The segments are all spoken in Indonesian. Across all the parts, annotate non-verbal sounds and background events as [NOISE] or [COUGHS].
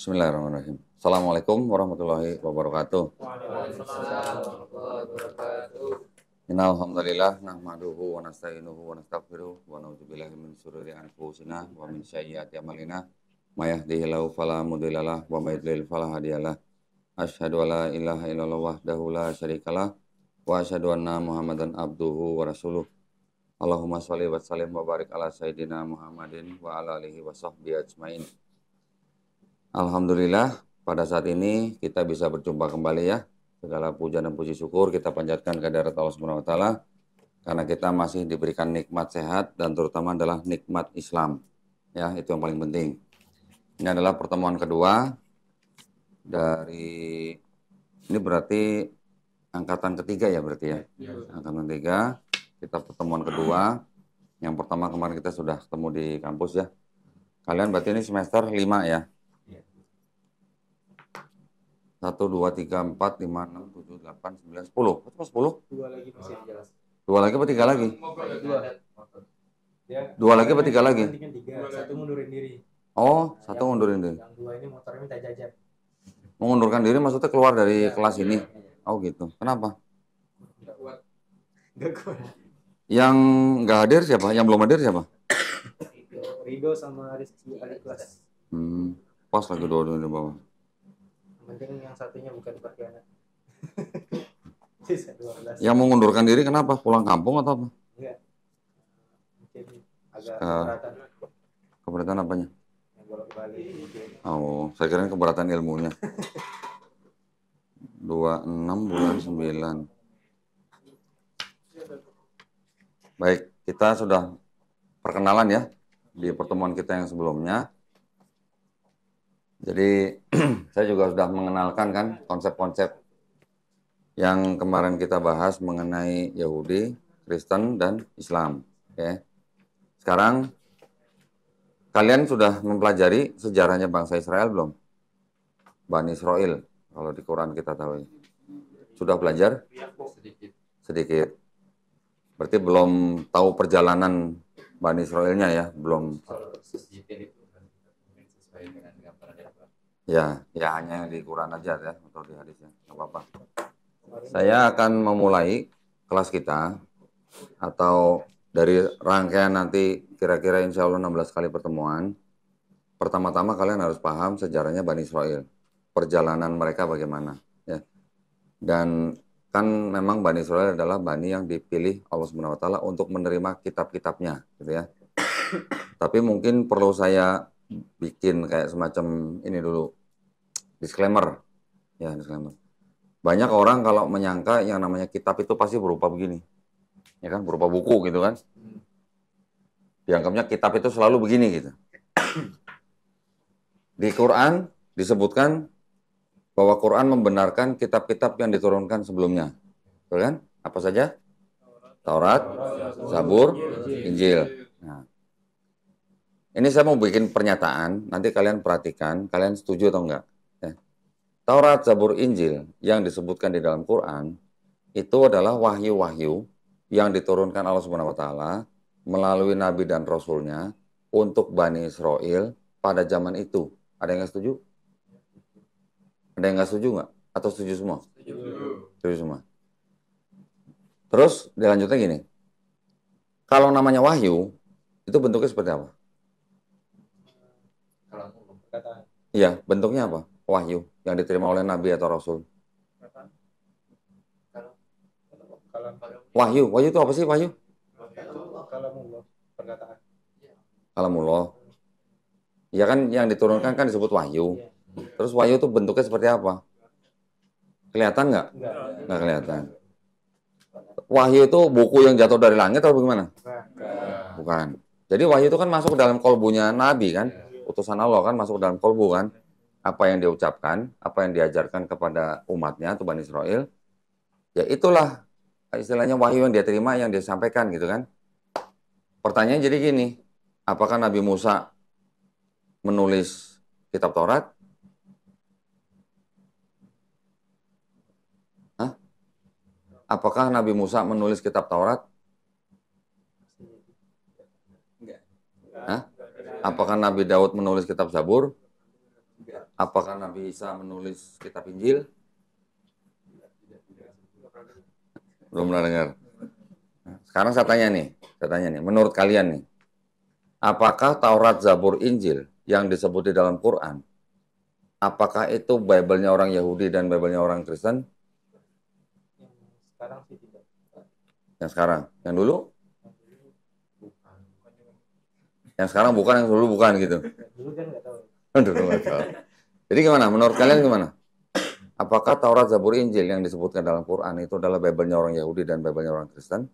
Bismillahirrahmanirrahim. Assalamualaikum warahmatullahi wabarakatuh. Innalhamdulillah. warahmatullahi wabarakatuh. Innal hamdalillah nahmaduhu wa nasta'inuhu wa nastaghfiruh wa na'udzubillahi min syururi anfusina wa min sayyiati a'malina may yahdihillahu wa may yudlil fala hadiyalah. Asyhadu an la ilaha illallah wahdahu la syarikalah wa ashadu anna Muhammadan abduhu wa rasuluh. Allahumma shalli wa sallim wa barik ala sayyidina Muhammadin wa ala alihi wa sahbihi ajmain. Alhamdulillah pada saat ini kita bisa berjumpa kembali ya. Segala puja dan puji syukur kita panjatkan ke kehadirat Allah Subhanahu wa taala karena kita masih diberikan nikmat sehat dan terutama adalah nikmat Islam. Ya, itu yang paling penting. Ini adalah pertemuan kedua dari ini berarti angkatan ketiga ya berarti ya. Iya, angkatan ketiga kita pertemuan kedua. Yang pertama kemarin kita sudah ketemu di kampus ya. Kalian berarti ini semester lima ya? Satu, dua, tiga, empat, lima, enam, tujuh, delapan, sembilan, sepuluh. Cuma sepuluh. Dua lagi masih jelas. Dua lagi apa tiga lagi? Dua. Ya. Dua lagi apa tiga lagi? Tiga. Satu mundurin diri. Oh, satu mundurin diri. Yang dua ini motornya minta jajar. Mengundurkan diri maksudnya keluar dari ya, kelas ini. Iya, iya. Oh gitu. Kenapa? Gak kuat. Gak kuat. Yang nggak hadir siapa? Yang belum hadir siapa? Rido sama Rizky adik kelas. Hmm, pas lagi dua-duanya di bawah penting yang satunya bukan berkhianat sisa [LAUGHS] yang mengundurkan diri kenapa pulang kampung atau apa enggak iya. mungkin agak uh, keberatan keberatan apanya yang bolak balik oh saya kira keberatan ilmunya dua enam bulan sembilan baik kita sudah perkenalan ya di pertemuan kita yang sebelumnya jadi [CLEARS THROAT] saya juga sudah mengenalkan kan konsep-konsep yang kemarin kita bahas mengenai Yahudi, Kristen dan Islam. Oke. Sekarang kalian sudah mempelajari sejarahnya bangsa Israel belum? Bani Israel kalau di Quran kita tahu. Ya. Sudah belajar? Sedikit. Berarti belum tahu perjalanan Bani Israelnya ya, belum. Ya, ya hanya di Quran aja ya atau di Hadis ya, nggak apa-apa. Saya akan memulai kelas kita atau dari rangkaian nanti kira-kira insya Allah 16 kali pertemuan. Pertama-tama kalian harus paham sejarahnya Bani Israel, perjalanan mereka bagaimana. Ya. Dan kan memang Bani Israel adalah Bani yang dipilih Allah Subhanahu Wa Taala untuk menerima kitab-kitabnya, gitu ya. Tapi mungkin perlu saya bikin kayak semacam ini dulu disclaimer ya disclaimer banyak orang kalau menyangka yang namanya kitab itu pasti berupa begini ya kan berupa buku gitu kan dianggapnya kitab itu selalu begini gitu di Quran disebutkan bahwa Quran membenarkan kitab-kitab yang diturunkan sebelumnya betul kan apa saja Taurat Zabur Injil nah. ini saya mau bikin pernyataan nanti kalian perhatikan kalian setuju atau enggak Taurat, Zabur, Injil yang disebutkan di dalam Quran itu adalah wahyu-wahyu yang diturunkan Allah Subhanahu wa taala melalui nabi dan rasulnya untuk Bani Israel pada zaman itu. Ada yang nggak setuju? Ada yang nggak setuju nggak? Atau setuju semua? Setuju. Setuju semua. Terus dilanjutnya gini. Kalau namanya wahyu, itu bentuknya seperti apa? Iya, bentuknya apa? wahyu yang diterima oleh nabi atau rasul? Wahyu, wahyu itu apa sih wahyu? Kalamullah, Ya kan yang diturunkan kan disebut wahyu. Terus wahyu itu bentuknya seperti apa? Kelihatan nggak? Nggak kelihatan. Wahyu itu buku yang jatuh dari langit atau bagaimana? Bukan. Jadi wahyu itu kan masuk ke dalam kolbunya Nabi kan? Utusan Allah kan masuk ke dalam kolbu kan? apa yang diucapkan, apa yang diajarkan kepada umatnya atau Bani Israel, ya itulah istilahnya wahyu yang dia terima yang dia sampaikan gitu kan. Pertanyaannya jadi gini, apakah Nabi Musa menulis kitab Taurat? Hah? Apakah Nabi Musa menulis kitab Taurat? Hah? Apakah Nabi Daud menulis kitab Zabur? Apakah Nabi Isa menulis kitab Injil? Belum pernah dengar. Sekarang saya tanya nih, saya tanya nih, menurut kalian nih, apakah Taurat, Zabur, Injil yang disebut di dalam Quran, apakah itu Bible-nya orang Yahudi dan Bible-nya orang Kristen? Yang sekarang sih tidak. Yang sekarang, yang dulu? Yang sekarang bukan, yang dulu bukan gitu. Dulu kan nggak tahu. [LAUGHS] dulu nggak tahu. Jadi gimana? Menurut kalian gimana? Apakah Taurat, Zabur, Injil yang disebutkan dalam Quran itu adalah Bible-nya orang Yahudi dan Bible-nya orang Kristen?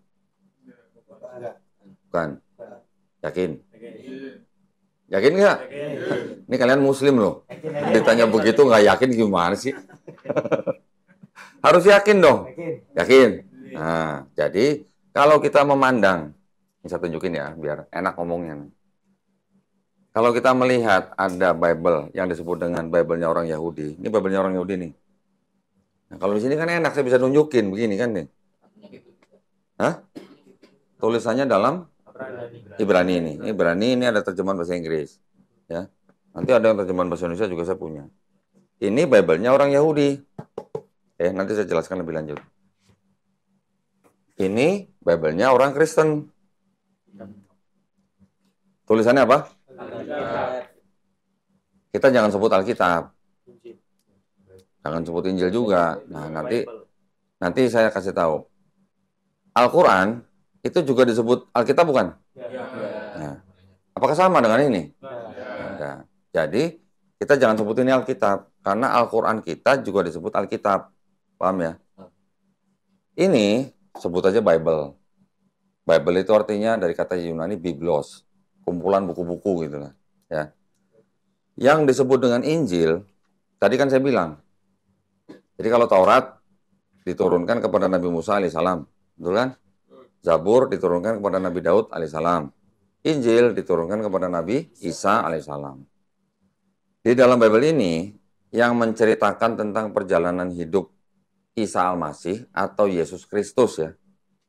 Bukan. Yakin? Yakin nggak? Ini kalian Muslim loh. Ditanya begitu nggak yakin gimana sih? [LAUGHS] Harus yakin dong. Yakin. Nah, jadi kalau kita memandang, ini saya tunjukin ya, biar enak ngomongnya. Kalau kita melihat ada Bible yang disebut dengan Bible-nya orang Yahudi, ini Bible-nya orang Yahudi nih. Nah, kalau di sini kan enak, saya bisa nunjukin begini kan nih. Hah? Tulisannya dalam Ibrani ini. Ibrani ini ada terjemahan bahasa Inggris. Ya. Nanti ada yang terjemahan bahasa Indonesia juga saya punya. Ini Bible-nya orang Yahudi. Eh, nanti saya jelaskan lebih lanjut. Ini Bible-nya orang Kristen. Tulisannya apa? Kita jangan sebut Alkitab. Jangan sebut Injil juga. Nah, nanti nanti saya kasih tahu. Al-Qur'an itu juga disebut Alkitab bukan? Nah, apakah sama dengan ini? Nah, jadi kita jangan sebut ini Alkitab karena Al-Qur'an kita juga disebut Alkitab. Paham ya? Ini sebut aja Bible. Bible itu artinya dari kata Yunani biblos kumpulan buku-buku gitu lah. Ya. Yang disebut dengan Injil, tadi kan saya bilang. Jadi kalau Taurat diturunkan kepada Nabi Musa alaihissalam, betul kan? Zabur diturunkan kepada Nabi Daud alaihissalam. Injil diturunkan kepada Nabi Isa alaihissalam. Di dalam Bible ini yang menceritakan tentang perjalanan hidup Isa Al-Masih atau Yesus Kristus ya.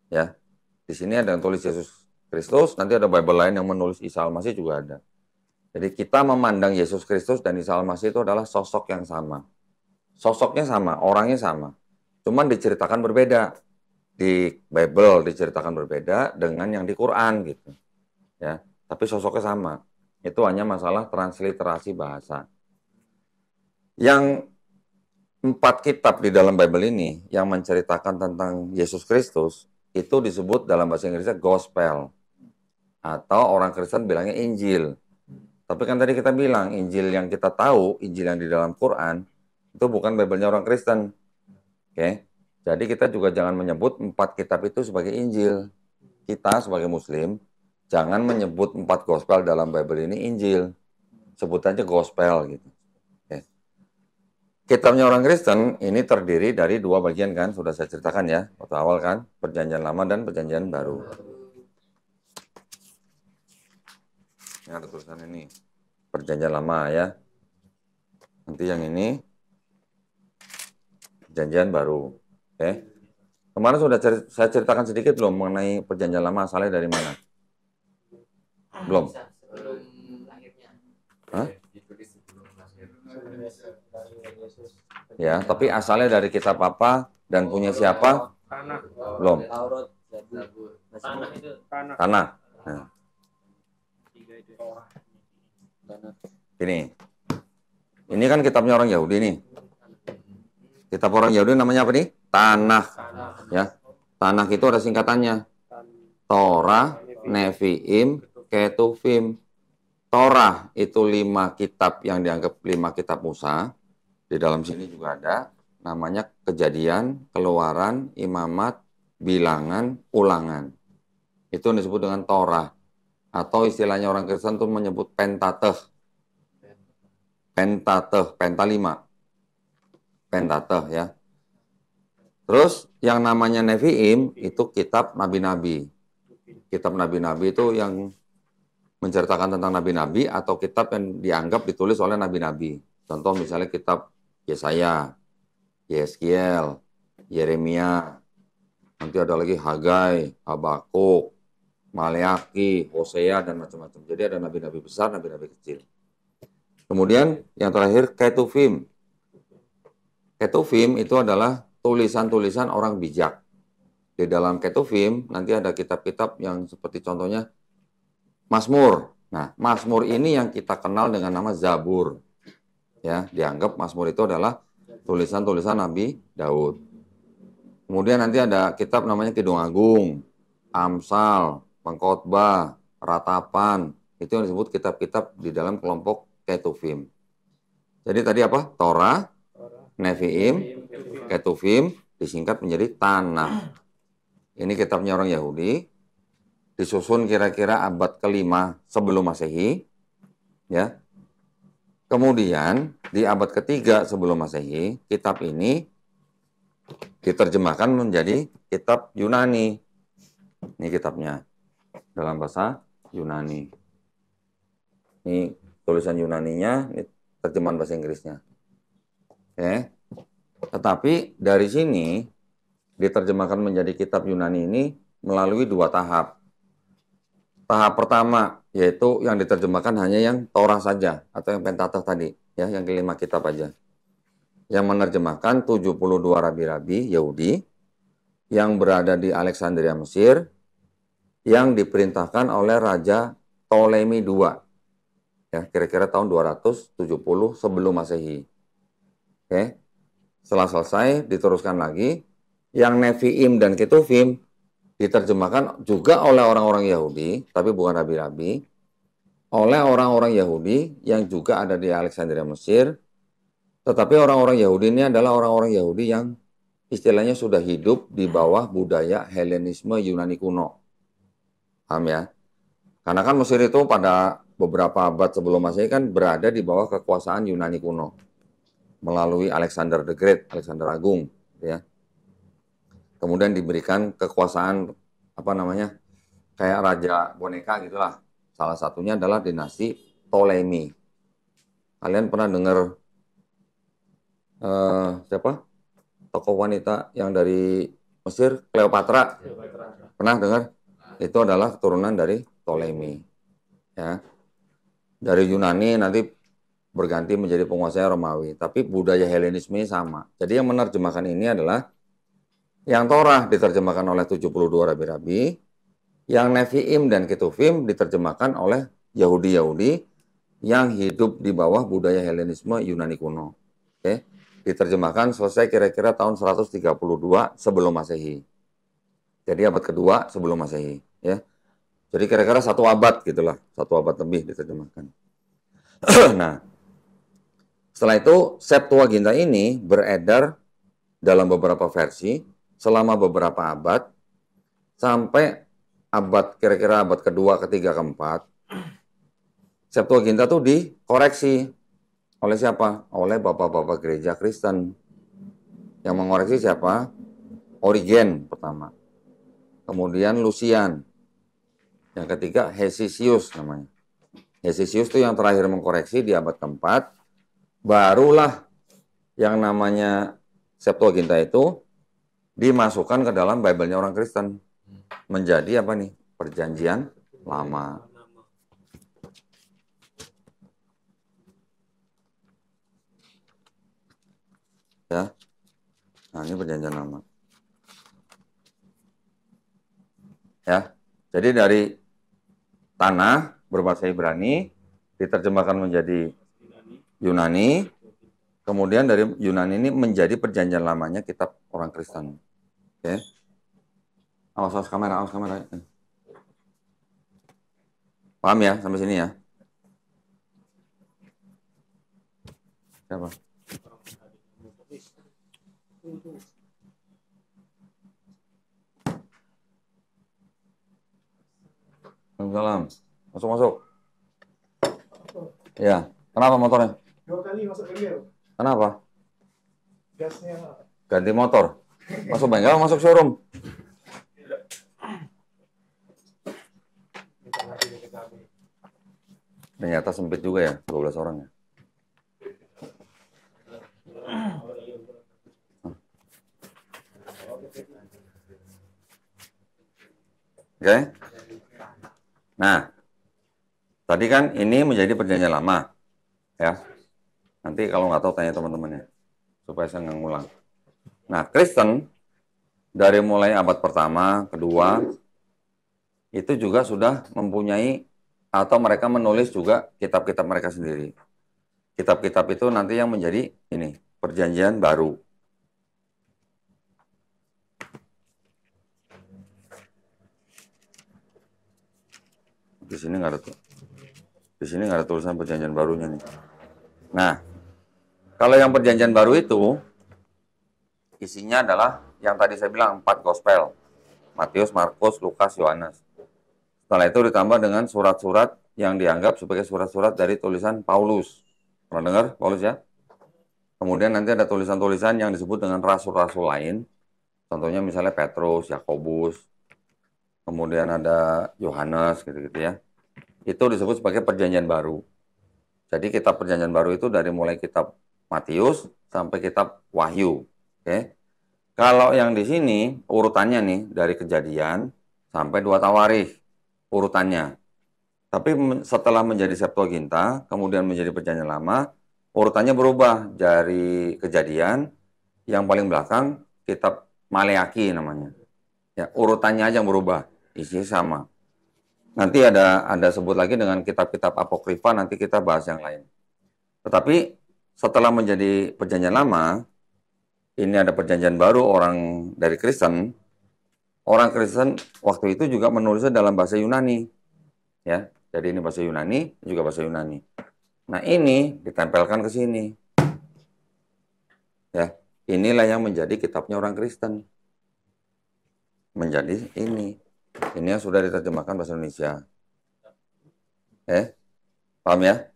Ya. Di sini ada yang tulis Yesus Kristus, nanti ada Bible lain yang menulis Isa Almasih juga ada. Jadi kita memandang Yesus Kristus dan Isa Almasih itu adalah sosok yang sama. Sosoknya sama, orangnya sama. Cuman diceritakan berbeda. Di Bible diceritakan berbeda dengan yang di Quran gitu. Ya, tapi sosoknya sama. Itu hanya masalah transliterasi bahasa. Yang empat kitab di dalam Bible ini yang menceritakan tentang Yesus Kristus itu disebut dalam bahasa Inggrisnya gospel atau orang Kristen bilangnya Injil. Tapi kan tadi kita bilang Injil yang kita tahu, Injil yang di dalam Quran itu bukan Bible-nya orang Kristen. Oke. Okay? Jadi kita juga jangan menyebut empat kitab itu sebagai Injil. Kita sebagai muslim jangan menyebut empat gospel dalam Bible ini Injil. Sebut aja gospel gitu. Kitabnya orang Kristen ini terdiri dari dua bagian kan, sudah saya ceritakan ya, waktu awal kan, perjanjian lama dan perjanjian baru. Ini ada tulisan ini, perjanjian lama ya. Nanti yang ini, perjanjian baru. Oke. Okay. Kemarin sudah cer saya ceritakan sedikit belum mengenai perjanjian lama asalnya dari mana? Ah, belum? Hah? ya tapi asalnya dari kitab apa dan punya siapa tanah belum tanah tanah nah. ini ini kan kitabnya orang Yahudi nih kitab orang Yahudi namanya apa nih tanah ya tanah itu ada singkatannya Torah Nevi'im Ketuvim Torah itu lima kitab yang dianggap lima kitab Musa di dalam sini juga ada namanya kejadian, keluaran, imamat, bilangan, ulangan. Itu disebut dengan Torah. Atau istilahnya orang Kristen itu menyebut Pentateh, Pentateh, Pentalima, lima. ya. Terus yang namanya Nevi'im itu kitab nabi-nabi. Kitab nabi-nabi itu yang menceritakan tentang nabi-nabi atau kitab yang dianggap ditulis oleh nabi-nabi. Contoh misalnya kitab Yesaya, Yeskiel, Yeremia, nanti ada lagi Hagai, Habakuk, Maleaki, Hosea, dan macam-macam. Jadi ada nabi-nabi besar, nabi-nabi kecil. Kemudian yang terakhir Ketuvim. Ketuvim itu adalah tulisan-tulisan orang bijak. Di dalam Ketuvim nanti ada kitab-kitab yang seperti contohnya Masmur. Nah, Masmur ini yang kita kenal dengan nama Zabur ya dianggap Mazmur itu adalah tulisan-tulisan Nabi Daud. Kemudian nanti ada kitab namanya Kidung Agung, Amsal, Pengkhotbah, Ratapan. Itu yang disebut kitab-kitab di dalam kelompok Ketuvim. Jadi tadi apa? Torah, Nevi'im, Ketuvim, disingkat menjadi Tanah. Ini kitabnya orang Yahudi, disusun kira-kira abad kelima sebelum masehi, ya Kemudian di abad ketiga sebelum masehi, kitab ini diterjemahkan menjadi kitab Yunani. Ini kitabnya dalam bahasa Yunani. Ini tulisan Yunaninya, ini terjemahan bahasa Inggrisnya. Oke. Tetapi dari sini diterjemahkan menjadi kitab Yunani ini melalui dua tahap. Tahap pertama yaitu yang diterjemahkan hanya yang Torah saja atau yang Pentateuch tadi, ya, yang kelima kitab aja. Yang menerjemahkan 72 rabi-rabi Yahudi yang berada di Alexandria Mesir yang diperintahkan oleh Raja Ptolemy II. Ya, kira-kira tahun 270 sebelum Masehi. Oke. Setelah selesai diteruskan lagi yang Nevi'im dan Ketuvim diterjemahkan juga oleh orang-orang Yahudi, tapi bukan rabi-rabi, oleh orang-orang Yahudi yang juga ada di Alexandria Mesir. Tetapi orang-orang Yahudi ini adalah orang-orang Yahudi yang istilahnya sudah hidup di bawah budaya Helenisme Yunani kuno. Paham ya? Karena kan Mesir itu pada beberapa abad sebelum Masehi kan berada di bawah kekuasaan Yunani kuno melalui Alexander the Great, Alexander Agung, gitu ya kemudian diberikan kekuasaan apa namanya kayak raja boneka gitulah salah satunya adalah dinasti Ptolemy kalian pernah dengar uh, siapa tokoh wanita yang dari Mesir Cleopatra, pernah dengar itu adalah keturunan dari Ptolemy ya dari Yunani nanti berganti menjadi penguasa Romawi tapi budaya Helenisme sama jadi yang menerjemahkan ini adalah yang Torah diterjemahkan oleh 72 rabi-rabi, yang Nevi'im dan Ketuvim diterjemahkan oleh Yahudi-Yahudi yang hidup di bawah budaya Helenisme Yunani kuno. Oke. Okay? Diterjemahkan selesai kira-kira tahun 132 sebelum Masehi. Jadi abad kedua sebelum Masehi, ya. Jadi kira-kira satu abad gitulah, satu abad lebih diterjemahkan. [CLEARS THROAT] nah, setelah itu Septuaginta ini beredar dalam beberapa versi selama beberapa abad sampai abad kira-kira abad kedua, ketiga, keempat, Septuaginta tuh dikoreksi oleh siapa? Oleh bapak-bapak gereja Kristen. Yang mengoreksi siapa? Origen pertama. Kemudian Lucian. Yang ketiga Hesisius namanya. Hesisius itu yang terakhir mengkoreksi di abad keempat. Barulah yang namanya Septuaginta itu dimasukkan ke dalam Bible-nya orang Kristen menjadi apa nih perjanjian lama ya nah ini perjanjian lama ya jadi dari tanah berbahasa Ibrani diterjemahkan menjadi Yunani Kemudian dari Yunani ini menjadi perjanjian lamanya kitab orang Kristen. Oke. Okay. Awas, awas kamera, awas kamera. Paham ya sampai sini ya? Siapa? Assalamualaikum. Masuk, masuk. Ya, kenapa motornya? Dua kali masuk ke Kenapa? Gasnya. Ganti motor. Masuk bengkel, masuk showroom. Ternyata sempit juga ya, 12 orang ya. Oke. Okay. Nah, tadi kan ini menjadi perjanjian lama. Ya. Nanti kalau nggak tahu tanya teman-temannya supaya saya nggak ngulang. Nah, Kristen dari mulai abad pertama, kedua itu juga sudah mempunyai atau mereka menulis juga kitab-kitab mereka sendiri. Kitab-kitab itu nanti yang menjadi ini perjanjian baru. Di sini nggak ada Di sini nggak ada tulisan perjanjian barunya nih. Nah, kalau yang perjanjian baru itu isinya adalah yang tadi saya bilang empat gospel. Matius, Markus, Lukas, Yohanes. Setelah itu ditambah dengan surat-surat yang dianggap sebagai surat-surat dari tulisan Paulus. Pernah dengar Paulus ya? Kemudian nanti ada tulisan-tulisan yang disebut dengan rasul-rasul lain. Contohnya misalnya Petrus, Yakobus, kemudian ada Yohanes gitu-gitu ya. Itu disebut sebagai perjanjian baru. Jadi kitab perjanjian baru itu dari mulai kitab Matius sampai kitab Wahyu. Oke. Kalau yang di sini urutannya nih dari kejadian sampai dua tawarikh urutannya. Tapi setelah menjadi Septuaginta, kemudian menjadi perjanjian lama, urutannya berubah dari kejadian yang paling belakang kitab Maleaki namanya. Ya, urutannya aja yang berubah, isi sama. Nanti ada ada sebut lagi dengan kitab-kitab apokrifa, nanti kita bahas yang lain. Tetapi setelah menjadi perjanjian lama, ini ada perjanjian baru orang dari Kristen. Orang Kristen waktu itu juga menulisnya dalam bahasa Yunani. Ya, jadi ini bahasa Yunani, juga bahasa Yunani. Nah, ini ditempelkan ke sini. Ya, inilah yang menjadi kitabnya orang Kristen. Menjadi ini. Ini yang sudah diterjemahkan bahasa Indonesia. Eh, paham ya?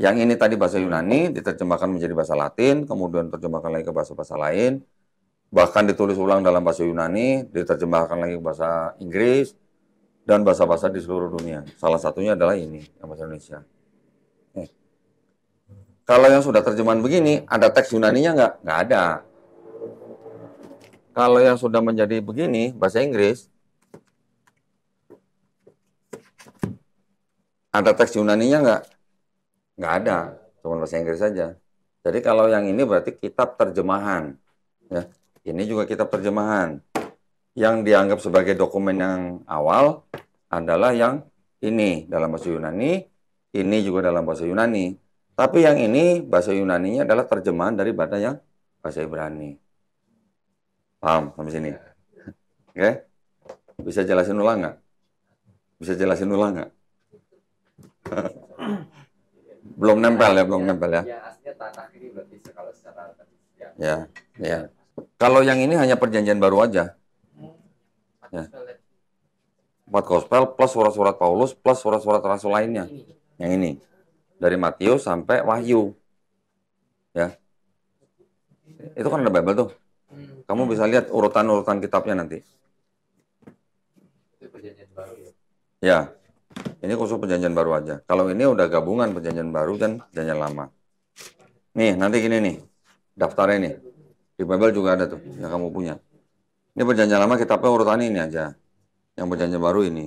Yang ini tadi bahasa Yunani diterjemahkan menjadi bahasa Latin, kemudian terjemahkan lagi ke bahasa-bahasa lain, bahkan ditulis ulang dalam bahasa Yunani, diterjemahkan lagi ke bahasa Inggris, dan bahasa-bahasa di seluruh dunia. Salah satunya adalah ini, yang bahasa Indonesia. Eh. Kalau yang sudah terjemahan begini, ada teks Yunaninya nggak? Nggak ada. Kalau yang sudah menjadi begini, bahasa Inggris, ada teks Yunaninya nggak? nggak ada, cuma bahasa Inggris saja. Jadi kalau yang ini berarti kitab terjemahan. Ya. Ini juga kitab terjemahan. Yang dianggap sebagai dokumen yang awal adalah yang ini dalam bahasa Yunani, ini juga dalam bahasa Yunani. Tapi yang ini bahasa Yunaninya adalah terjemahan dari bahasa yang bahasa Ibrani. Paham sampai sini? Iya. Oke? Okay? Bisa jelasin ulang nggak? Bisa jelasin ulang nggak? [LAUGHS] Iya, ya, iya, belum nempel ya, belum nempel ya. Ya, aslinya tanah kalau secara ya. Ya, ya. Kalau yang ini hanya perjanjian baru aja. Hmm. Ya. Empat gospel plus surat-surat Paulus plus surat-surat rasul lainnya. Yang ini. Dari Matius sampai Wahyu. Ya. Itu kan ada Bible tuh. Hmm. Kamu bisa lihat urutan-urutan kitabnya nanti. Itu perjanjian baru ya. Ya. Ini khusus perjanjian baru aja. Kalau ini udah gabungan perjanjian baru dan perjanjian lama. Nih, nanti gini nih. Daftarnya nih. Di Bible juga ada tuh yang kamu punya. Ini perjanjian lama kitabnya urutannya ini aja. Yang perjanjian baru ini.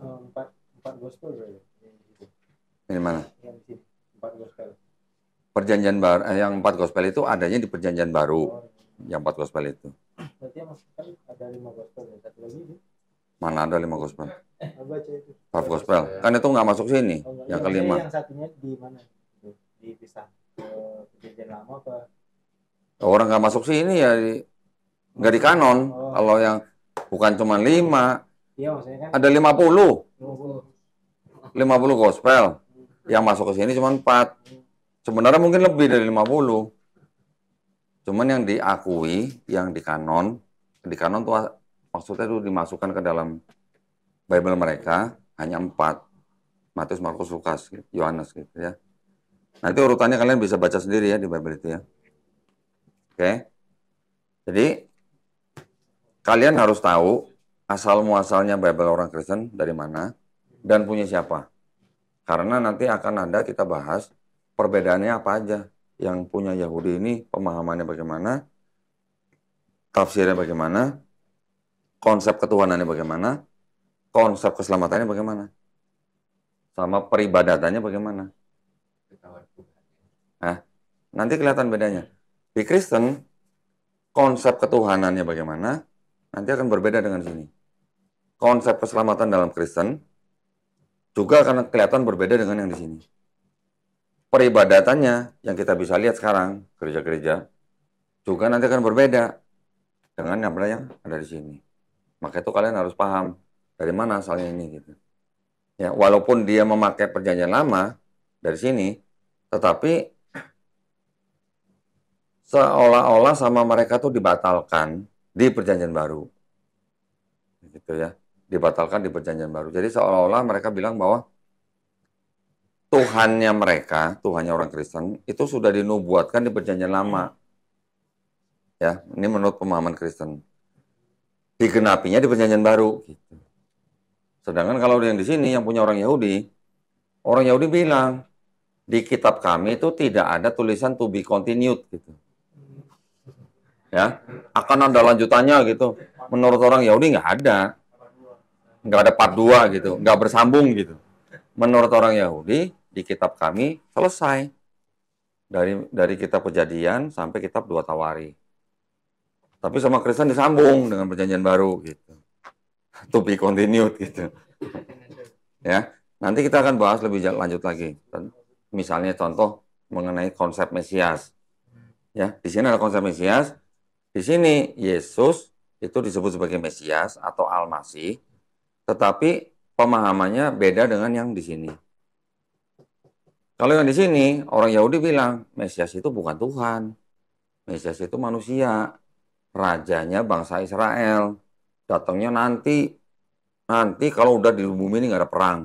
Oh, empat, empat gospel Ini mana? Iya, empat gospel. Perjanjian baru, eh, yang empat gospel itu adanya di perjanjian baru. Oh. yang empat gospel itu. Berarti yang kan ada lima gospel yang satu lagi Mana ada lima gospel? Eh, gospel. Ya. Kan itu nggak masuk sini. Oh, yang kelima. Yang satunya di mana? Di pisah. Ke lama Orang nggak masuk sini ya di nggak di kanon. Oh. Kalau yang bukan cuma lima, iya, maksudnya kan? ada lima puluh, lima puluh gospel. Yang masuk ke sini cuma empat. Sebenarnya mungkin lebih dari lima puluh. Cuman yang diakui, yang di kanon, di kanon tuh maksudnya itu dimasukkan ke dalam Bible mereka hanya empat Matius, Markus, Lukas, gitu, Yohanes gitu ya. Nanti urutannya kalian bisa baca sendiri ya di Bible itu ya. Oke. Jadi kalian harus tahu asal muasalnya Bible orang Kristen dari mana dan punya siapa. Karena nanti akan ada kita bahas perbedaannya apa aja. Yang punya Yahudi ini pemahamannya bagaimana, tafsirnya bagaimana, konsep ketuhanannya bagaimana, konsep keselamatannya bagaimana, sama peribadatannya bagaimana. Nah, nanti kelihatan bedanya. Di Kristen, konsep ketuhanannya bagaimana, nanti akan berbeda dengan sini. Konsep keselamatan dalam Kristen juga akan kelihatan berbeda dengan yang di sini. Peribadatannya yang kita bisa lihat sekarang, gereja-gereja, juga nanti akan berbeda dengan yang ada di sini. Maka itu kalian harus paham dari mana asalnya ini gitu. Ya, walaupun dia memakai perjanjian lama dari sini, tetapi seolah-olah sama mereka tuh dibatalkan di perjanjian baru. Gitu ya. Dibatalkan di perjanjian baru. Jadi seolah-olah mereka bilang bahwa Tuhannya mereka, Tuhannya orang Kristen, itu sudah dinubuatkan di perjanjian lama. Ya, ini menurut pemahaman Kristen digenapinya di perjanjian baru gitu. Sedangkan kalau yang di sini yang punya orang Yahudi, orang Yahudi bilang di kitab kami itu tidak ada tulisan to be continued gitu. Ya, akan ada lanjutannya gitu. Menurut orang Yahudi nggak ada. Nggak ada part 2 gitu, nggak bersambung gitu. Menurut orang Yahudi di kitab kami selesai dari dari kitab kejadian sampai kitab dua tawari. Tapi sama Kristen disambung dengan perjanjian baru gitu. To be continued gitu. ya, nanti kita akan bahas lebih lanjut lagi. Misalnya contoh mengenai konsep Mesias. Ya, di sini ada konsep Mesias. Di sini Yesus itu disebut sebagai Mesias atau al tetapi pemahamannya beda dengan yang di sini. Kalau yang di sini, orang Yahudi bilang, Mesias itu bukan Tuhan. Mesias itu manusia rajanya bangsa Israel. Datangnya nanti, nanti kalau udah di bumi ini nggak ada perang.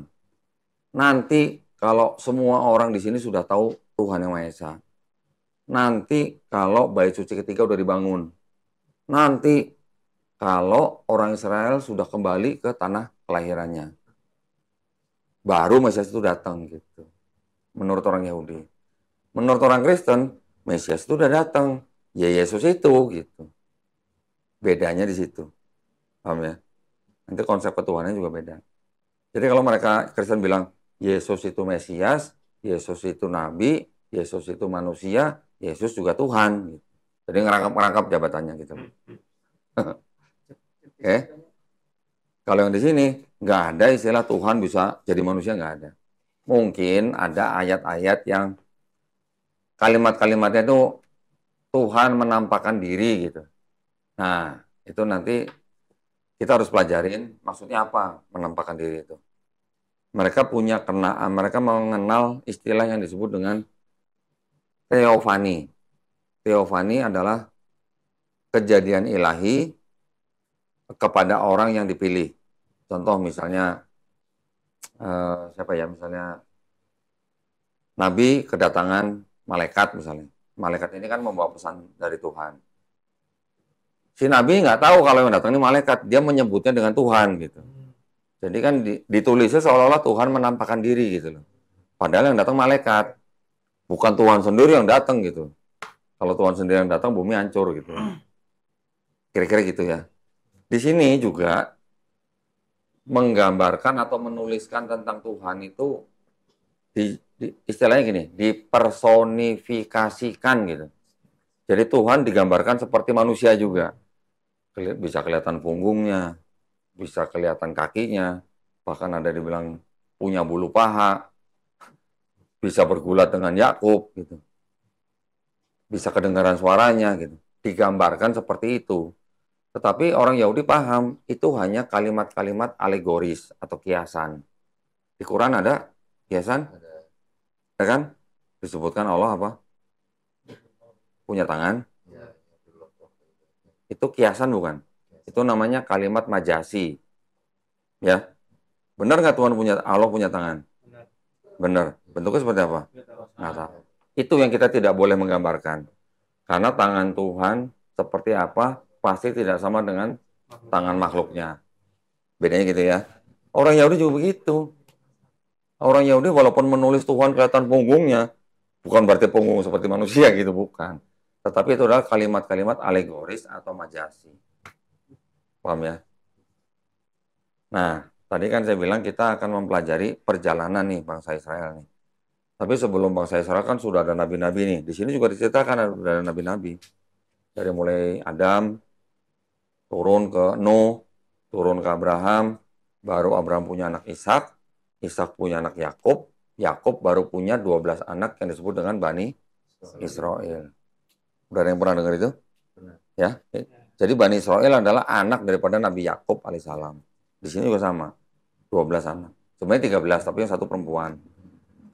Nanti kalau semua orang di sini sudah tahu Tuhan Yang Maha Esa. Nanti kalau bait suci ketiga udah dibangun. Nanti kalau orang Israel sudah kembali ke tanah kelahirannya. Baru Mesias itu datang gitu. Menurut orang Yahudi. Menurut orang Kristen, Mesias itu udah datang. Ya Yesus itu gitu bedanya di situ. Paham ya? Nanti konsep ketuhanan juga beda. Jadi kalau mereka Kristen bilang Yesus itu Mesias, Yesus itu Nabi, Yesus itu manusia, Yesus juga Tuhan. Gitu. Jadi ngerangkap-ngerangkap jabatannya gitu. Oke. Hmm, hmm. [LAUGHS] eh? Okay. Kalau yang di sini nggak ada istilah Tuhan bisa jadi manusia nggak ada. Mungkin ada ayat-ayat yang kalimat-kalimatnya itu Tuhan menampakkan diri gitu. Nah, itu nanti kita harus pelajarin maksudnya apa menampakkan diri itu. Mereka punya kenaan, mereka mengenal istilah yang disebut dengan teofani. Teofani adalah kejadian ilahi kepada orang yang dipilih. Contoh misalnya eh, siapa ya misalnya Nabi kedatangan malaikat misalnya. Malaikat ini kan membawa pesan dari Tuhan si nabi nggak tahu kalau yang datang ini malaikat, dia menyebutnya dengan Tuhan gitu. Jadi kan ditulisnya seolah-olah Tuhan menampakkan diri gitu loh. Padahal yang datang malaikat, bukan Tuhan sendiri yang datang gitu. Kalau Tuhan sendiri yang datang bumi hancur gitu. Kira-kira gitu ya. Di sini juga menggambarkan atau menuliskan tentang Tuhan itu di, di istilahnya gini, dipersonifikasikan gitu. Jadi Tuhan digambarkan seperti manusia juga bisa kelihatan punggungnya, bisa kelihatan kakinya, bahkan ada dibilang punya bulu paha, bisa bergulat dengan Yakub gitu. Bisa kedengaran suaranya gitu. Digambarkan seperti itu. Tetapi orang Yahudi paham itu hanya kalimat-kalimat alegoris atau kiasan. Di Quran ada kiasan? Ada. Ya kan? Disebutkan Allah apa? Punya tangan, itu kiasan bukan? Itu namanya kalimat majasi. Ya. Benar nggak Tuhan punya Allah punya tangan? Benar. Bentuknya seperti apa? Nggak tahu. Itu yang kita tidak boleh menggambarkan. Karena tangan Tuhan seperti apa pasti tidak sama dengan tangan makhluknya. Bedanya gitu ya. Orang Yahudi juga begitu. Orang Yahudi walaupun menulis Tuhan kelihatan punggungnya, bukan berarti punggung seperti manusia gitu, bukan tetapi itu adalah kalimat-kalimat alegoris atau majasi. Paham ya? Nah, tadi kan saya bilang kita akan mempelajari perjalanan nih bangsa Israel nih. Tapi sebelum bangsa Israel kan sudah ada nabi-nabi nih. Di sini juga diceritakan ada nabi-nabi. Dari mulai Adam, turun ke Nuh, turun ke Abraham, baru Abraham punya anak Ishak, Ishak punya anak Yakub, Yakub baru punya 12 anak yang disebut dengan Bani Israel. Udah ada yang pernah dengar itu? Ya. Jadi Bani Israel adalah anak daripada Nabi Yakub alaihissalam. Di sini juga sama. 12 anak. Sebenarnya 13, tapi yang satu perempuan.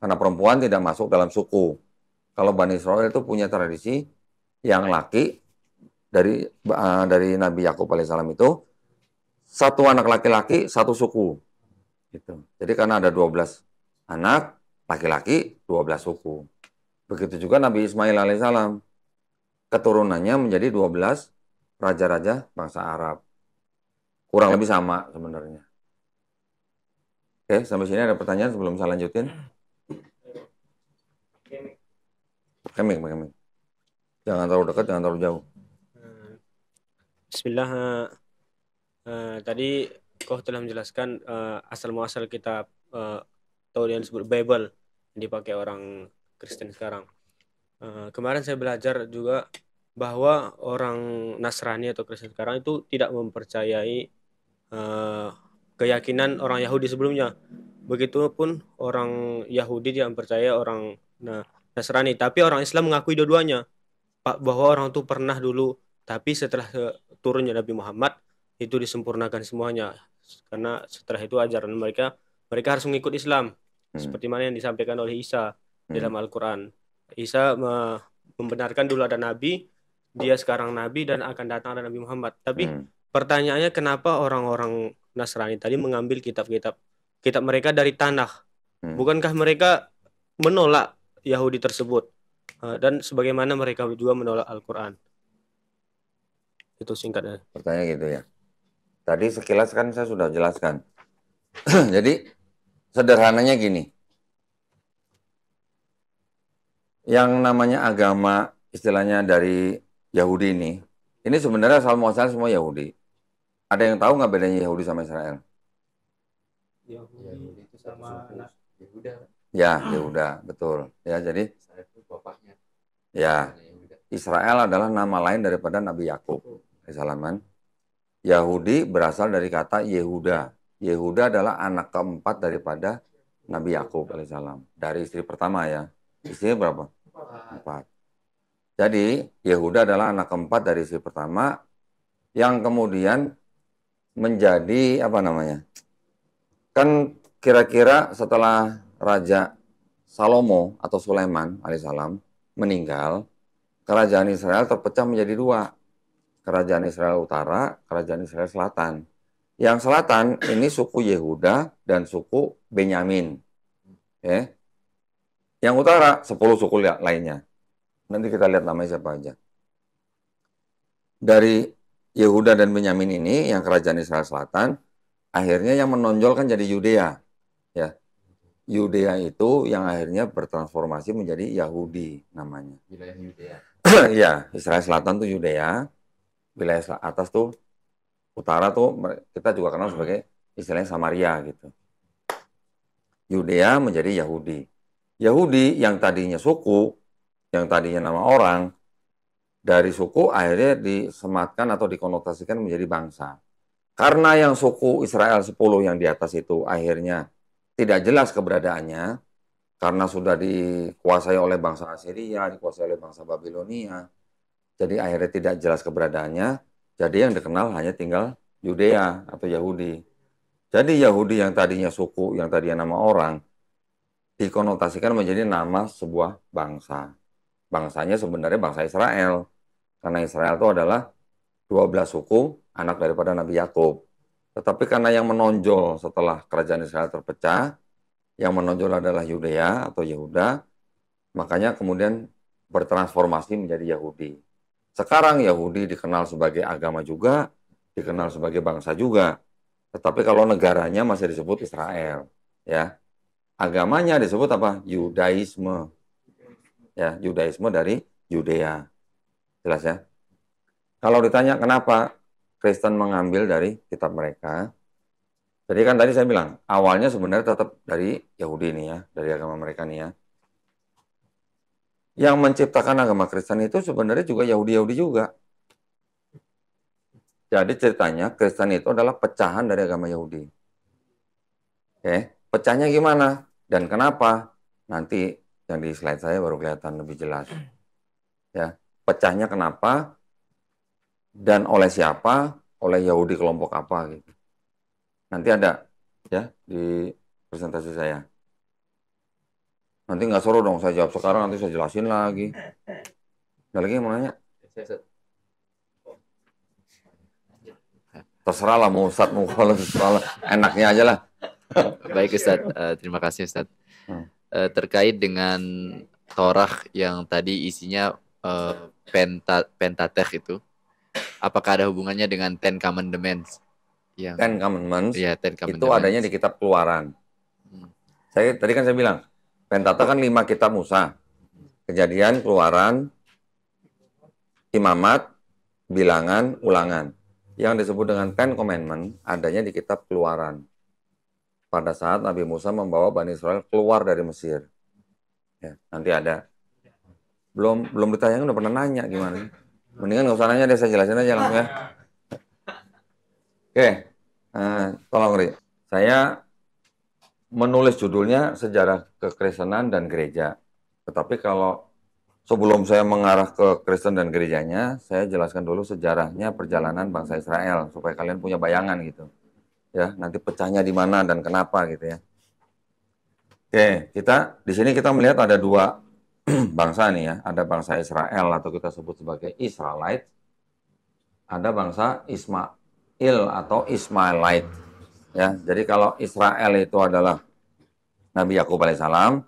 Karena perempuan tidak masuk dalam suku. Kalau Bani Israel itu punya tradisi yang laki dari uh, dari Nabi Yakub alaihissalam itu satu anak laki-laki, satu suku. Gitu. Jadi karena ada 12 anak laki-laki, 12 suku. Begitu juga Nabi Ismail alaihissalam keturunannya menjadi 12 raja-raja bangsa Arab. Kurang lebih sama sebenarnya. Oke, sampai sini ada pertanyaan sebelum saya lanjutin? Kemik, kemik. Jangan terlalu dekat, jangan terlalu jauh. Hmm. Bismillah. Uh, tadi kau telah menjelaskan uh, eh, asal muasal kitab uh, yang disebut Bible yang dipakai orang Kristen sekarang. Eh, kemarin saya belajar juga bahwa orang Nasrani atau Kristen sekarang itu tidak mempercayai uh, keyakinan orang Yahudi sebelumnya. Begitupun orang Yahudi tidak mempercayai orang nah, Nasrani, tapi orang Islam mengakui dua-duanya bahwa orang itu pernah dulu, tapi setelah turunnya Nabi Muhammad itu disempurnakan semuanya karena setelah itu ajaran mereka mereka harus mengikut Islam hmm. seperti mana yang disampaikan oleh Isa hmm. dalam Al-Quran. Isa membenarkan dulu ada nabi, dia sekarang nabi dan akan datang ada Nabi Muhammad. Tapi hmm. pertanyaannya kenapa orang-orang Nasrani tadi mengambil kitab-kitab kitab mereka dari tanah? Hmm. Bukankah mereka menolak Yahudi tersebut? Eh, dan sebagaimana mereka juga menolak Al-Qur'an. Itu singkatnya. Pertanyaan gitu ya. Tadi sekilas kan saya sudah jelaskan. [CLEARS THROAT] Jadi sederhananya gini. yang namanya agama istilahnya dari Yahudi ini, ini sebenarnya asal muasal semua Yahudi. Ada yang tahu nggak bedanya Yahudi sama Israel? Yahudi itu sama Yahuda. Yehuda. Ya, Yehuda, betul. Ya, jadi Ya. Israel adalah nama lain daripada Nabi Yakub. Salaman. Yahudi berasal dari kata Yehuda. Yehuda adalah anak keempat daripada Nabi Yakub alaihissalam dari istri pertama ya. Istrinya berapa? Empat. Jadi Yehuda adalah anak keempat dari istri pertama yang kemudian menjadi apa namanya? Kan kira-kira setelah Raja Salomo atau Sulaiman alaihissalam meninggal, kerajaan Israel terpecah menjadi dua. Kerajaan Israel Utara, kerajaan Israel Selatan. Yang selatan ini suku Yehuda dan suku Benyamin. Ya. Yang utara 10 suku ya, lainnya. Nanti kita lihat namanya siapa aja. Dari Yehuda dan Benyamin ini yang kerajaan Israel Selatan akhirnya yang menonjol kan jadi Yudea. Ya. Yudea itu yang akhirnya bertransformasi menjadi Yahudi namanya. Wilayah Yudea. Iya, [CLEARS THROAT] Israel Selatan tuh Yudea, wilayah atas tuh utara tuh kita juga kenal sebagai istilahnya Samaria gitu. Yudea menjadi Yahudi. Yahudi yang tadinya suku, yang tadinya nama orang, dari suku akhirnya disematkan atau dikonotasikan menjadi bangsa. Karena yang suku Israel 10 yang di atas itu akhirnya tidak jelas keberadaannya, karena sudah dikuasai oleh bangsa Assyria, dikuasai oleh bangsa Babilonia, jadi akhirnya tidak jelas keberadaannya, jadi yang dikenal hanya tinggal Yudea atau Yahudi. Jadi Yahudi yang tadinya suku, yang tadinya nama orang, dikonotasikan menjadi nama sebuah bangsa. Bangsanya sebenarnya bangsa Israel. Karena Israel itu adalah 12 suku anak daripada Nabi Yakub. Tetapi karena yang menonjol setelah kerajaan Israel terpecah, yang menonjol adalah Yudea atau Yehuda, makanya kemudian bertransformasi menjadi Yahudi. Sekarang Yahudi dikenal sebagai agama juga, dikenal sebagai bangsa juga. Tetapi kalau negaranya masih disebut Israel, ya agamanya disebut apa? Yudaisme. Ya, Yudaisme dari Yudea. Jelas ya? Kalau ditanya kenapa Kristen mengambil dari kitab mereka, jadi kan tadi saya bilang, awalnya sebenarnya tetap dari Yahudi ini ya, dari agama mereka nih ya. Yang menciptakan agama Kristen itu sebenarnya juga Yahudi-Yahudi juga. Jadi ceritanya Kristen itu adalah pecahan dari agama Yahudi. Oke. Okay? pecahnya gimana dan kenapa nanti yang di slide saya baru kelihatan lebih jelas ya pecahnya kenapa dan oleh siapa oleh Yahudi kelompok apa gitu nanti ada ya di presentasi saya nanti nggak seru dong saya jawab sekarang nanti saya jelasin lagi ada lagi yang mau nanya terserah lah mau ustad mau kalau enaknya aja lah [LAUGHS] Baik Ustaz, uh, ya. eh, terima kasih Ustaz. Uh, hmm. eh, terkait dengan torah yang tadi isinya uh, penta pentateh itu, apakah ada hubungannya dengan Ten Commandments? Yang, Ten Commandments. Ya, Ten Commandments. Itu adanya di Kitab Keluaran. Hmm. Saya tadi kan saya bilang pentateh kan lima Kitab Musa, Kejadian, Keluaran, Imamat, Bilangan, Ulangan. Yang disebut dengan Ten Commandments adanya di Kitab Keluaran pada saat Nabi Musa membawa Bani Israel keluar dari Mesir. Ya, nanti ada. Belum belum ditanyakan udah pernah nanya gimana. Mendingan nggak usah nanya deh, saya jelasin aja langsung ya. Oke, eh, tolong Ri. Saya menulis judulnya Sejarah Kekristenan dan Gereja. Tetapi kalau sebelum saya mengarah ke Kristen dan gerejanya, saya jelaskan dulu sejarahnya perjalanan bangsa Israel supaya kalian punya bayangan gitu ya nanti pecahnya di mana dan kenapa gitu ya. Oke, kita di sini kita melihat ada dua [CLEARS THROAT] bangsa nih ya, ada bangsa Israel atau kita sebut sebagai Israelite, ada bangsa Ismail atau Ismailite. Ya, jadi kalau Israel itu adalah Nabi Yakub alaihissalam,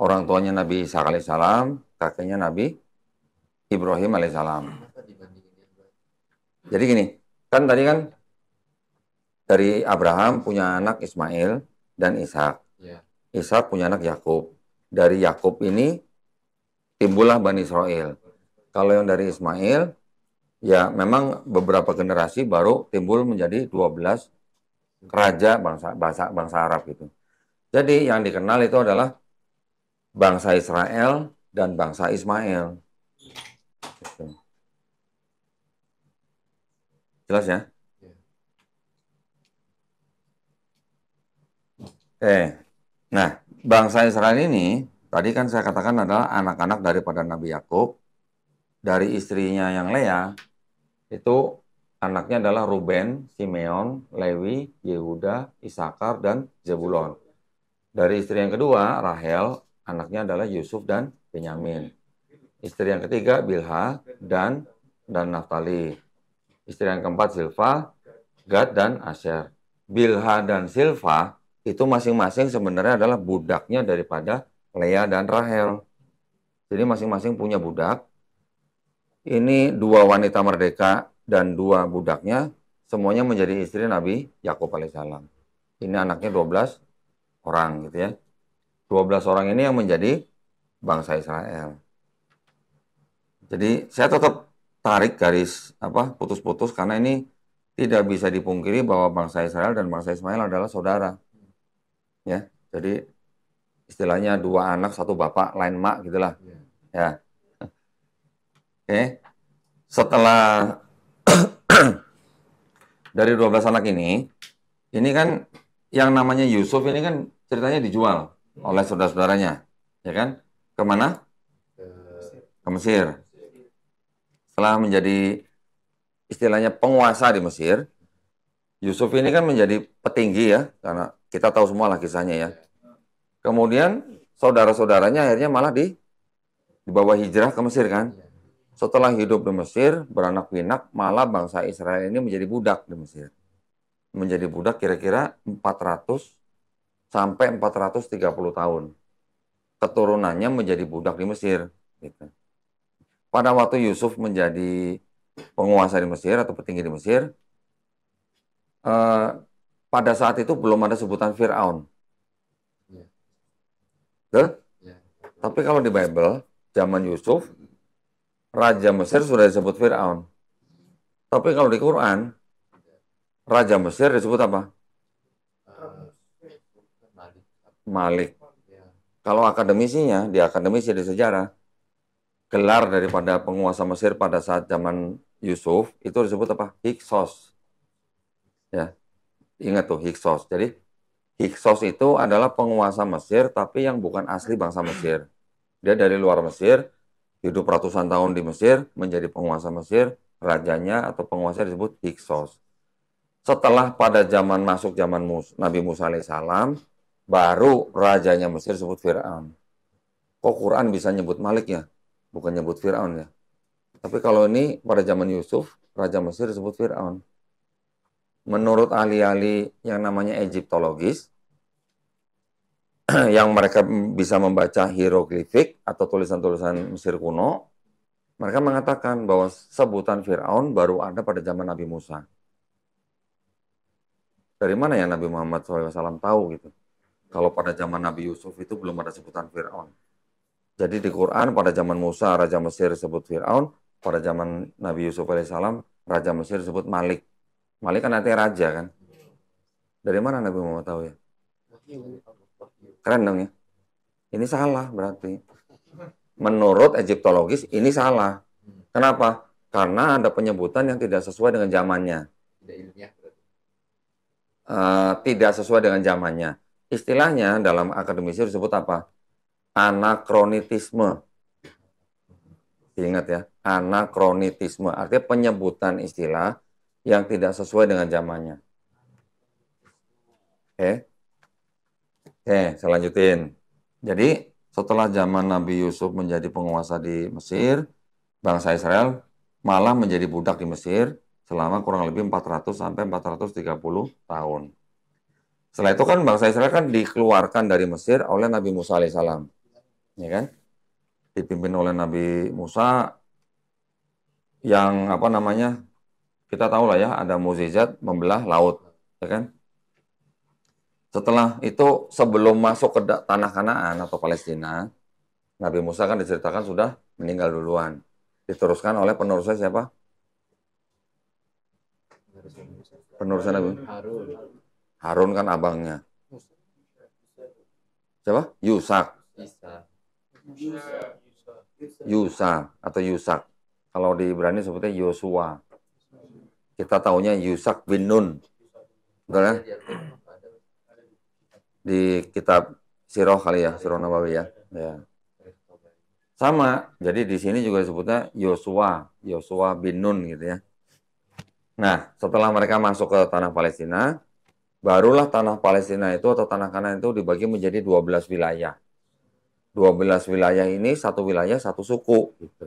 orang tuanya Nabi Isa alaihissalam, kakeknya Nabi Ibrahim alaihissalam. Jadi gini, kan tadi kan dari Abraham punya anak Ismail dan Ishak. Yeah. Ishak punya anak Yakub. Dari Yakub ini timbullah Bani Israel. Kalau yang dari Ismail ya memang beberapa generasi baru timbul menjadi 12 raja bangsa bangsa, bangsa Arab gitu. Jadi yang dikenal itu adalah bangsa Israel dan bangsa Ismail. Gitu. Jelas ya? Eh, nah, bangsa Israel ini tadi kan saya katakan adalah anak-anak daripada Nabi Yakub dari istrinya yang Lea itu anaknya adalah Ruben, Simeon, Lewi, Yehuda, Isakar dan Zebulon. Dari istri yang kedua Rahel, anaknya adalah Yusuf dan Benyamin. Istri yang ketiga Bilha dan dan Naftali. Istri yang keempat Silva, Gad dan Asher. Bilha dan Silva itu masing-masing sebenarnya adalah budaknya daripada Lea dan Rahel. Hmm. Jadi masing-masing punya budak. Ini dua wanita merdeka dan dua budaknya semuanya menjadi istri Nabi Yakub alaihissalam. Ini anaknya 12 orang gitu ya. 12 orang ini yang menjadi bangsa Israel. Jadi saya tetap tarik garis apa putus-putus karena ini tidak bisa dipungkiri bahwa bangsa Israel dan bangsa Ismail adalah saudara ya jadi istilahnya dua anak satu bapak lain mak gitulah ya, ya. oke setelah [CLEARS THROAT] dari dua belas anak ini ini kan yang namanya Yusuf ini kan ceritanya dijual oleh saudara-saudaranya ya kan kemana ke Mesir setelah menjadi istilahnya penguasa di Mesir Yusuf ini kan menjadi petinggi ya karena kita tahu semua lah kisahnya ya. Kemudian saudara-saudaranya akhirnya malah di dibawa hijrah ke Mesir kan. Setelah hidup di Mesir, beranak pinak, malah bangsa Israel ini menjadi budak di Mesir. Menjadi budak kira-kira 400 sampai 430 tahun. Keturunannya menjadi budak di Mesir. Gitu. Pada waktu Yusuf menjadi penguasa di Mesir atau petinggi di Mesir, eh, pada saat itu belum ada sebutan Fir'aun. Ya. ya. Tapi kalau di Bible, zaman Yusuf, Raja Mesir sudah disebut Fir'aun. Tapi kalau di Quran, Raja Mesir disebut apa? Malik. Ya. Kalau akademisinya, di akademisi di sejarah, gelar daripada penguasa Mesir pada saat zaman Yusuf itu disebut apa? Hiksos. Ya. Ingat tuh Hiksos. Jadi Hiksos itu adalah penguasa Mesir tapi yang bukan asli bangsa Mesir. Dia dari luar Mesir, hidup ratusan tahun di Mesir, menjadi penguasa Mesir, rajanya atau penguasa disebut Hiksos. Setelah pada zaman masuk zaman Mus Nabi Musa alaihissalam, baru rajanya Mesir disebut Fir'aun. Kok Quran bisa nyebut Malik ya? Bukan nyebut Fir'aun ya. Tapi kalau ini pada zaman Yusuf, Raja Mesir disebut Fir'aun menurut ahli-ahli yang namanya Egyptologis, [CLEARS THROAT] yang mereka bisa membaca hieroglifik atau tulisan-tulisan Mesir kuno, mereka mengatakan bahwa sebutan Fir'aun baru ada pada zaman Nabi Musa. Dari mana ya Nabi Muhammad SAW tahu gitu? Kalau pada zaman Nabi Yusuf itu belum ada sebutan Fir'aun. Jadi di Quran pada zaman Musa Raja Mesir disebut Fir'aun, pada zaman Nabi Yusuf alaihissalam Raja Mesir disebut Malik. Malik kan artinya raja kan. Dari mana Nabi Muhammad tahu ya? Keren dong ya. Ini salah berarti. Menurut Egyptologis ini salah. Kenapa? Karena ada penyebutan yang tidak sesuai dengan zamannya. Uh, tidak sesuai dengan zamannya. Istilahnya dalam akademisi disebut apa? Anakronitisme. Ingat ya, anakronitisme. Artinya penyebutan istilah yang tidak sesuai dengan zamannya. Oke. Okay. okay, saya lanjutin. Jadi, setelah zaman Nabi Yusuf menjadi penguasa di Mesir, bangsa Israel malah menjadi budak di Mesir selama kurang lebih 400 sampai 430 tahun. Setelah itu kan bangsa Israel kan dikeluarkan dari Mesir oleh Nabi Musa alaihissalam. Ya kan? Dipimpin oleh Nabi Musa yang apa namanya? kita tahu lah ya ada mukjizat membelah laut, ya kan? Setelah itu sebelum masuk ke tanah Kanaan atau Palestina, Nabi Musa kan diceritakan sudah meninggal duluan. Diteruskan oleh penerusnya siapa? Penerusnya Nabi Harun. Harun kan abangnya. Siapa? Yusak. Yusak atau Yusak. Kalau di Ibrani sebutnya Yosua. Kita tahunya Yusak bin Nun. Betul ya? Di kitab Sirah kali ya, Sirah Nabawi ya. ya. Sama, jadi di sini juga disebutnya Yosua, Yosua bin Nun gitu ya. Nah, setelah mereka masuk ke tanah Palestina, barulah tanah Palestina itu atau tanah Kanan itu dibagi menjadi 12 wilayah. 12 wilayah ini satu wilayah satu suku gitu.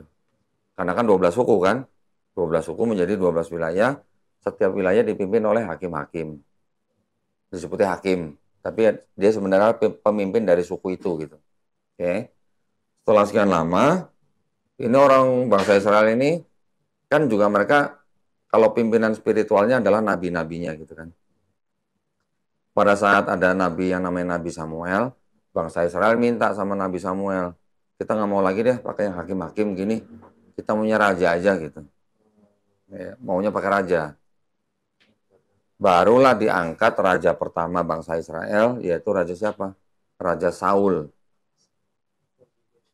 Karena kan 12 suku kan? 12 suku menjadi 12 wilayah. Setiap wilayah dipimpin oleh hakim-hakim. Disebutnya hakim. Tapi dia sebenarnya pemimpin dari suku itu gitu. Oke. Okay. Setelah sekian lama, ini orang bangsa Israel ini kan juga mereka kalau pimpinan spiritualnya adalah nabi-nabinya gitu kan. Pada saat ada nabi yang namanya Nabi Samuel, bangsa Israel minta sama Nabi Samuel, kita nggak mau lagi deh pakai yang hakim-hakim gini, kita punya raja aja gitu ya, maunya pakai raja. Barulah diangkat raja pertama bangsa Israel, yaitu raja siapa? Raja Saul.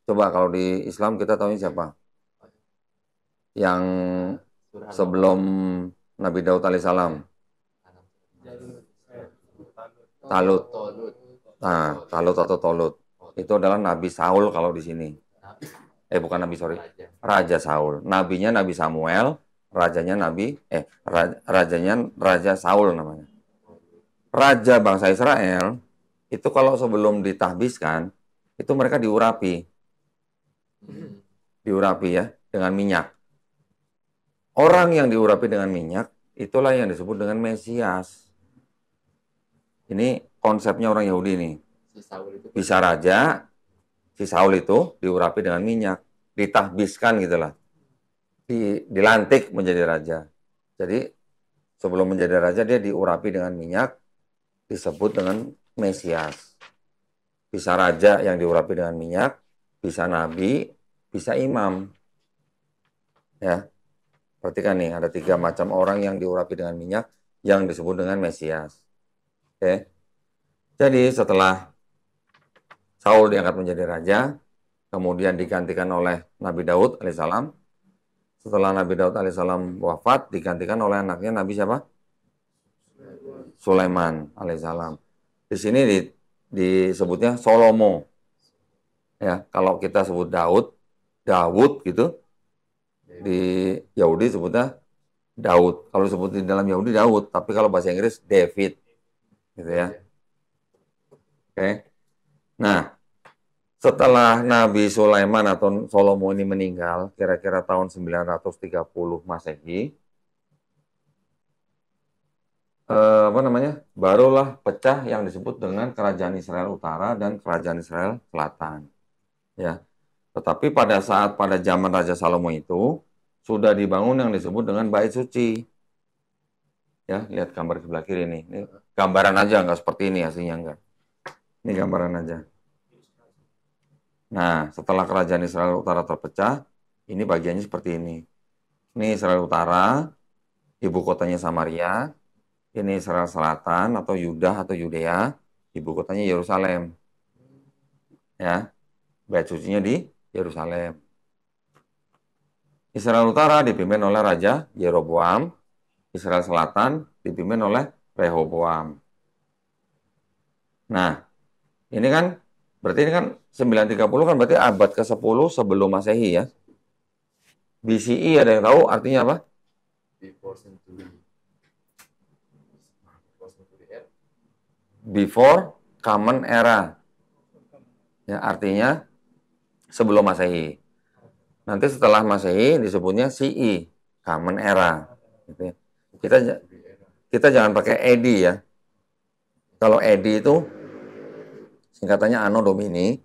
Coba kalau di Islam kita tahu siapa? Yang sebelum Nabi Daud alaihissalam. Talut. Nah, Talut atau Tolut. Itu adalah Nabi Saul kalau di sini. Eh bukan Nabi sorry, Raja Saul. Nabinya Nabi Samuel, rajanya Nabi eh rajanya Raja Saul namanya. Raja bangsa Israel itu kalau sebelum ditahbiskan itu mereka diurapi. Diurapi ya dengan minyak. Orang yang diurapi dengan minyak itulah yang disebut dengan Mesias. Ini konsepnya orang Yahudi nih. Bisa raja, si Saul itu diurapi dengan minyak, ditahbiskan gitulah di, dilantik menjadi raja. Jadi sebelum menjadi raja dia diurapi dengan minyak disebut dengan Mesias. Bisa raja yang diurapi dengan minyak, bisa nabi, bisa imam. Ya. Perhatikan nih ada tiga macam orang yang diurapi dengan minyak yang disebut dengan Mesias. Oke. Jadi setelah Saul diangkat menjadi raja, kemudian digantikan oleh Nabi Daud alaihissalam, setelah Nabi Daud alaihissalam wafat digantikan oleh anaknya Nabi siapa? Sulaiman alaihissalam. Di sini di, disebutnya Solomo. Ya, kalau kita sebut Daud, Daud gitu. Di Yahudi sebutnya Daud. Kalau sebut di dalam Yahudi Daud, tapi kalau bahasa Inggris David. Gitu ya. Oke. Okay. Nah, setelah Nabi Sulaiman atau Solomon ini meninggal, kira-kira tahun 930 Masehi, eh, apa namanya? Barulah pecah yang disebut dengan Kerajaan Israel Utara dan Kerajaan Israel Selatan. Ya. Tetapi pada saat pada zaman Raja Salomo itu sudah dibangun yang disebut dengan Bait Suci. Ya, lihat gambar sebelah kiri ini. Ini gambaran aja nggak seperti ini aslinya nggak. Ini gambaran aja. Nah, setelah kerajaan Israel Utara terpecah, ini bagiannya seperti ini. Ini Israel Utara, ibu kotanya Samaria, ini Israel Selatan atau Yuda atau Yudea, ibu kotanya Yerusalem. Ya, bait sucinya di Yerusalem. Israel Utara dipimpin oleh Raja Yeroboam, Israel Selatan dipimpin oleh Rehoboam. Nah, ini kan Berarti ini kan 930 kan berarti abad ke-10 sebelum Masehi ya. BCE ada yang tahu artinya apa? Before century. Before common era. Ya, artinya sebelum Masehi. Nanti setelah Masehi disebutnya CE, common era. Gitu ya. Kita kita jangan pakai ED ya. Kalau ED itu singkatannya Anno Domini,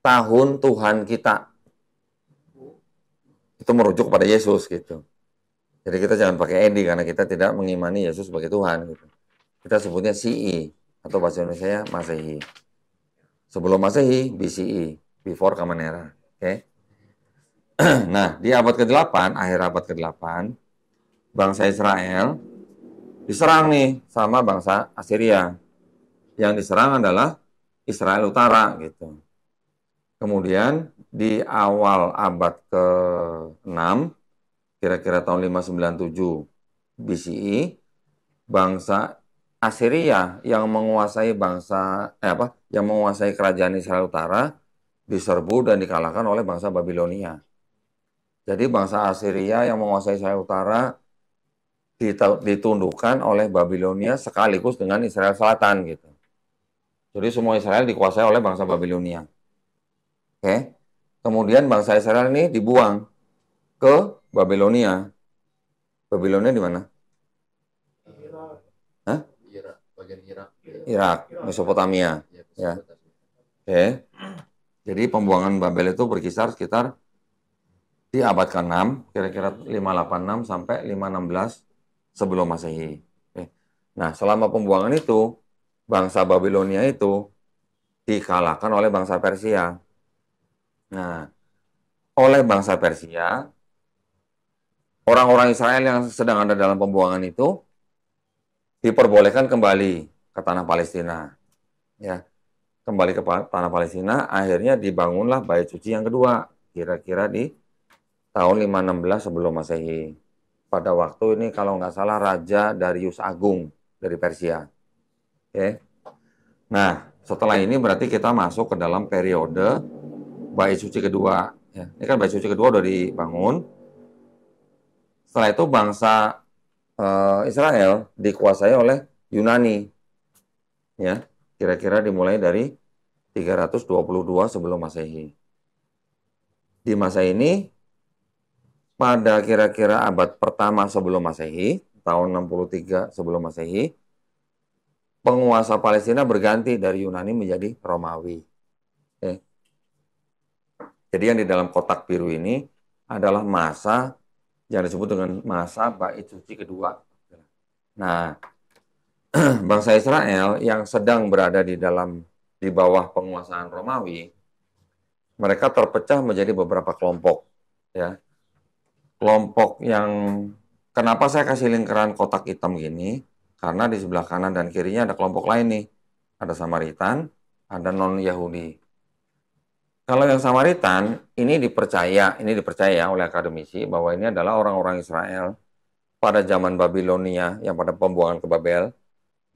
tahun Tuhan kita. Itu merujuk pada Yesus gitu. Jadi kita jangan pakai edi karena kita tidak mengimani Yesus sebagai Tuhan gitu. Kita sebutnya CI e, atau bahasa Indonesia Masehi. Sebelum Masehi, BCE, before Common Oke. Okay? [CLEARS THROAT] nah, di abad ke-8, akhir abad ke-8, bangsa Israel diserang nih sama bangsa Assyria. Yang diserang adalah Israel Utara gitu. Kemudian di awal abad ke-6 kira-kira tahun 597 BCE bangsa Assyria yang menguasai bangsa eh apa yang menguasai kerajaan Israel Utara diserbu dan dikalahkan oleh bangsa Babilonia. Jadi bangsa Assyria yang menguasai Israel Utara ditundukkan oleh Babilonia sekaligus dengan Israel Selatan gitu. Jadi semua Israel dikuasai oleh bangsa Babilonia. Oke. Kemudian bangsa Israel ini dibuang ke Babilonia. Babilonia di mana? Hah? Irak, Irak. Mesopotamia. Iya, ya. Oke. Jadi pembuangan Babel itu berkisar sekitar di abad ke-6, kira-kira 586 sampai 516 sebelum Masehi. Oke. Nah, selama pembuangan itu bangsa Babilonia itu dikalahkan oleh bangsa Persia. Nah, oleh bangsa Persia, orang-orang Israel yang sedang ada dalam pembuangan itu diperbolehkan kembali ke tanah Palestina. Ya, kembali ke tanah Palestina, akhirnya dibangunlah bait suci yang kedua, kira-kira di tahun 516 sebelum Masehi. Pada waktu ini kalau nggak salah Raja Darius Agung dari Persia. Ya. Nah, setelah ini berarti kita masuk ke dalam periode bayi suci kedua. Ya. Ini kan bayi suci kedua udah dibangun. Setelah itu bangsa uh, Israel dikuasai oleh Yunani. Ya, kira-kira dimulai dari 322 sebelum Masehi. Di masa ini pada kira-kira abad pertama sebelum Masehi, tahun 63 sebelum Masehi, penguasa Palestina berganti dari Yunani menjadi Romawi. Eh. Jadi yang di dalam kotak biru ini adalah masa yang disebut dengan masa bait suci kedua. Nah, [CLEARS THROAT] bangsa Israel yang sedang berada di dalam di bawah penguasaan Romawi, mereka terpecah menjadi beberapa kelompok. Ya, kelompok yang kenapa saya kasih lingkaran kotak hitam gini? Karena di sebelah kanan dan kirinya ada kelompok lain nih. Ada Samaritan, ada non-Yahudi. Kalau yang Samaritan, ini dipercaya, ini dipercaya oleh akademisi bahwa ini adalah orang-orang Israel pada zaman Babilonia yang pada pembuangan ke Babel.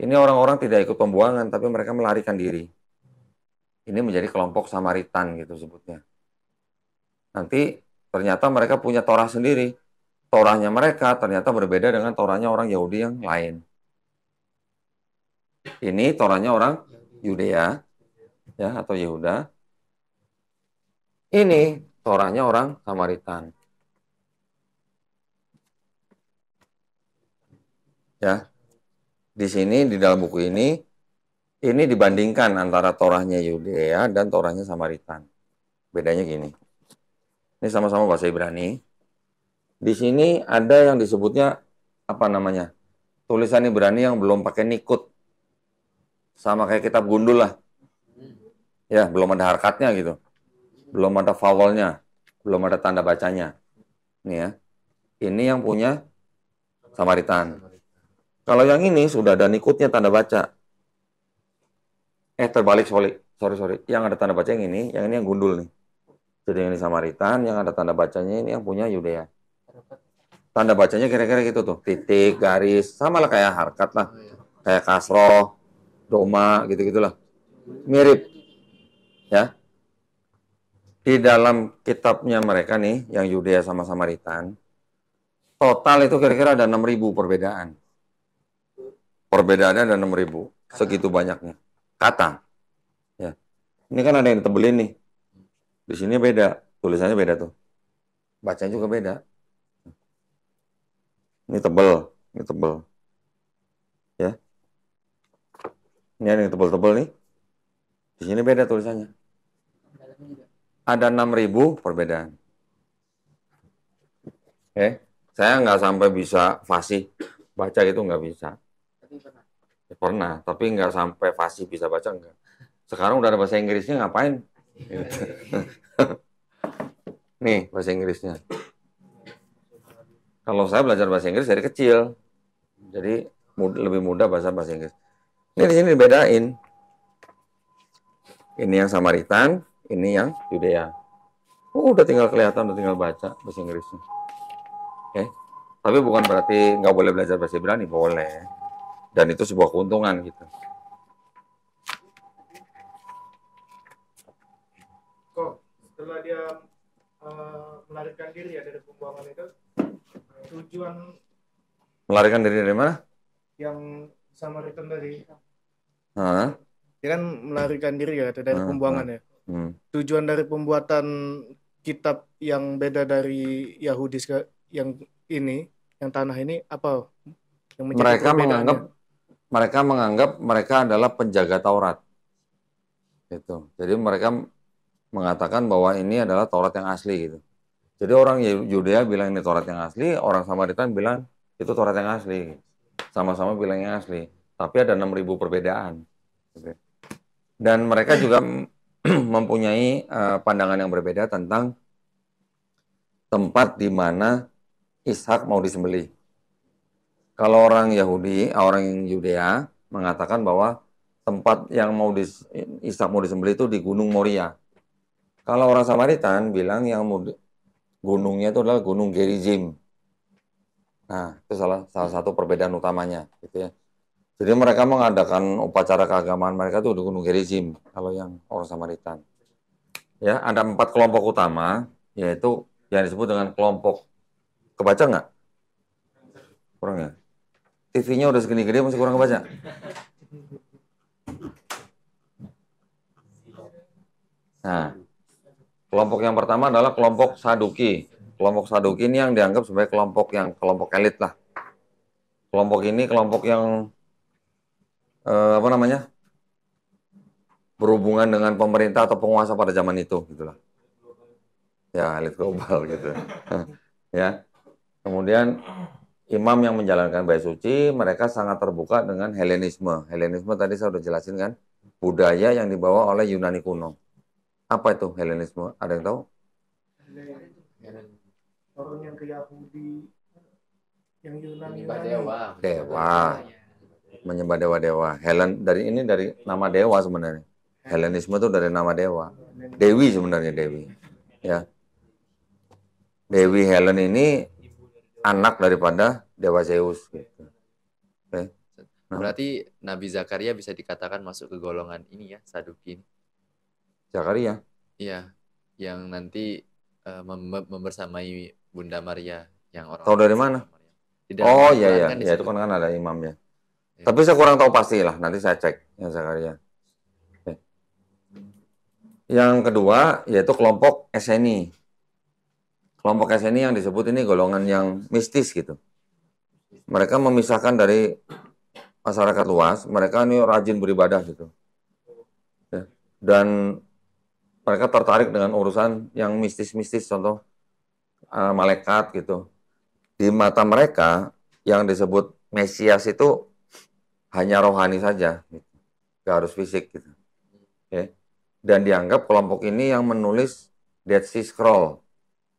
Ini orang-orang tidak ikut pembuangan, tapi mereka melarikan diri. Ini menjadi kelompok Samaritan gitu sebutnya. Nanti ternyata mereka punya Torah sendiri. Torahnya mereka ternyata berbeda dengan Torahnya orang Yahudi yang lain. Ini Torahnya orang Yudea ya atau Yehuda. Ini Torahnya orang Samaritan. Ya. Di sini di dalam buku ini ini dibandingkan antara Torahnya Yudea dan Torahnya Samaritan. Bedanya gini. Ini sama-sama bahasa Ibrani. Di sini ada yang disebutnya apa namanya? Tulisan Ibrani yang belum pakai nikut sama kayak kitab gundul lah. Ya, belum ada harkatnya gitu. Belum ada vowelnya. Belum ada tanda bacanya. Ini ya. Ini yang punya Samaritan. Kalau yang ini sudah ada nikutnya tanda baca. Eh terbalik sorry, sorry sorry. Yang ada tanda baca yang ini, yang ini yang gundul nih. Jadi ini Samaritan, yang ada tanda bacanya ini yang punya Yudea. Tanda bacanya kira-kira gitu tuh, titik, garis, sama lah kayak harkat lah, kayak kasroh, Roma gitu-gitulah. Mirip. Ya. Di dalam kitabnya mereka nih yang Yudea sama Samaritan total itu kira-kira ada enam ribu perbedaan. Perbedaannya ada enam ribu segitu banyaknya. Kata. Ya. Ini kan ada yang ditebelin nih. Di sini beda, tulisannya beda tuh. Bacanya juga beda. Ini tebel, ini tebel. Ini ada yang tebal-tebal nih. Di sini beda tulisannya. Ada 6000 perbedaan. Oke, okay. saya nggak sampai bisa fasih baca gitu nggak bisa. Ya, pernah, tapi nggak sampai fasih bisa baca nggak. Sekarang udah ada bahasa Inggrisnya ngapain? [LAUGHS] Nih bahasa Inggrisnya. Kalau saya belajar bahasa Inggris dari kecil, jadi lebih mudah bahasa bahasa Inggris. Ini di sini dibedain. Ini yang Samaritan, ini yang Yudea. Oh, udah tinggal kelihatan, udah tinggal baca bahasa Inggrisnya. Oke. Okay. Tapi bukan berarti nggak boleh belajar bahasa Ibrani, boleh. Dan itu sebuah keuntungan gitu. setelah dia uh, melarikan diri ya dari pembuangan itu, tujuan melarikan diri dari mana? Yang sama return tadi. Dia kan melarikan diri ya dari hmm. pembuangan ya. Hmm. Tujuan dari pembuatan kitab yang beda dari Yahudi yang ini, yang tanah ini apa? Yang mereka menganggap mereka menganggap mereka adalah penjaga Taurat. itu. Jadi mereka mengatakan bahwa ini adalah Taurat yang asli gitu. Jadi orang Yudea bilang ini Taurat yang asli, orang Samaritan bilang itu Taurat yang asli. Gitu sama-sama bilangnya asli, tapi ada 6.000 perbedaan. Dan mereka juga [CLEARS THROAT] [CLEARS THROAT] mempunyai eh, pandangan yang berbeda tentang tempat di mana Ishak mau disembelih. Kalau orang Yahudi, orang Yudea mengatakan bahwa tempat yang mau dis, Ishak mau disembelih itu di Gunung Moria. Kalau orang Samaritan bilang yang mau gunungnya itu adalah Gunung Gerizim Nah, itu salah salah satu perbedaan utamanya gitu ya. Jadi mereka mengadakan upacara keagamaan mereka itu di Gunung Gerizim kalau yang orang Samaritan. Ya, ada empat kelompok utama yaitu yang disebut dengan kelompok kebaca nggak? Kurang ya? TV-nya udah segini-gini masih kurang kebaca. Nah, kelompok yang pertama adalah kelompok Saduki kelompok Saduki ini yang dianggap sebagai kelompok yang kelompok elit lah. Kelompok ini kelompok yang eh, apa namanya berhubungan dengan pemerintah atau penguasa pada zaman itu gitulah. Ya elit global [LAUGHS] gitu. ya. Kemudian imam yang menjalankan Bayi suci, mereka sangat terbuka dengan Helenisme. Helenisme tadi saya sudah jelasin kan, budaya yang dibawa oleh Yunani kuno. Apa itu Helenisme? Ada yang tahu? orang yang ke Yahudi yang Yunani menyembah dewa dewa menyembah dewa dewa Helen dari ini dari nama dewa sebenarnya Helenisme itu dari nama dewa Dewi sebenarnya Dewi ya Dewi Helen ini anak daripada dewa Zeus gitu. Eh. Nah. Berarti Nabi Zakaria bisa dikatakan masuk ke golongan ini ya, Sadukin. Zakaria? Iya, yang nanti uh, mem membersamai Bunda Maria yang orang tahu dari mana Tidak oh iya iya kan ya, itu kan kan ada imam ya. Iya. tapi saya kurang tahu pasti lah nanti saya cek yang Zakaria Oke. yang kedua yaitu kelompok SNI kelompok SNI yang disebut ini golongan yang mistis gitu mereka memisahkan dari masyarakat luas mereka ini rajin beribadah gitu ya. dan mereka tertarik dengan urusan yang mistis-mistis contoh uh, malaikat gitu. Di mata mereka yang disebut Mesias itu hanya rohani saja, gitu. gak harus fisik gitu. Okay. Dan dianggap kelompok ini yang menulis Dead Sea Scroll.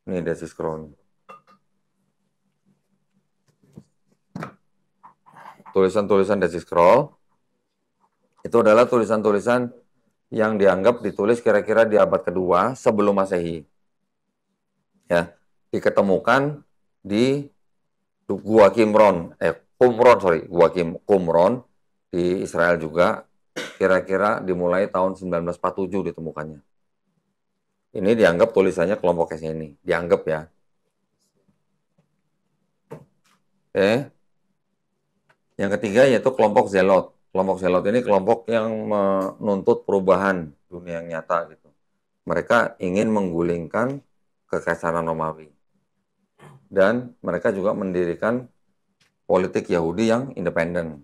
Ini Dead Sea Scroll. Tulisan-tulisan Dead Sea Scroll itu adalah tulisan-tulisan yang dianggap ditulis kira-kira di abad kedua sebelum masehi. Ya, diketemukan di Gua Kimron, eh kumron sorry, Gua Kim, Qumron di Israel juga kira-kira dimulai tahun 1947 ditemukannya. Ini dianggap tulisannya kelompok es ini, dianggap ya. Oke. Yang ketiga yaitu kelompok Zelot. Kelompok Zelot ini kelompok yang menuntut perubahan dunia yang nyata gitu. Mereka ingin menggulingkan kekaisaran Romawi dan mereka juga mendirikan politik Yahudi yang independen.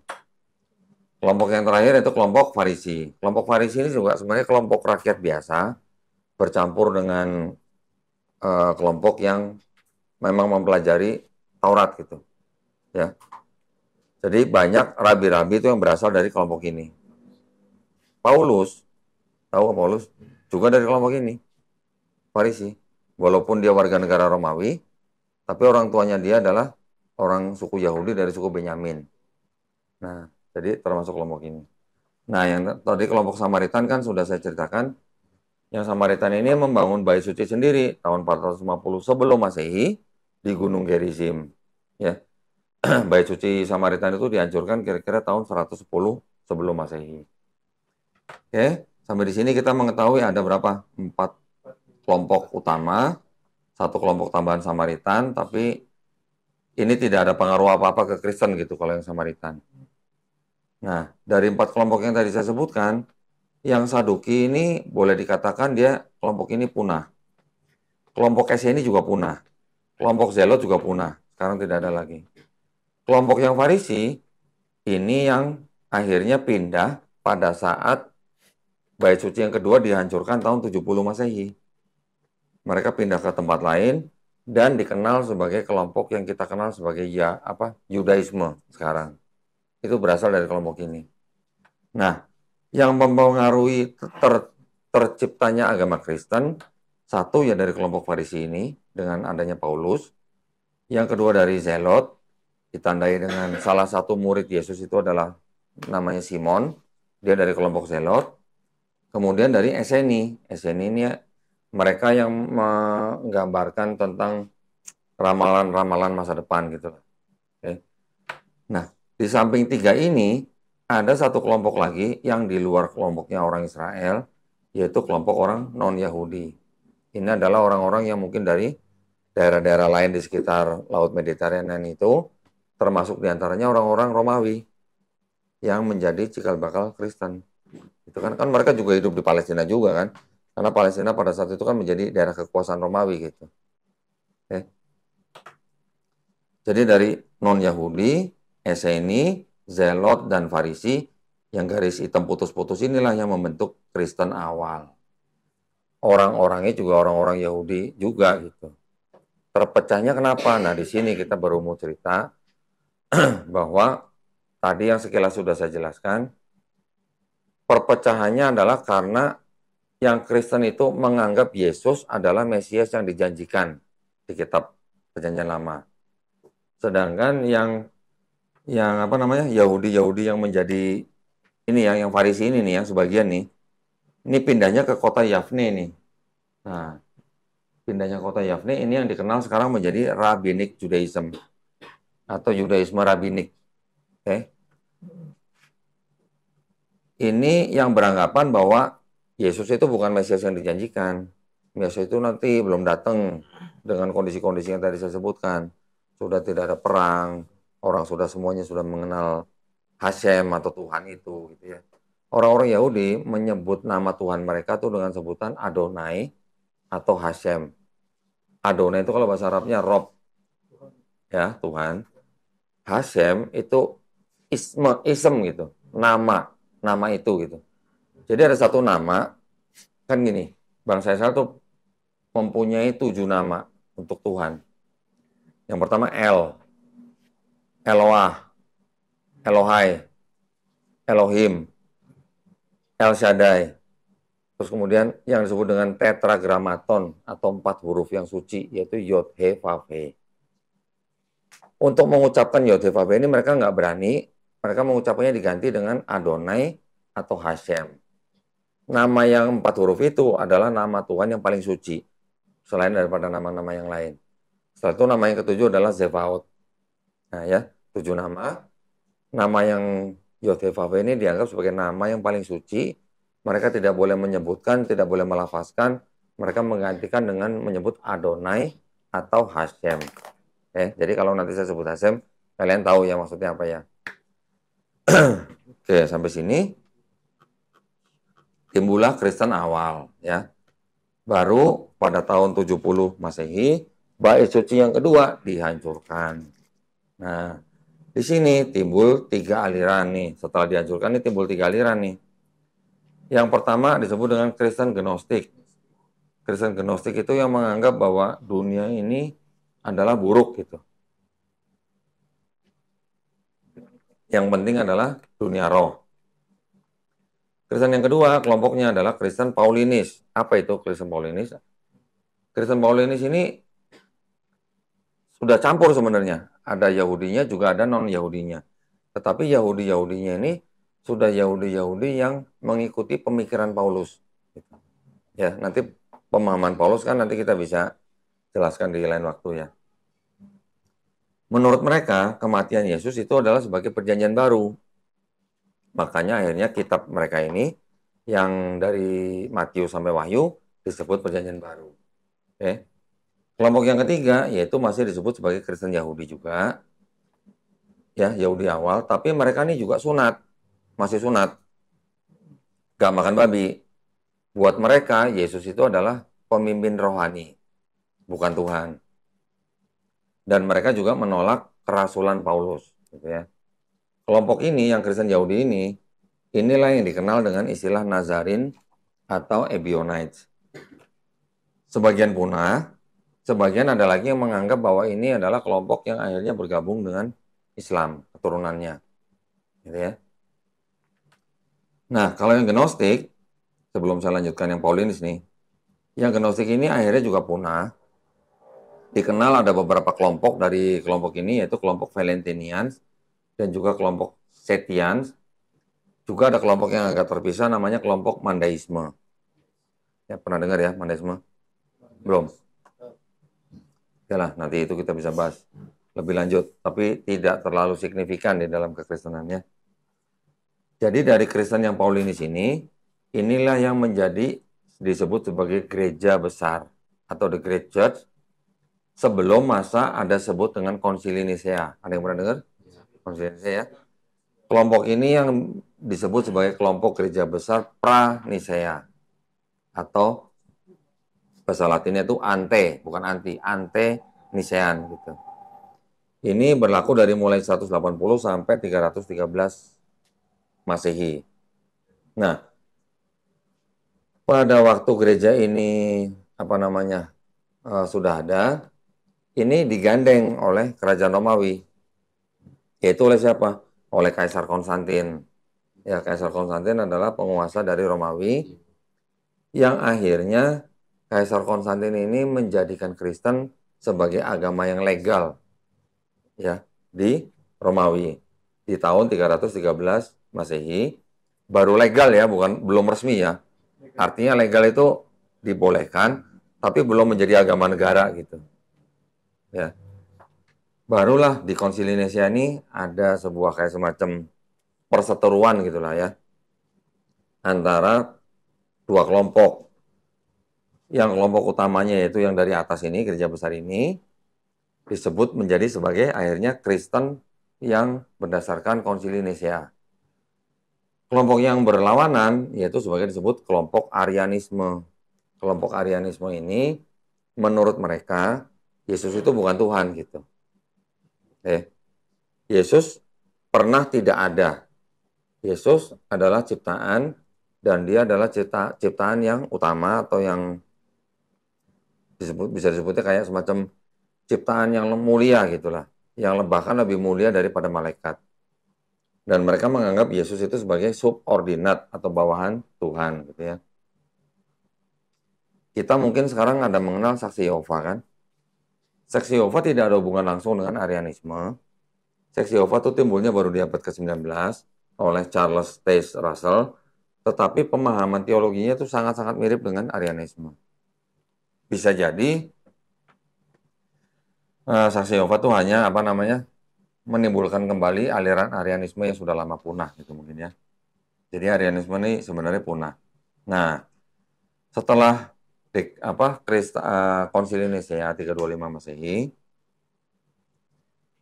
Kelompok yang terakhir itu kelompok Farisi. Kelompok Farisi ini juga sebenarnya kelompok rakyat biasa bercampur dengan uh, kelompok yang memang mempelajari Taurat gitu. Ya. Jadi banyak rabi-rabi itu yang berasal dari kelompok ini. Paulus, tahu Paulus juga dari kelompok ini. Farisi. Walaupun dia warga negara Romawi, tapi orang tuanya dia adalah orang suku Yahudi dari suku Benyamin. Nah, jadi termasuk kelompok ini. Nah, yang tadi kelompok Samaritan kan sudah saya ceritakan. Yang Samaritan ini membangun bait suci sendiri tahun 450 sebelum Masehi di Gunung Gerizim. Ya. [CLEARS THROAT] bait suci Samaritan itu dihancurkan kira-kira tahun 110 sebelum Masehi. Oke, sampai di sini kita mengetahui ada berapa? Empat kelompok utama satu kelompok tambahan Samaritan, tapi ini tidak ada pengaruh apa-apa ke Kristen gitu kalau yang Samaritan. Nah, dari empat kelompok yang tadi saya sebutkan, yang Saduki ini boleh dikatakan dia kelompok ini punah. Kelompok SE ini juga punah. Kelompok Zelot juga punah. Sekarang tidak ada lagi. Kelompok yang Farisi ini yang akhirnya pindah pada saat bait suci yang kedua dihancurkan tahun 70 Masehi mereka pindah ke tempat lain dan dikenal sebagai kelompok yang kita kenal sebagai ya apa Yudaisme sekarang. Itu berasal dari kelompok ini. Nah, yang mempengaruhi ter, terciptanya agama Kristen satu ya dari kelompok Farisi ini dengan adanya Paulus, yang kedua dari Zelot ditandai dengan salah satu murid Yesus itu adalah namanya Simon, dia dari kelompok Zelot. Kemudian dari Eseni, Eseni ini mereka yang menggambarkan tentang ramalan-ramalan masa depan gitu. Oke. Nah, di samping tiga ini ada satu kelompok lagi yang di luar kelompoknya orang Israel, yaitu kelompok orang non Yahudi. Ini adalah orang-orang yang mungkin dari daerah-daerah lain di sekitar Laut Mediterania itu, termasuk diantaranya orang-orang Romawi yang menjadi cikal bakal Kristen. Itu kan kan mereka juga hidup di Palestina juga kan karena Palestina pada saat itu kan menjadi daerah kekuasaan Romawi gitu. Okay. Eh. Jadi dari non Yahudi, Eseni, Zelot dan Farisi yang garis hitam putus-putus inilah yang membentuk Kristen awal. Orang-orangnya juga orang-orang Yahudi juga gitu. Terpecahnya kenapa? Nah di sini kita baru mau cerita [CLEARS THROAT] bahwa tadi yang sekilas sudah saya jelaskan, perpecahannya adalah karena yang Kristen itu menganggap Yesus adalah Mesias yang dijanjikan di kitab Perjanjian Lama. Sedangkan yang yang apa namanya Yahudi-Yahudi yang menjadi ini yang yang Farisi ini nih yang sebagian nih ini pindahnya ke kota Yafne ini. Nah, pindahnya kota Yafne ini yang dikenal sekarang menjadi Rabbinic Judaism atau Yudaisme Rabbinik. Oke. Okay. Ini yang beranggapan bahwa Yesus itu bukan Mesias yang dijanjikan. Mesias itu nanti belum datang dengan kondisi-kondisi yang tadi saya sebutkan. Sudah tidak ada perang, orang sudah semuanya sudah mengenal Hashem atau Tuhan itu gitu ya. Orang-orang Yahudi menyebut nama Tuhan mereka tuh dengan sebutan Adonai atau Hashem. Adonai itu kalau bahasa Arabnya Rob. Ya, Tuhan. Hashem itu isme, isem gitu, nama, nama itu gitu. Jadi ada satu nama, kan gini, bangsa Israel tuh mempunyai tujuh nama untuk Tuhan. Yang pertama El, Eloah, Elohai, Elohim, El Shaddai. Terus kemudian yang disebut dengan tetragramaton atau empat huruf yang suci yaitu Yod He Vav He. Untuk mengucapkan Yod He Vav He ini mereka nggak berani, mereka mengucapkannya diganti dengan Adonai atau Hashem nama yang empat huruf itu adalah nama Tuhan yang paling suci selain daripada nama-nama yang lain. Setelah itu nama yang ketujuh adalah Zevaot. Nah ya, tujuh nama. Nama yang Yotevave ini dianggap sebagai nama yang paling suci. Mereka tidak boleh menyebutkan, tidak boleh melafazkan. Mereka menggantikan dengan menyebut Adonai atau Hashem. Eh, jadi kalau nanti saya sebut Hashem, kalian tahu ya maksudnya apa ya. [CLEARS THROAT] Oke, sampai sini timbullah Kristen awal ya. Baru pada tahun 70 Masehi bait suci yang kedua dihancurkan. Nah, di sini timbul tiga aliran nih. Setelah dihancurkan ini timbul tiga aliran nih. Yang pertama disebut dengan Kristen Gnostik. Kristen Gnostik itu yang menganggap bahwa dunia ini adalah buruk gitu. Yang penting adalah dunia roh. Kristen yang kedua kelompoknya adalah Kristen Paulinis. Apa itu Kristen Paulinis? Kristen Paulinis ini sudah campur sebenarnya. Ada Yahudinya juga ada non-Yahudinya. Tetapi Yahudi-Yahudinya ini sudah Yahudi-Yahudi yang mengikuti pemikiran Paulus. Ya, nanti pemahaman Paulus kan nanti kita bisa jelaskan di lain waktu ya. Menurut mereka, kematian Yesus itu adalah sebagai perjanjian baru. Makanya akhirnya kitab mereka ini yang dari Matius sampai Wahyu disebut perjanjian baru. Oke. Eh, kelompok yang ketiga yaitu masih disebut sebagai Kristen Yahudi juga. Ya, Yahudi awal, tapi mereka ini juga sunat. Masih sunat. Gak makan babi. Buat mereka, Yesus itu adalah pemimpin rohani, bukan Tuhan. Dan mereka juga menolak kerasulan Paulus. Gitu ya. Kelompok ini yang Kristen Yahudi ini inilah yang dikenal dengan istilah Nazarin atau Ebionites. Sebagian punah, sebagian ada lagi yang menganggap bahwa ini adalah kelompok yang akhirnya bergabung dengan Islam keturunannya. Gitu ya. Nah, kalau yang gnostik, sebelum saya lanjutkan yang Paulinis nih, yang gnostik ini akhirnya juga punah. Dikenal ada beberapa kelompok dari kelompok ini yaitu kelompok Valentinians, dan juga kelompok Setians. Juga ada kelompok yang agak terpisah namanya kelompok Mandaisme. Ya, pernah dengar ya Mandaisme? Belum. Yalah, nanti itu kita bisa bahas lebih lanjut, tapi tidak terlalu signifikan di dalam kekristenannya. Jadi dari Kristen yang Paulinis ini, inilah yang menjadi disebut sebagai gereja besar atau the great church sebelum masa ada sebut dengan konsili Nicea Ada yang pernah dengar? konsistensi ya. Kelompok ini yang disebut sebagai kelompok gereja besar Pranisea atau bahasa Latinnya itu ante, bukan anti, ante Nisean gitu. Ini berlaku dari mulai 180 sampai 313 Masehi. Nah, pada waktu gereja ini apa namanya uh, sudah ada, ini digandeng oleh kerajaan Romawi yaitu oleh siapa? Oleh Kaisar Konstantin. Ya, Kaisar Konstantin adalah penguasa dari Romawi yang akhirnya Kaisar Konstantin ini menjadikan Kristen sebagai agama yang legal ya di Romawi di tahun 313 Masehi baru legal ya bukan belum resmi ya artinya legal itu dibolehkan tapi belum menjadi agama negara gitu ya barulah di Konsili Indonesia ini ada sebuah kayak semacam perseteruan gitulah ya antara dua kelompok. Yang kelompok utamanya yaitu yang dari atas ini gereja besar ini disebut menjadi sebagai akhirnya Kristen yang berdasarkan Konsili Indonesia. Kelompok yang berlawanan yaitu sebagai disebut kelompok Arianisme. Kelompok Arianisme ini menurut mereka Yesus itu bukan Tuhan gitu Eh, Yesus pernah tidak ada. Yesus adalah ciptaan dan dia adalah cipta, ciptaan yang utama atau yang disebut bisa disebutnya kayak semacam ciptaan yang mulia gitulah, yang bahkan lebih mulia daripada malaikat. Dan mereka menganggap Yesus itu sebagai subordinat atau bawahan Tuhan gitu ya. Kita mungkin sekarang ada mengenal saksi Yehova kan? Seksi OVA tidak ada hubungan langsung dengan Arianisme. Seksi OVA itu timbulnya baru di abad ke-19 oleh Charles Taze Russell, tetapi pemahaman teologinya itu sangat-sangat mirip dengan Arianisme. Bisa jadi uh, eh, Saksi Yehova itu hanya apa namanya menimbulkan kembali aliran Arianisme yang sudah lama punah gitu mungkin ya. Jadi Arianisme ini sebenarnya punah. Nah, setelah Dek, apa Krist, uh, eh, ya, tiga dua 325 Masehi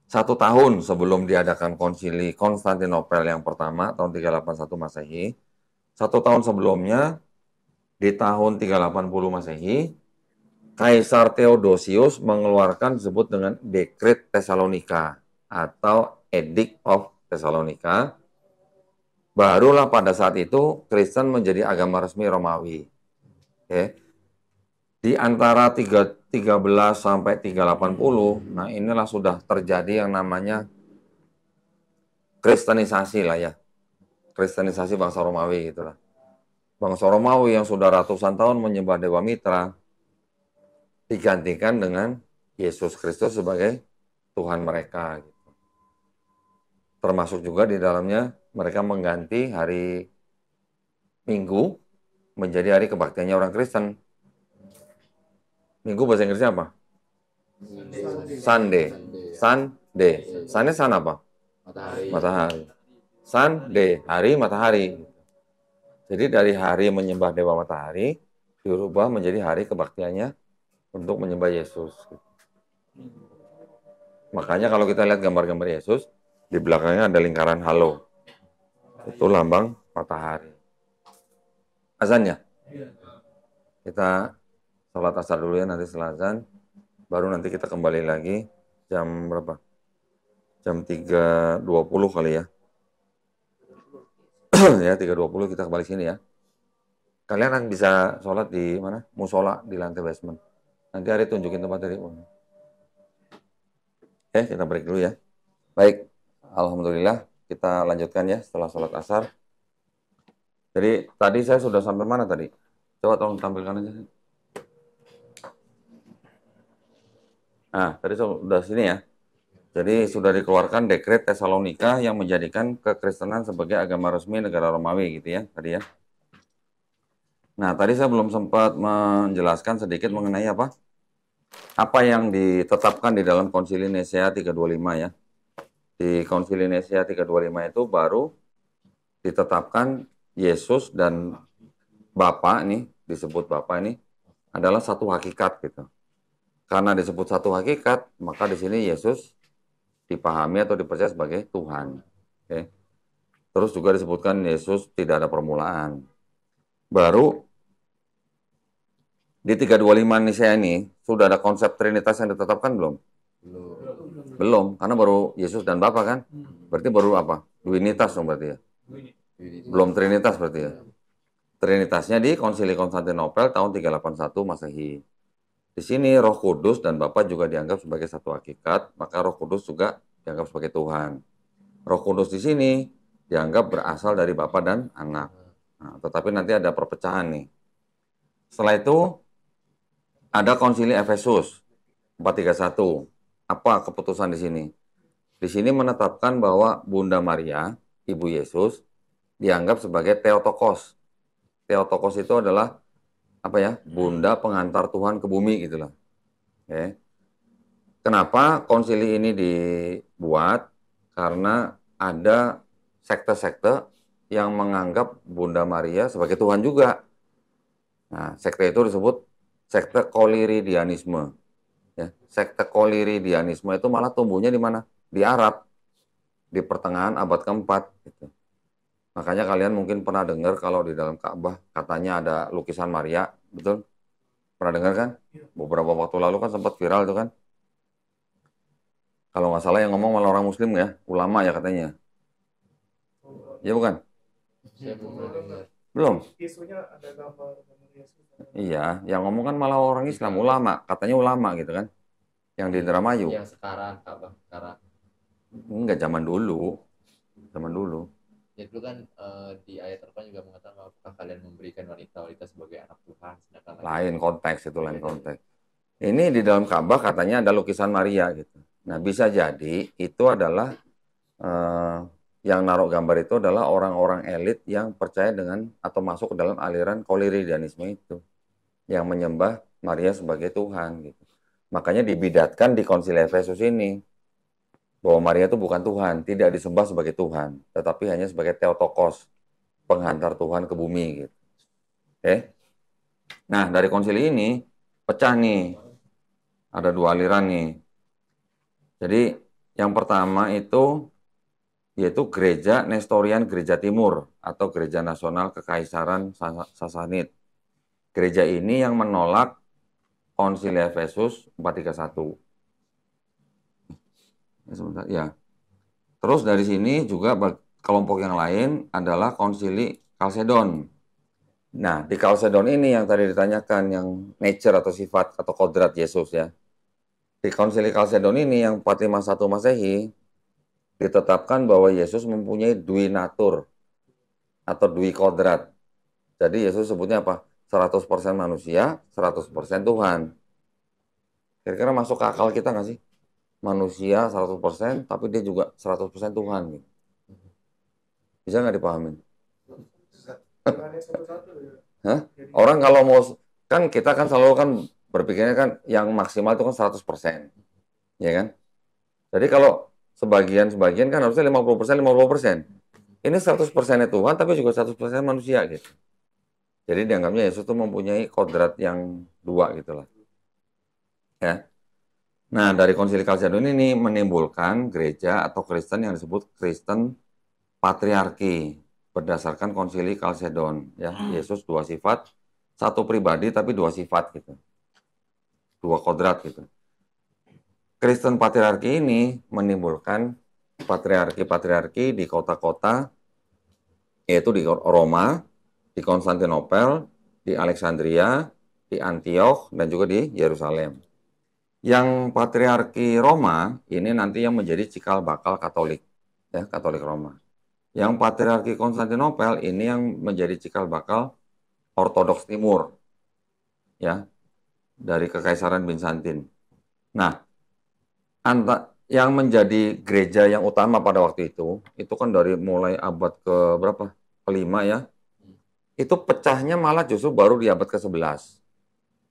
satu tahun sebelum diadakan konsili Konstantinopel yang pertama tahun 381 Masehi satu tahun sebelumnya di tahun 380 Masehi Kaisar Theodosius mengeluarkan disebut dengan Dekret Tesalonika atau Edict of Tesalonika. Barulah pada saat itu Kristen menjadi agama resmi Romawi. Oke. Okay di antara 3, 13 sampai 380, nah inilah sudah terjadi yang namanya kristenisasi lah ya. Kristenisasi bangsa Romawi gitu lah. Bangsa Romawi yang sudah ratusan tahun menyembah Dewa Mitra digantikan dengan Yesus Kristus sebagai Tuhan mereka. Gitu. Termasuk juga di dalamnya mereka mengganti hari Minggu menjadi hari kebaktiannya orang Kristen Minggu bahasa Inggrisnya apa? Sunday. Sunday. Sunday sun apa? Matahari. Matahari. Sunday, hari matahari. Jadi dari hari menyembah dewa matahari diubah menjadi hari kebaktiannya untuk menyembah Yesus. Makanya kalau kita lihat gambar-gambar Yesus, di belakangnya ada lingkaran halo. Itu lambang matahari. Azannya. Iya. Kita sholat asar dulu ya nanti setelah azan. Baru nanti kita kembali lagi jam berapa? Jam 3.20 kali ya. [CLEARS THROAT] ya 3.20 kita kembali sini ya. Kalian bisa sholat di mana? Musola di lantai basement. Nanti hari tunjukin tempat dari Oke, okay, kita break dulu ya. Baik, Alhamdulillah kita lanjutkan ya setelah sholat asar. Jadi tadi saya sudah sampai mana tadi? Coba tolong tampilkan aja. Nah, tadi sudah sini ya. Jadi sudah dikeluarkan dekret Tesalonika yang menjadikan kekristenan sebagai agama resmi negara Romawi gitu ya tadi ya. Nah, tadi saya belum sempat menjelaskan sedikit mengenai apa? Apa yang ditetapkan di dalam Konsili Nicea 325 ya. Di Konsili Nicea 325 itu baru ditetapkan Yesus dan Bapa nih disebut Bapa ini adalah satu hakikat gitu. Karena disebut satu hakikat, maka di sini Yesus dipahami atau dipercaya sebagai Tuhan. Oke. Terus juga disebutkan Yesus tidak ada permulaan. Baru di 325 nisya ini sudah ada konsep Trinitas yang ditetapkan belum? Belum. Belum, karena baru Yesus dan Bapa kan? Hmm. Berarti baru apa? Duinitas dong berarti ya? Belum Trinitas berarti ya? Trinitasnya di Konsili Konstantinopel tahun 381 Masehi. Di sini Roh Kudus dan Bapa juga dianggap sebagai satu hakikat, maka Roh Kudus juga dianggap sebagai Tuhan. Roh Kudus di sini dianggap berasal dari Bapa dan Anak. Nah, tetapi nanti ada perpecahan nih. Setelah itu ada konsili Efesus 431. Apa keputusan di sini? Di sini menetapkan bahwa Bunda Maria, Ibu Yesus, dianggap sebagai Theotokos. Theotokos itu adalah apa ya bunda pengantar Tuhan ke bumi gitulah. Ya. Kenapa konsili ini dibuat? Karena ada sekte-sekte yang menganggap Bunda Maria sebagai Tuhan juga. Nah, sekte itu disebut sekte koliridianisme. Ya, sekte koliridianisme itu malah tumbuhnya di mana? Di Arab, di pertengahan abad keempat. Gitu. Makanya kalian mungkin pernah dengar kalau di dalam Ka'bah katanya ada lukisan Maria, betul? Pernah dengar kan? Iya. Beberapa waktu lalu kan sempat viral itu kan? Kalau nggak salah yang ngomong malah orang Muslim ya, ulama ya katanya. Ya bukan? Iya, Belum. Iya, yang ngomong kan malah orang Islam, ulama, katanya ulama gitu kan? Yang di Indramayu. Yang sekarang, Ka'bah sekarang. Enggak zaman dulu, zaman dulu. Ya dulu kan uh, di ayat terpan juga mengatakan apakah kalian memberikan wanita-wanita sebagai anak Tuhan. Sedangkan lain konteks itu lain konteks. Ini di dalam Ka'bah katanya ada lukisan Maria gitu. Nah bisa jadi itu adalah uh, yang naruh gambar itu adalah orang-orang elit yang percaya dengan atau masuk ke dalam aliran koliridianisme itu yang menyembah Maria sebagai Tuhan gitu. Makanya dibidatkan di konsili Efesus ini bahwa Maria itu bukan Tuhan, tidak disembah sebagai Tuhan, tetapi hanya sebagai Teotokos, penghantar Tuhan ke bumi. Gitu. Oke? Nah, dari konsili ini pecah nih. Ada dua aliran nih. Jadi, yang pertama itu yaitu gereja Nestorian Gereja Timur atau Gereja Nasional Kekaisaran Sasanit. Gereja ini yang menolak Konsili Efesus 431 Ya, ya terus dari sini juga kelompok yang lain adalah konsili Kalsedon nah di Kalsedon ini yang tadi ditanyakan yang nature atau sifat atau kodrat Yesus ya di konsili Kalsedon ini yang 451 Masehi ditetapkan bahwa Yesus mempunyai dui natur atau dui kodrat jadi Yesus sebutnya apa 100% manusia 100% Tuhan kira-kira masuk akal kita nggak sih manusia 100% tapi dia juga 100% Tuhan gitu. Bisa nggak dipahami ya. Hah? Orang kalau mau kan kita kan selalu kan berpikirnya kan yang maksimal itu kan 100%. Ya kan? Jadi kalau sebagian-sebagian kan harusnya 50%, 50%. Ini 100% Tuhan tapi juga 100% manusia gitu. Jadi dianggapnya Yesus itu mempunyai kodrat yang dua gitu lah. Ya. Nah, dari konsili Kalsedon ini menimbulkan gereja atau Kristen yang disebut Kristen patriarki berdasarkan konsili Kalsedon ya. Hmm. Yesus dua sifat, satu pribadi tapi dua sifat gitu. Dua kodrat gitu. Kristen patriarki ini menimbulkan patriarki-patriarki di kota-kota yaitu di Roma, di Konstantinopel, di Alexandria, di Antioch dan juga di Yerusalem yang patriarki Roma ini nanti yang menjadi cikal bakal Katolik, ya Katolik Roma. Yang patriarki Konstantinopel ini yang menjadi cikal bakal Ortodoks Timur, ya dari Kekaisaran Bizantin. Nah, anta, yang menjadi gereja yang utama pada waktu itu, itu kan dari mulai abad ke berapa? Kelima ya. Itu pecahnya malah justru baru di abad ke-11.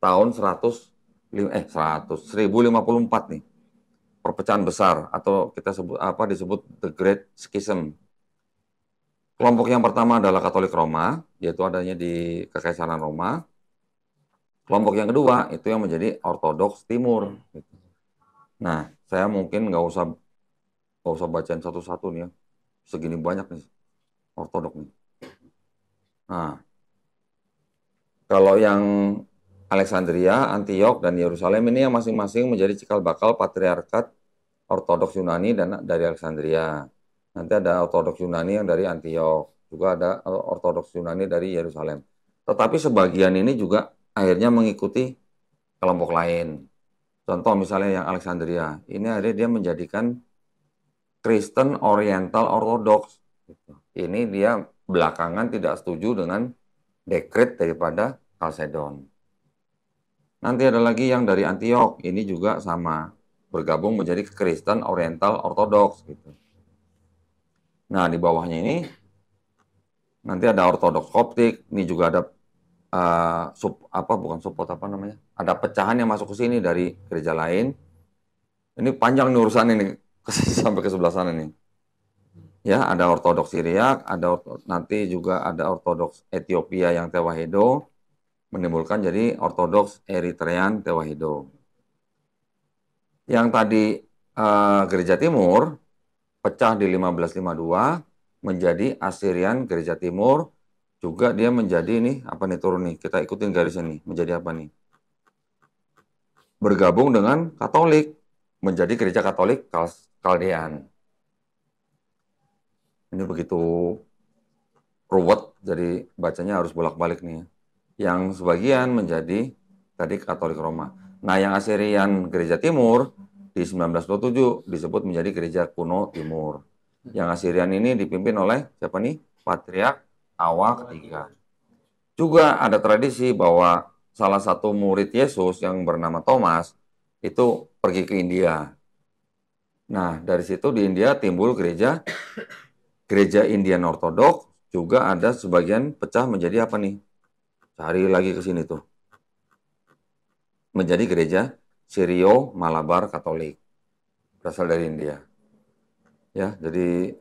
Tahun 100 eh 100 1054 nih perpecahan besar atau kita sebut apa disebut the great schism kelompok yang pertama adalah Katolik Roma yaitu adanya di Kekaisaran Roma kelompok yang kedua itu yang menjadi Ortodoks Timur nah saya mungkin nggak usah nggak usah bacain satu-satu nih ya segini banyak nih Ortodoks nih nah kalau yang Alexandria, Antioch, dan Yerusalem ini yang masing-masing menjadi cikal bakal patriarkat Ortodoks Yunani dan dari Alexandria. Nanti ada Ortodoks Yunani yang dari Antioch, juga ada Ortodoks Yunani dari Yerusalem. Tetapi sebagian ini juga akhirnya mengikuti kelompok lain. Contoh misalnya yang Alexandria, ini akhirnya dia menjadikan Kristen Oriental Ortodoks. Ini dia belakangan tidak setuju dengan dekret daripada Kalsedon. Nanti ada lagi yang dari Antioch ini juga sama, bergabung menjadi Kristen Oriental Ortodoks gitu. Nah, di bawahnya ini nanti ada Ortodoks Koptik, ini juga ada uh, eh, sub apa bukan support apa namanya? Ada pecahan yang masuk ke sini dari gereja lain. Ini panjang nih urusan ini [LAUGHS] sampai ke sebelah sana nih. Ya, ada Ortodoks Syriak, ada orto, nanti juga ada Ortodoks Ethiopia yang Tewahedo, menimbulkan jadi Ortodoks Eritrean Tewahido Yang tadi uh, Gereja Timur pecah di 1552 menjadi Assyrian Gereja Timur juga dia menjadi ini apa nih turun nih kita ikutin garisnya nih menjadi apa nih bergabung dengan Katolik menjadi gereja Katolik Kaldean. Ini begitu ruwet, jadi bacanya harus bolak-balik nih yang sebagian menjadi tadi Katolik Roma. Nah, yang Asirian Gereja Timur di 1927 disebut menjadi Gereja Kuno Timur. Yang Asirian ini dipimpin oleh siapa nih? Patriark Awa ketiga. Juga ada tradisi bahwa salah satu murid Yesus yang bernama Thomas itu pergi ke India. Nah, dari situ di India timbul gereja gereja Indian Ortodok juga ada sebagian pecah menjadi apa nih? Cari lagi ke sini tuh. Menjadi gereja Sirio Malabar Katolik. Berasal dari India. Ya, jadi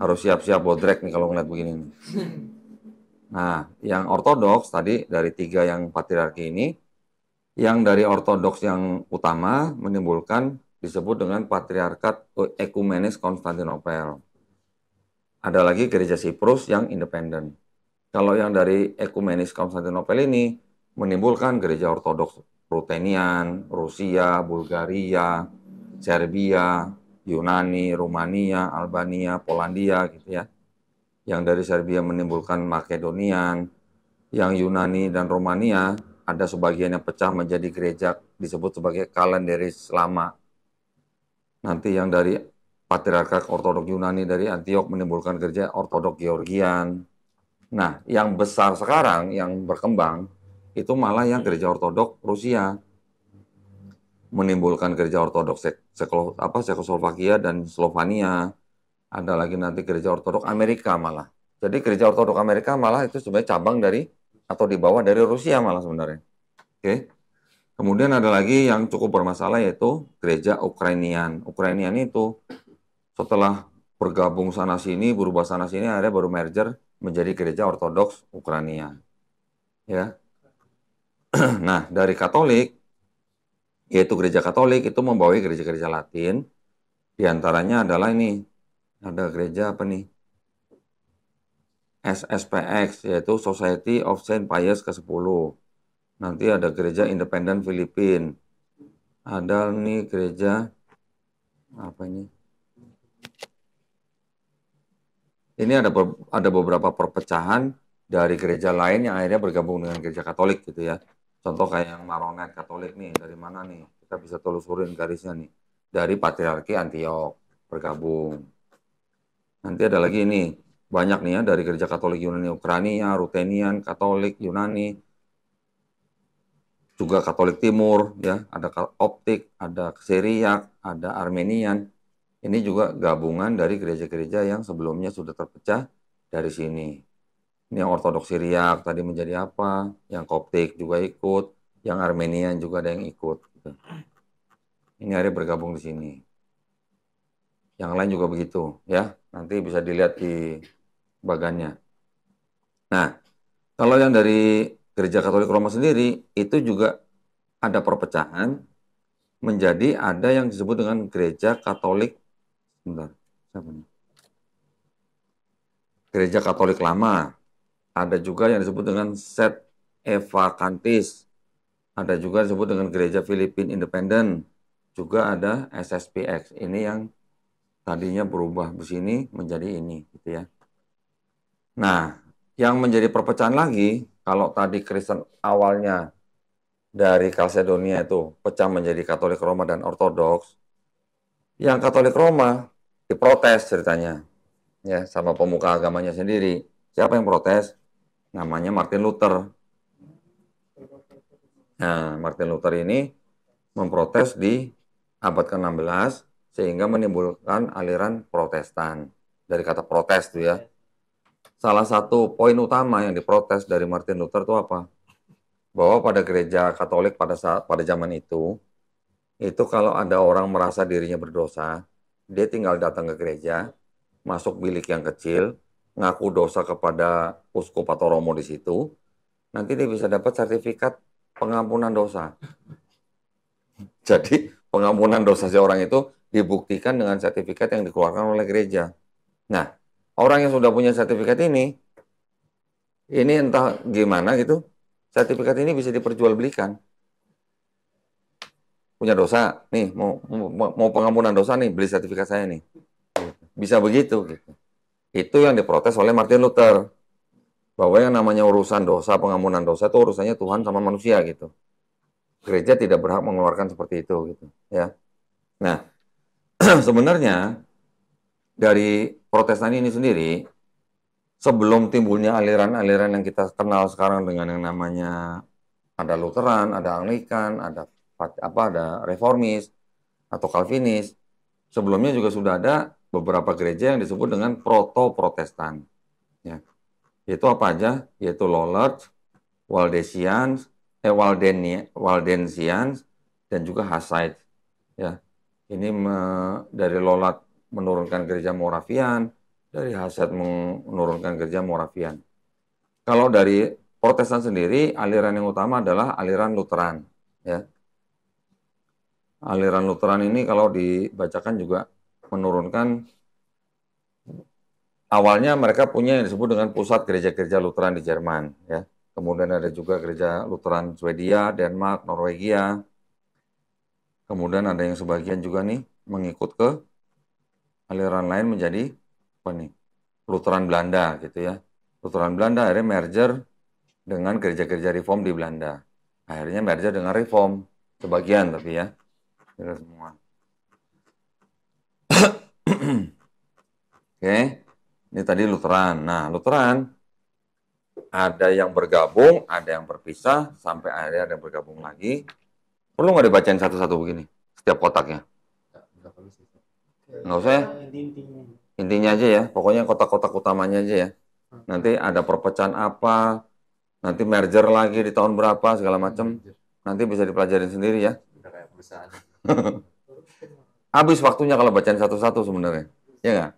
harus siap-siap bodrek nih kalau ngeliat begini. [LAUGHS] Nah, yang ortodoks tadi dari tiga yang patriarki ini, yang dari ortodoks yang utama menimbulkan disebut dengan patriarkat ekumenis Konstantinopel. Ada lagi gereja Siprus yang independen. Kalau yang dari ekumenis Konstantinopel ini menimbulkan gereja ortodoks Rutenian, Rusia, Bulgaria, Serbia, Yunani, Rumania, Albania, Polandia gitu ya. Yang dari Serbia menimbulkan Makedonian, yang Yunani dan Rumania ada sebagian yang pecah menjadi gereja disebut sebagai Kalender lama. Nanti yang dari Patriarkat Ortodok Yunani dari Antioch menimbulkan gereja Ortodok Georgian. Nah, yang besar sekarang, yang berkembang, itu malah yang gereja ortodok Rusia menimbulkan gereja ortodok Ceko, apa Cekoslovakia dan Slovenia. Ada lagi nanti gereja ortodok Amerika malah. Jadi gereja ortodok Amerika malah itu sebenarnya cabang dari atau di bawah dari Rusia malah sebenarnya. Oke. Okay. Kemudian ada lagi yang cukup bermasalah yaitu gereja Ukrainian. Ukrainian itu setelah bergabung sana sini, berubah sana sini, akhirnya baru merger menjadi gereja ortodoks Ukrania. Ya. [CLEARS THROAT] nah, dari Katolik yaitu gereja Katolik itu membawa gereja-gereja Latin di antaranya adalah ini ada gereja apa nih? SSPX yaitu Society of Saint Pius ke-10. Nanti ada gereja independen Filipin. Ada nih gereja apa ini? ini ada ber, ada beberapa perpecahan dari gereja lain yang akhirnya bergabung dengan gereja Katolik gitu ya. Contoh kayak yang Maronet Katolik nih, dari mana nih? Kita bisa telusurin garisnya nih. Dari Patriarki Antiok bergabung. Nanti ada lagi ini, banyak nih ya dari gereja Katolik Yunani Ukrania, Rutenian, Katolik Yunani, juga Katolik Timur ya, ada Optik, ada Syriak, ada Armenian. Ini juga gabungan dari gereja-gereja yang sebelumnya sudah terpecah dari sini. Ini yang Ortodoks Syriak tadi menjadi apa, yang Koptik juga ikut, yang Armenian juga ada yang ikut. Gitu. Ini hari bergabung di sini. Yang lain juga begitu, ya. Nanti bisa dilihat di bagannya. Nah, kalau yang dari Gereja Katolik Roma sendiri itu juga ada perpecahan menjadi ada yang disebut dengan Gereja Katolik Bentar, siapa nih? Gereja Katolik lama. Ada juga yang disebut dengan set evakantis. Ada juga yang disebut dengan Gereja Filipin Independen. Juga ada SSPX. Ini yang tadinya berubah di sini menjadi ini, gitu ya. Nah, yang menjadi perpecahan lagi kalau tadi Kristen awalnya dari Kalsedonia itu pecah menjadi Katolik Roma dan Ortodoks, yang Katolik Roma diprotes ceritanya ya sama pemuka agamanya sendiri. Siapa yang protes? Namanya Martin Luther. Nah, Martin Luther ini memprotes di abad ke-16 sehingga menimbulkan aliran Protestan dari kata protes tuh ya. Salah satu poin utama yang diprotes dari Martin Luther itu apa? Bahwa pada gereja Katolik pada saat pada zaman itu itu kalau ada orang merasa dirinya berdosa, dia tinggal datang ke gereja, masuk bilik yang kecil, ngaku dosa kepada uskup atau romo di situ, nanti dia bisa dapat sertifikat pengampunan dosa. [LAUGHS] Jadi pengampunan dosa si orang itu dibuktikan dengan sertifikat yang dikeluarkan oleh gereja. Nah, orang yang sudah punya sertifikat ini, ini entah gimana gitu, sertifikat ini bisa diperjualbelikan punya dosa nih mau mau pengampunan dosa nih beli sertifikat saya nih bisa begitu gitu itu yang diprotes oleh Martin Luther bahwa yang namanya urusan dosa pengampunan dosa itu urusannya Tuhan sama manusia gitu gereja tidak berhak mengeluarkan seperti itu gitu ya nah [CLEARS THROAT] sebenarnya dari Protestan ini sendiri sebelum timbulnya aliran-aliran yang kita kenal sekarang dengan yang namanya ada Lutheran, ada Anglikan, ada apa ada reformis atau kalvinis Sebelumnya juga sudah ada beberapa gereja yang disebut dengan proto-protestan. Ya. Yaitu apa aja? Yaitu Lollard, Waldensians, eh, Walden, Waldensians, dan juga hasaid Ya. Ini me, dari Lollard menurunkan gereja Moravian, dari hasaid menurunkan gereja Moravian. Kalau dari Protestan sendiri, aliran yang utama adalah aliran Lutheran. Ya aliran Lutheran ini kalau dibacakan juga menurunkan awalnya mereka punya yang disebut dengan pusat gereja-gereja Lutheran di Jerman ya. Kemudian ada juga gereja Lutheran Swedia, Denmark, Norwegia. Kemudian ada yang sebagian juga nih mengikut ke aliran lain menjadi apa nih? Lutheran Belanda gitu ya. Lutheran Belanda akhirnya merger dengan gereja-gereja reform di Belanda. Akhirnya merger dengan reform sebagian tapi ya semua. [COUGHS] Oke. Okay. Ini tadi Lutheran. Nah, Lutheran ada yang bergabung, ada yang berpisah, sampai akhirnya ada yang bergabung lagi. Perlu nggak dibacain satu-satu begini? Setiap kotaknya? Nggak usah ya? Intinya aja ya. Pokoknya kotak-kotak utamanya aja ya. Nanti ada perpecahan apa, nanti merger lagi di tahun berapa, segala macam. Nanti bisa dipelajarin sendiri ya. kayak perusahaan. [LAUGHS] Habis waktunya kalau bacaan satu-satu sebenarnya. Ya nggak?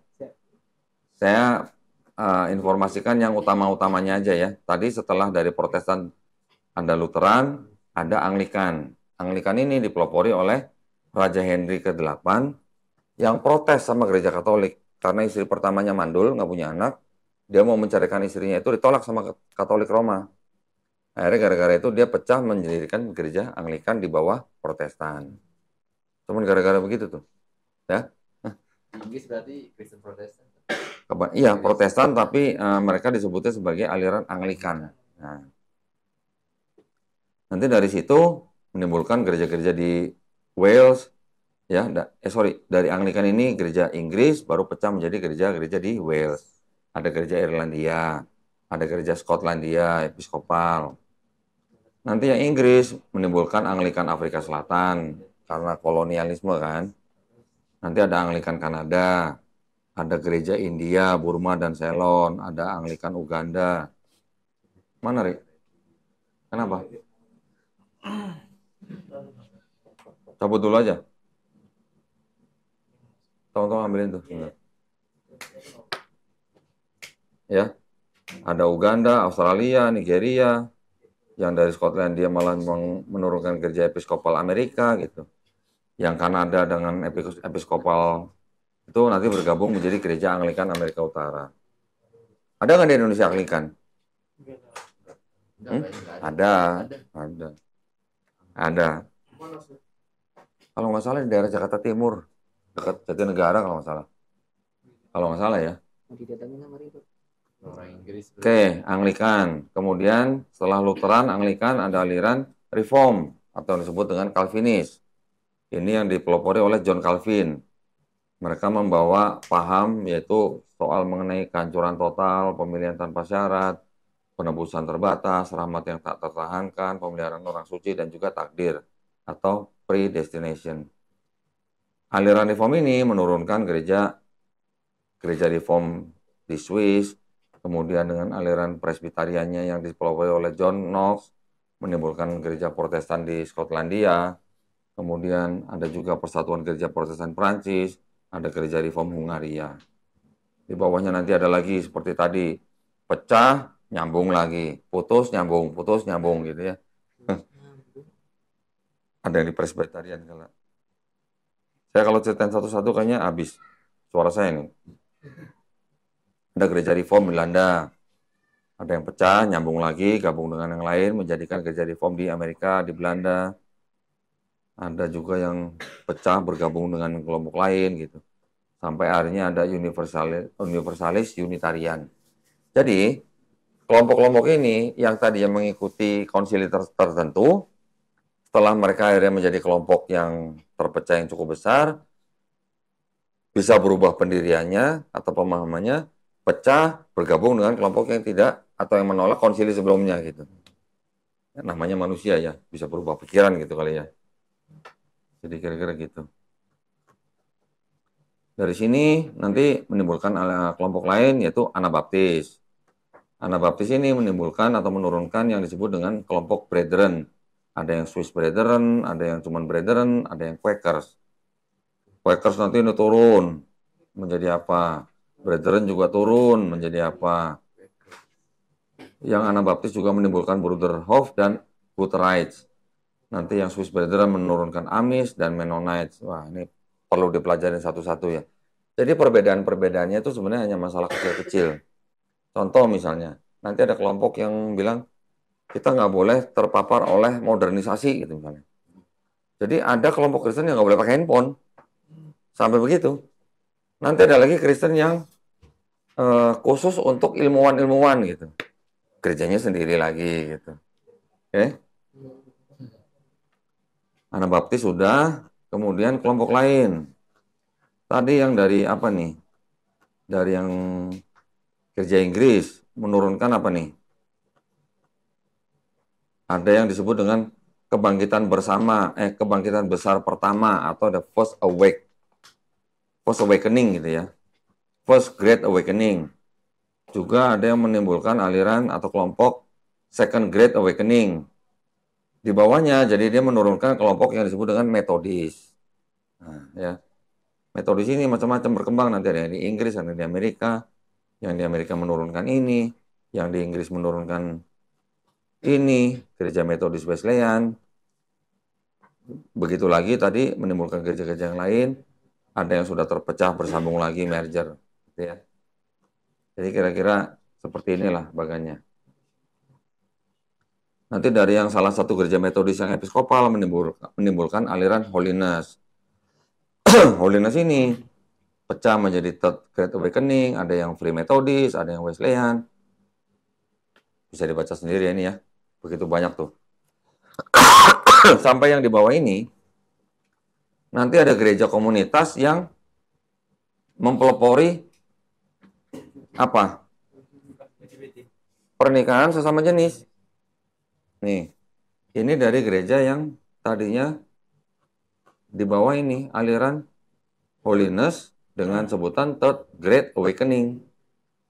Saya uh, informasikan yang utama-utamanya aja ya. Tadi setelah dari protestan ada Lutheran, ada Anglikan. Anglikan ini dipelopori oleh Raja Henry ke-8 yang protes sama gereja katolik. Karena istri pertamanya mandul, nggak punya anak, dia mau mencarikan istrinya itu ditolak sama katolik Roma. Akhirnya gara-gara itu dia pecah menjadikan gereja Anglikan di bawah protestan. Cuman gara-gara begitu tuh. Ya. Inggris berarti Kristen Protestan. Keba Iya, Protestan tapi uh, mereka disebutnya sebagai aliran Anglikan. Nah. Nanti dari situ menimbulkan gereja-gereja di Wales ya, eh sorry, dari Anglikan ini gereja Inggris baru pecah menjadi gereja-gereja di Wales. Ada gereja Irlandia, ada gereja Skotlandia Episkopal. Nanti yang Inggris menimbulkan Anglikan Afrika Selatan, karena kolonialisme kan. Nanti ada Anglikan Kanada, ada gereja India, Burma dan Ceylon, ada Anglikan Uganda. Mana, Ri? Kenapa? Cabut dulu aja. Tolong-tolong ambilin tuh. Iya. Ya. Ada Uganda, Australia, Nigeria, yang dari Skotlandia malah menurunkan gereja episkopal Amerika gitu. Yang Kanada dengan episkopal itu nanti bergabung menjadi gereja Anglikan Amerika Utara. Ada nggak di Indonesia Anglikan? Hmm? Ada, ada, ada. Kalau nggak salah di daerah Jakarta Timur, dekat Jatinegara kalau nggak salah. Kalau nggak salah ya. Hmm. Oke, okay, Anglikan. Kemudian setelah Lutheran, Anglikan ada aliran Reform atau disebut dengan Calvinis. Ini yang dipelopori oleh John Calvin. Mereka membawa paham yaitu soal mengenai kehancuran total, pemilihan tanpa syarat, penebusan terbatas, rahmat yang tak tertahankan, pemeliharaan orang suci, dan juga takdir atau predestination. Aliran reform ini menurunkan gereja gereja reform di Swiss, kemudian dengan aliran Presbiteriannya yang dipelopori oleh John Knox, menimbulkan gereja Protestan di Skotlandia, kemudian ada juga Persatuan Gereja Protestan Prancis, ada gereja Reform Hungaria. Di bawahnya nanti ada lagi seperti tadi, pecah, nyambung lagi, putus, nyambung, putus, nyambung gitu ya. [LAUGHS] ada yang di Presbiterian kalau. Saya kalau ceritain satu-satu kayaknya habis suara saya ini ada gereja reform Belanda. Ada yang pecah, nyambung lagi, gabung dengan yang lain, menjadikan gereja reform di Amerika, di Belanda. Ada juga yang pecah bergabung dengan kelompok lain gitu. Sampai akhirnya ada universalis, universalis unitarian. Jadi, kelompok-kelompok ini yang tadi yang mengikuti konsili ter tertentu, setelah mereka akhirnya menjadi kelompok yang terpecah yang cukup besar, bisa berubah pendiriannya atau pemahamannya, pecah bergabung dengan kelompok yang tidak atau yang menolak konsili sebelumnya gitu. Ya, namanya manusia ya, bisa berubah pikiran gitu kali ya. Jadi kira-kira gitu. Dari sini nanti menimbulkan kelompok lain yaitu Anabaptis. Anabaptis ini menimbulkan atau menurunkan yang disebut dengan kelompok Brethren. Ada yang Swiss Brethren, ada yang cuman Brethren, ada yang Quakers. Quakers nanti ini turun menjadi apa? Brethren juga turun menjadi apa? Yang Anabaptis juga menimbulkan Bruderhof dan Hutterites. Nanti yang Swiss Brethren menurunkan Amis dan Mennonites. Wah, ini perlu dipelajarin satu-satu ya. Jadi perbedaan-perbedaannya itu sebenarnya hanya masalah kecil-kecil. Contoh misalnya, nanti ada kelompok yang bilang kita nggak boleh terpapar oleh modernisasi gitu misalnya. Jadi ada kelompok Kristen yang nggak boleh pakai handphone. Sampai begitu. Nanti ada lagi Kristen yang uh, khusus untuk ilmuwan-ilmuwan gitu. Kerjanya sendiri lagi gitu. Oke. Okay. Anabaptis sudah, kemudian kelompok lain. Tadi yang dari apa nih? Dari yang kerja Inggris menurunkan apa nih? Ada yang disebut dengan kebangkitan bersama, eh kebangkitan besar pertama atau the first awake, first awakening gitu ya. First Great Awakening. Juga ada yang menimbulkan aliran atau kelompok Second Great Awakening. Di bawahnya, jadi dia menurunkan kelompok yang disebut dengan metodis. Nah, ya. Metodis ini macam-macam berkembang nanti ada yang di Inggris, ada yang di Amerika, yang di Amerika menurunkan ini, yang di Inggris menurunkan ini, gereja metodis Wesleyan, begitu lagi tadi menimbulkan gereja-gereja yang lain, ada yang sudah terpecah bersambung lagi merger. Gitu ya. Jadi kira-kira seperti inilah bagannya. Nanti dari yang salah satu gereja metodis yang episkopal menimbulkan, aliran holiness. [CLEARS THROAT] holiness ini pecah menjadi third great awakening, ada yang free metodis, ada yang wesleyan. Bisa dibaca sendiri ya ini ya, begitu banyak tuh. [CLEARS THROAT] Sampai yang di bawah ini, nanti ada gereja komunitas yang mempelopori apa? Pernikahan sesama jenis. Nih, ini dari gereja yang tadinya di bawah ini aliran holiness dengan sebutan third great awakening.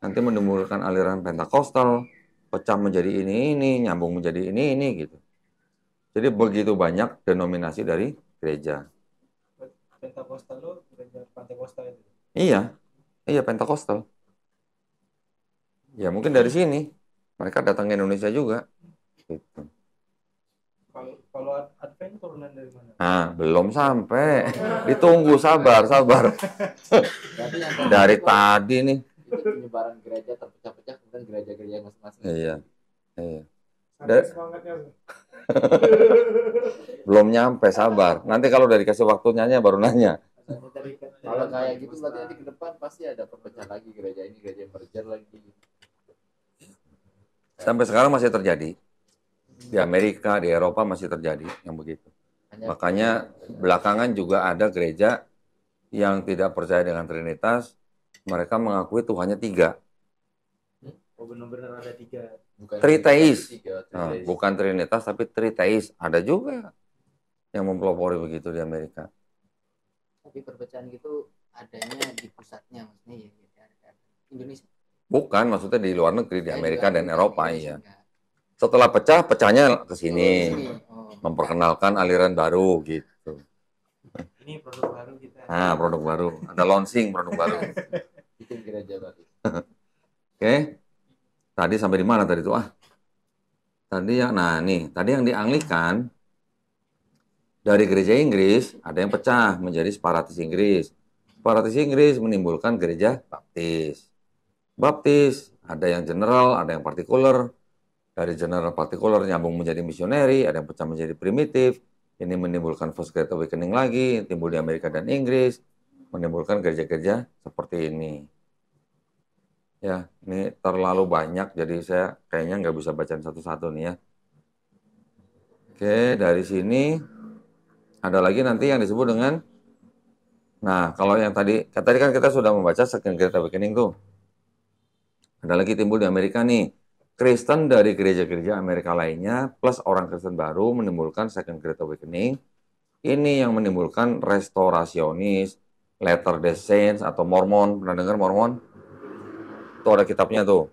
Nanti menimbulkan aliran Pentakostal, pecah menjadi ini ini, nyambung menjadi ini ini gitu. Jadi begitu banyak denominasi dari gereja. Pentakostal lo gereja Pentakostal itu. Iya. Iya Pentakostal ya mungkin dari sini mereka datang ke Indonesia juga gitu kalau Advent turunan dari mana? Ah, belum sampai. [LAUGHS] Ditunggu sabar, sabar. [LAUGHS] dari tadi nih penyebaran gereja terpecah-pecah kemudian gereja-gereja masing-masing. Iya. Iya. semangatnya [LAUGHS] belum nyampe sabar. Nanti kalau dari kasih waktu nyanyi baru nanya. Kalau kayak gitu berarti nanti ke depan pasti ada perpecahan lagi gereja ini gereja yang berjalan lagi. Sampai sekarang masih terjadi. Di Amerika, di Eropa masih terjadi yang begitu. Makanya belakangan juga ada gereja yang tidak percaya dengan Trinitas, mereka mengakui Tuhannya tiga. Hmm? Oh benar-benar ada tiga. Bukan triteis. Tiga, Nah, bukan Trinitas tapi triteis. Ada juga yang mempelopori begitu di Amerika. Tapi perpecahan gitu adanya di pusatnya maksudnya ya, ya, ya, ya. Indonesia. Bukan, maksudnya di luar negeri, di ya, Amerika dan Eropa, iya. Setelah pecah, pecahnya oh, ke sini. Oh. Memperkenalkan aliran baru gitu. Ini produk baru kita. Ah, produk baru. Ada launching produk baru. [LAUGHS] Bikin gereja baru. [LAUGHS] Oke. Tadi sampai di mana tadi tuh? Ah. Tadi yang nah nih, tadi yang dianglikan dari gereja Inggris ada yang pecah menjadi separatis Inggris. Separatis Inggris menimbulkan gereja baptis baptis, ada yang general, ada yang partikular. Dari general partikular nyambung menjadi misioneri, ada yang pecah menjadi primitif. Ini menimbulkan first great awakening lagi, timbul di Amerika dan Inggris, menimbulkan gereja-gereja seperti ini. Ya, ini terlalu banyak, jadi saya kayaknya nggak bisa baca satu-satu nih ya. Oke, dari sini ada lagi nanti yang disebut dengan Nah, kalau yang tadi, kan tadi kan kita sudah membaca Second Great Awakening tuh. Ada lagi timbul di Amerika nih, Kristen dari gereja-gereja Amerika lainnya plus orang Kristen baru menimbulkan Second Great Awakening. Ini yang menimbulkan restorasionis, Letter Day Saints atau Mormon. Pernah dengar Mormon? Itu ada kitabnya tuh.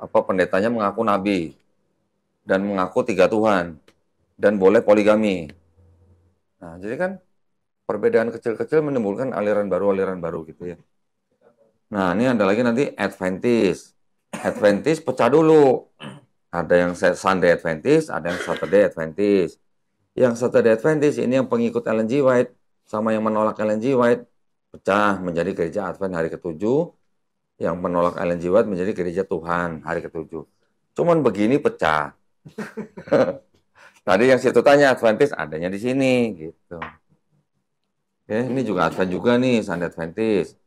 Apa pendetanya mengaku nabi dan mengaku tiga Tuhan dan boleh poligami. Nah, jadi kan perbedaan kecil-kecil menimbulkan aliran baru-aliran baru gitu ya. Nah, ini ada lagi nanti Adventist. Adventist pecah dulu. Ada yang Sunday Adventist, ada yang Saturday Adventist. Yang Saturday Adventist ini yang pengikut Ellen G. White sama yang menolak Ellen G. White pecah menjadi gereja Advent hari ketujuh. Yang menolak Ellen G. White menjadi gereja Tuhan hari ketujuh. Cuman begini pecah. [LAUGHS] Tadi yang situ tanya Adventist adanya di sini gitu. Oke, eh, ini juga Advent juga nih, Sunday Adventist.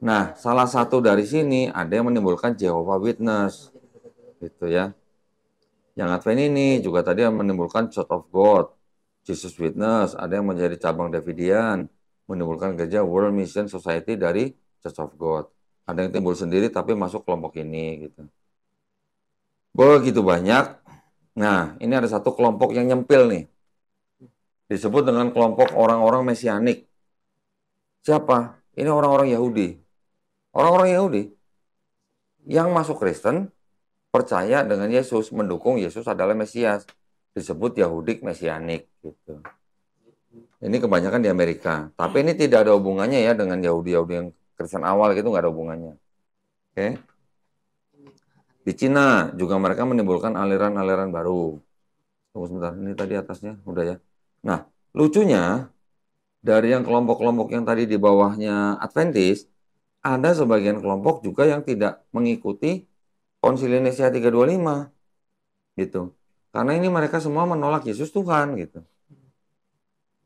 Nah, salah satu dari sini ada yang menimbulkan Jehovah Witness. Gitu ya. Yang Advent ini juga tadi yang menimbulkan Church of God, Jesus Witness, ada yang menjadi cabang Davidian, menimbulkan gereja World Mission Society dari Church of God. Ada yang timbul sendiri tapi masuk kelompok ini gitu. Begitu banyak. Nah, ini ada satu kelompok yang nyempil nih. Disebut dengan kelompok orang-orang mesianik. Siapa? Ini orang-orang Yahudi. Orang-orang Yahudi yang masuk Kristen percaya dengan Yesus, mendukung Yesus adalah Mesias, disebut Yahudi Mesianik gitu. Ini kebanyakan di Amerika, tapi ini tidak ada hubungannya ya dengan Yahudi-Yahudi yang Kristen awal gitu nggak ada hubungannya. Oke. Okay? Di Cina juga mereka menimbulkan aliran-aliran baru. Tunggu sebentar, ini tadi atasnya udah ya. Nah, lucunya dari yang kelompok-kelompok yang tadi di bawahnya Adventist, ada sebagian kelompok juga yang tidak mengikuti konsili Nicea 325 gitu. Karena ini mereka semua menolak Yesus Tuhan gitu.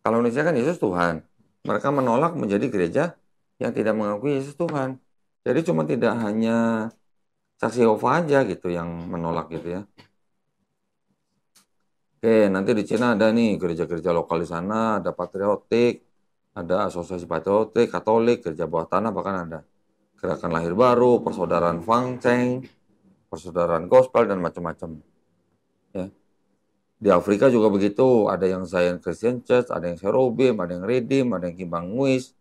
Kalau Indonesia kan Yesus Tuhan. Mereka menolak menjadi gereja yang tidak mengakui Yesus Tuhan. Jadi cuma tidak hanya saksi Yehova aja gitu yang menolak gitu ya. Oke, nanti di Cina ada nih gereja-gereja lokal di sana, ada patriotik, ada asosiasi patriotik, katolik, kerja bawah tanah, bahkan ada gerakan lahir baru, persaudaraan Cheng, persaudaraan gospel, dan macam-macam. Ya. Di Afrika juga begitu, ada yang Zion Christian Church, ada yang Serobim, ada yang Redim, ada yang Kimbang Nguis,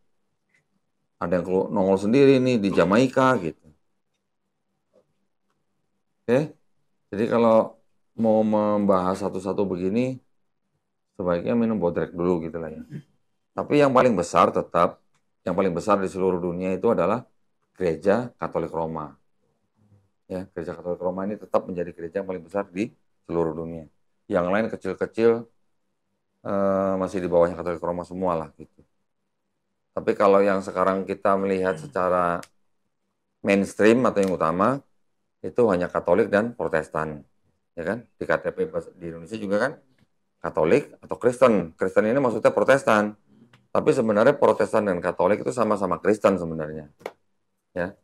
ada yang nongol sendiri nih di Jamaika gitu. Oke, ya. jadi kalau mau membahas satu-satu begini, sebaiknya minum bodrek dulu gitu lah ya. Tapi yang paling besar tetap, yang paling besar di seluruh dunia itu adalah gereja Katolik Roma. Ya, gereja Katolik Roma ini tetap menjadi gereja yang paling besar di seluruh dunia. Yang lain kecil-kecil eh, masih di bawahnya Katolik Roma semua lah gitu. Tapi kalau yang sekarang kita melihat secara mainstream atau yang utama itu hanya Katolik dan Protestan, ya kan? Di KTP di Indonesia juga kan Katolik atau Kristen. Kristen ini maksudnya Protestan. Tapi sebenarnya Protestan dan Katolik itu sama-sama Kristen sebenarnya. Ya.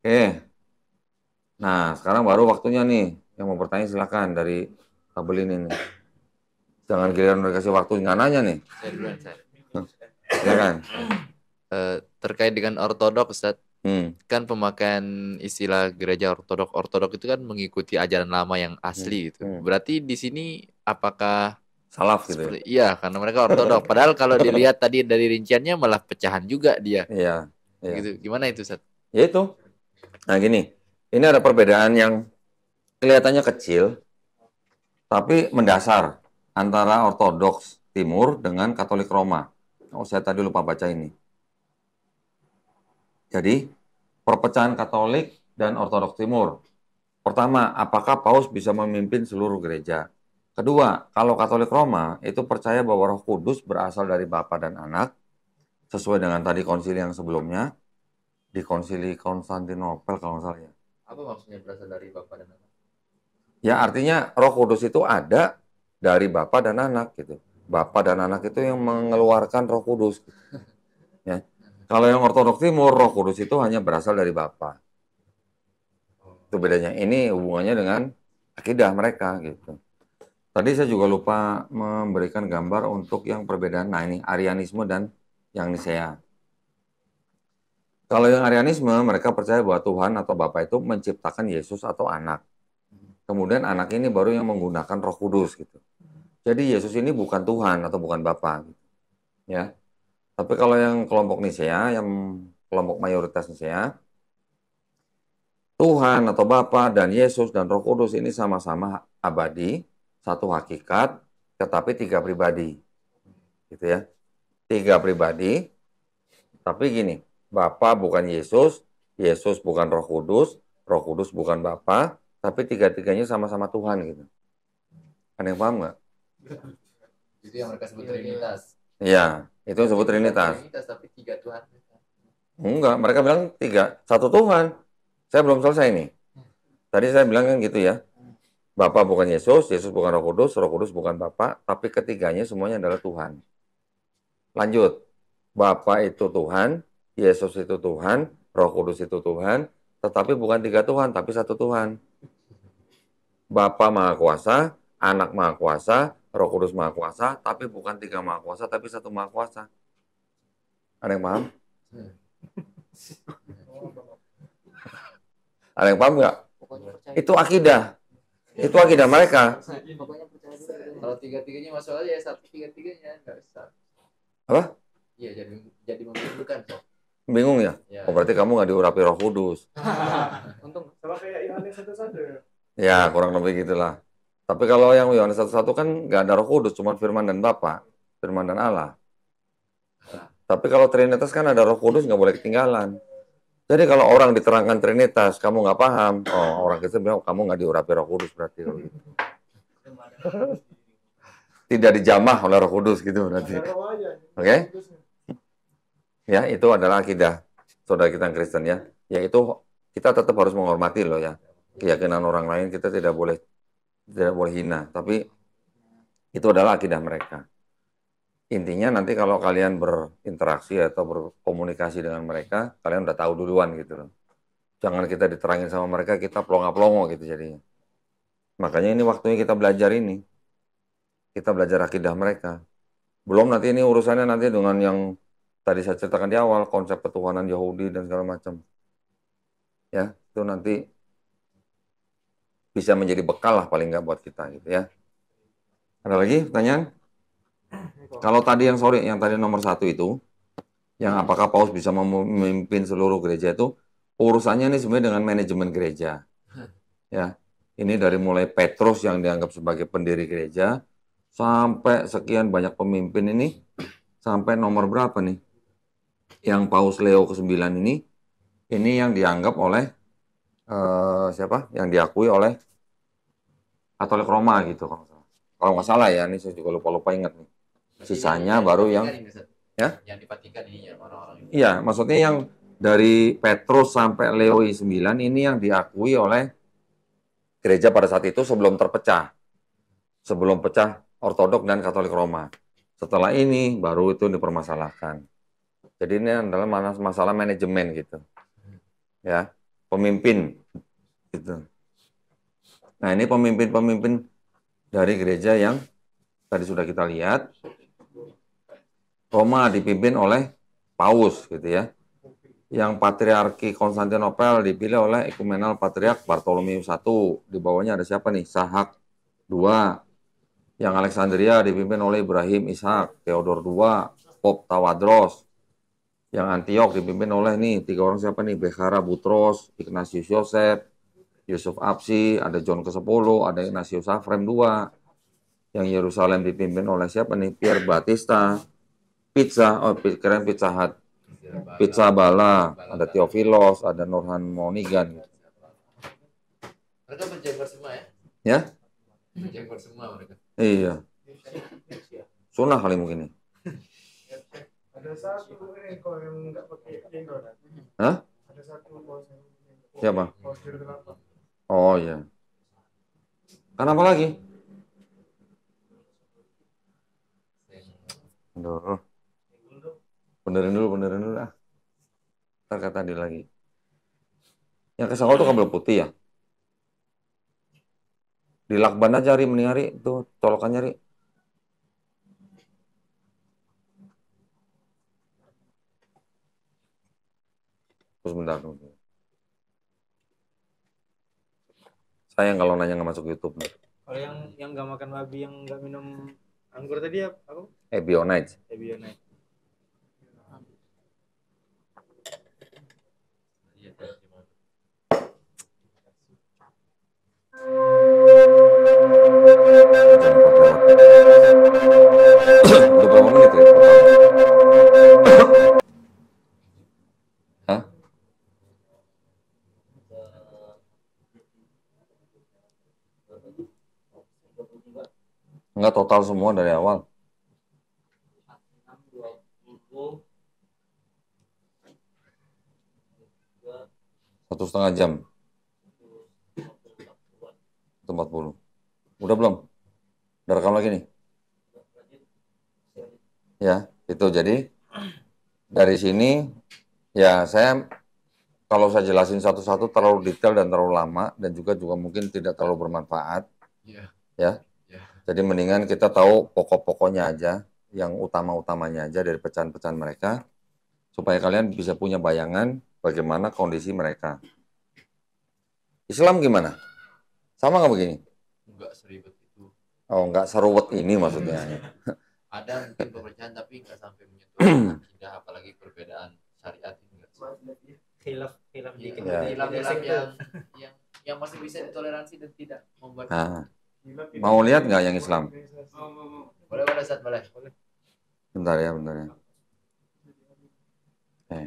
Oke. Nah, sekarang baru waktunya nih yang mau bertanya silakan dari kabel ini nih. Jangan giliran mereka kasih waktu nggak nanya nih. Saya duluan saya. Iya kan? Uh, terkait dengan Ortodoks, Ustaz. Hmm. Kan pemakaian istilah gereja ortodok ortodok itu kan mengikuti ajaran lama yang asli hmm. itu. Hmm. Berarti di sini apakah salaf gitu. ya? Iya, karena mereka ortodok. Padahal kalau dilihat tadi dari rinciannya malah pecahan juga dia. Iya. iya. Gitu. Gimana itu, Sat? Ya itu. Nah, gini. Ini ada perbedaan yang kelihatannya kecil tapi mendasar antara ortodoks timur dengan Katolik Roma. Oh, saya tadi lupa baca ini. Jadi, perpecahan Katolik dan Ortodoks Timur. Pertama, apakah Paus bisa memimpin seluruh gereja? Kedua, kalau Katolik Roma itu percaya bahwa Roh Kudus berasal dari Bapa dan Anak, sesuai dengan tadi konsili yang sebelumnya di konsili Konstantinopel kalau misalnya. Apa maksudnya berasal dari Bapa dan Anak? Ya artinya Roh Kudus itu ada dari Bapa dan Anak gitu. Bapa dan Anak itu yang mengeluarkan Roh Kudus. [LAUGHS] ya. Kalau yang Ortodoks Timur Roh Kudus itu hanya berasal dari Bapa. Oh. Itu bedanya. Ini hubungannya dengan akidah mereka gitu. Tadi saya juga lupa memberikan gambar untuk yang perbedaan. Nah ini Arianisme dan yang Nisea. Kalau yang Arianisme mereka percaya bahwa Tuhan atau Bapa itu menciptakan Yesus atau anak. Kemudian anak ini baru yang menggunakan Roh Kudus gitu. Jadi Yesus ini bukan Tuhan atau bukan Bapa gitu. Ya. Tapi kalau yang kelompok Nisea, yang kelompok mayoritas Nisea, Tuhan atau Bapa dan Yesus dan Roh Kudus ini sama-sama abadi, satu hakikat tetapi tiga pribadi. Gitu ya. Tiga pribadi tapi gini, Bapa bukan Yesus, Yesus bukan Roh Kudus, Roh Kudus bukan Bapa, tapi tiga-tiganya sama-sama Tuhan gitu. Ada yang paham nggak? Itu yang mereka sebut Trinitas. Iya, itu yang sebut Trinitas. Trinitas tapi tiga Tuhan. Enggak, mereka bilang tiga, satu Tuhan. Saya belum selesai ini. Hmm. Tadi saya bilang kan gitu ya. Bapak bukan Yesus, Yesus bukan Roh Kudus, Roh Kudus bukan Bapak, tapi ketiganya semuanya adalah Tuhan. Lanjut. Bapak itu Tuhan, Yesus itu Tuhan, Roh Kudus itu Tuhan, tetapi bukan tiga Tuhan, tapi satu Tuhan. Bapak Maha Kuasa, Anak Maha Kuasa, Roh Kudus Maha Kuasa, tapi bukan tiga Maha Kuasa, tapi satu Maha Kuasa. Ada yang paham? [LAUGHS] Ada yang paham nggak? Itu akidah. Ya, itu akidah mereka. Pokoknya percaya Kalau tiga-tiganya masuk aja ya satu tiga-tiganya Apa? Iya jadi jadi membingungkan kok. Bingung ya? ya? Oh berarti kamu nggak diurapi Roh Kudus. [LAUGHS] Untung sama kayak Yohanes satu-satu ya. Ya kurang lebih gitulah. Tapi kalau yang Yohanes satu-satu kan nggak ada Roh Kudus, cuma Firman dan Bapa, Firman dan Allah. Nah. Tapi kalau Trinitas kan ada Roh Kudus nggak boleh ketinggalan. Jadi kalau orang diterangkan Trinitas, kamu nggak paham. Oh, orang Kristen bilang kamu nggak diurapi Roh Kudus berarti kalau [LAUGHS] gitu. Tidak dijamah oleh Roh Kudus gitu berarti. Oke? Okay? Ya, itu adalah akidah saudara kita Kristen ya. Yaitu kita tetap harus menghormati loh ya. Keyakinan orang lain kita tidak boleh tidak boleh hina, tapi itu adalah akidah mereka intinya nanti kalau kalian berinteraksi atau berkomunikasi dengan mereka, kalian udah tahu duluan gitu loh. Jangan kita diterangin sama mereka, kita pelongo-pelongo gitu jadinya. Makanya ini waktunya kita belajar ini. Kita belajar akidah mereka. Belum nanti ini urusannya nanti dengan yang tadi saya ceritakan di awal, konsep ketuhanan Yahudi dan segala macam. Ya, itu nanti bisa menjadi bekal lah paling nggak buat kita gitu ya. Ada lagi pertanyaan? Kalau tadi yang sorry, yang tadi nomor satu itu, yang apakah paus bisa memimpin seluruh gereja itu, urusannya ini sebenarnya dengan manajemen gereja. [LAUGHS] Ya, ini dari mulai Petrus yang dianggap sebagai pendiri gereja, sampai sekian banyak pemimpin ini, sampai nomor berapa nih? Yang Paus Leo ke-9 ini, ini yang dianggap oleh uh, siapa? Yang diakui oleh Katolik Roma gitu kalau nggak salah. Kalau nggak salah ya, ini saya juga lupa-lupa ingat nih sisanya iya, iya, iya, yang baru yang ya yang dipatikan ini ya orang-orang iya maksudnya yang dari Petrus sampai Leo 9 ini yang diakui oleh gereja pada saat itu sebelum terpecah sebelum pecah Ortodok dan Katolik Roma setelah ini baru itu dipermasalahkan jadi ini adalah masalah manajemen gitu ya pemimpin gitu nah ini pemimpin-pemimpin dari gereja yang tadi sudah kita lihat Roma dipimpin oleh Paus gitu ya. Yang patriarki Konstantinopel dipilih oleh ekumenal patriark Bartolomeus I. Di bawahnya ada siapa nih? Sahak II. Yang Alexandria dipimpin oleh Ibrahim Ishak, Theodor II, Pop Tawadros. Yang Antioch dipimpin oleh nih tiga orang siapa nih? Bekhara Butros, Ignatius Yosef, Yusuf Absi, ada John ke-10, ada Ignatius Afrem II. Yang Yerusalem dipimpin oleh siapa nih? Pierre Batista, pizza, oh keren pizza hut. Pizza Bala, ada Teofilos ada Nurhan Monigan. Mereka berjengkel semua ya? Ya? berjengkel semua mereka. Iya. Sunnah kali mungkin ini. Ada satu ini kalau yang nggak pakai jenggot. Hah? Ada satu Siapa? Oh iya. apa lagi? Aduh benerin dulu benerin dulu ah ntar kata dia lagi yang kesenggol tuh kabel putih ya di aja hari mending hari tuh colokan nyari terus bentar dulu sayang kalau nanya nggak masuk YouTube kalau yang yang nggak makan babi yang nggak minum anggur tadi apa? Ebionite. Eh, Ebionite. Eh, Jadi pertama menit ya pertama? Hah? Enggak total semua dari awal. Satu setengah jam. 140, Udah belum? Udah rekam lagi nih? Ya, itu jadi dari sini ya saya kalau saya jelasin satu-satu terlalu detail dan terlalu lama dan juga juga mungkin tidak terlalu bermanfaat. Yeah. Ya. ya. Jadi mendingan kita tahu pokok-pokoknya aja, yang utama-utamanya aja dari pecahan-pecahan mereka supaya kalian bisa punya bayangan bagaimana kondisi mereka. Islam gimana? Sama nggak begini? Enggak seribet itu. Oh, enggak seruwet ini maksudnya. [LAUGHS] Ada mungkin perbedaan tapi nggak sampai menyentuh akidah [CLEARS THROAT] apalagi perbedaan syariat ini sih Hilaf, hilaf dikit. Ya. Hilaf, hilaf iya, iya. yang, yang yang masih bisa ditoleransi dan tidak membuat. Ah. Mau lihat nggak yang Islam? Boleh, boleh, saat boleh. Bentar ya, bentar ya. Eh.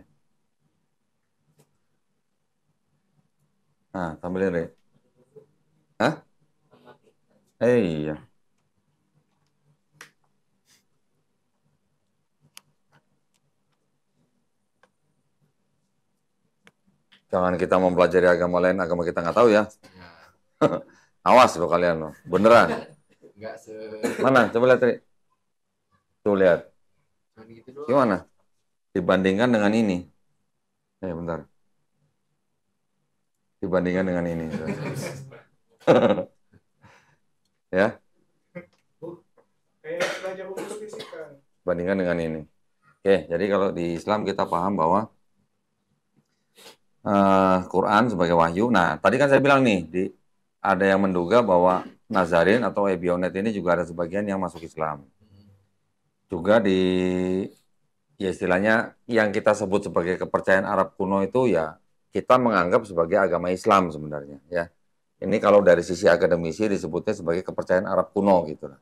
Nah, tampilin deh. Hah? Eh, iya. Jangan kita mempelajari agama lain, agama kita nggak tahu ya. Iya. [LAUGHS] Awas lo kalian loh, beneran. Mana? Coba lihat, Tri. Tuh lihat. Gitu Gimana? Dibandingkan dengan ini. Eh, bentar. Dibandingkan dengan ini. [LAUGHS] [LAUGHS] ya. Bandingkan dengan ini. Oke, jadi kalau di Islam kita paham bahwa uh, Quran sebagai wahyu. Nah, tadi kan saya bilang nih, di, ada yang menduga bahwa Nazarin atau Ebionet ini juga ada sebagian yang masuk Islam. Juga di ya istilahnya yang kita sebut sebagai kepercayaan Arab kuno itu ya kita menganggap sebagai agama Islam sebenarnya ya. Ini kalau dari sisi akademisi disebutnya sebagai kepercayaan Arab kuno gitu. Oke.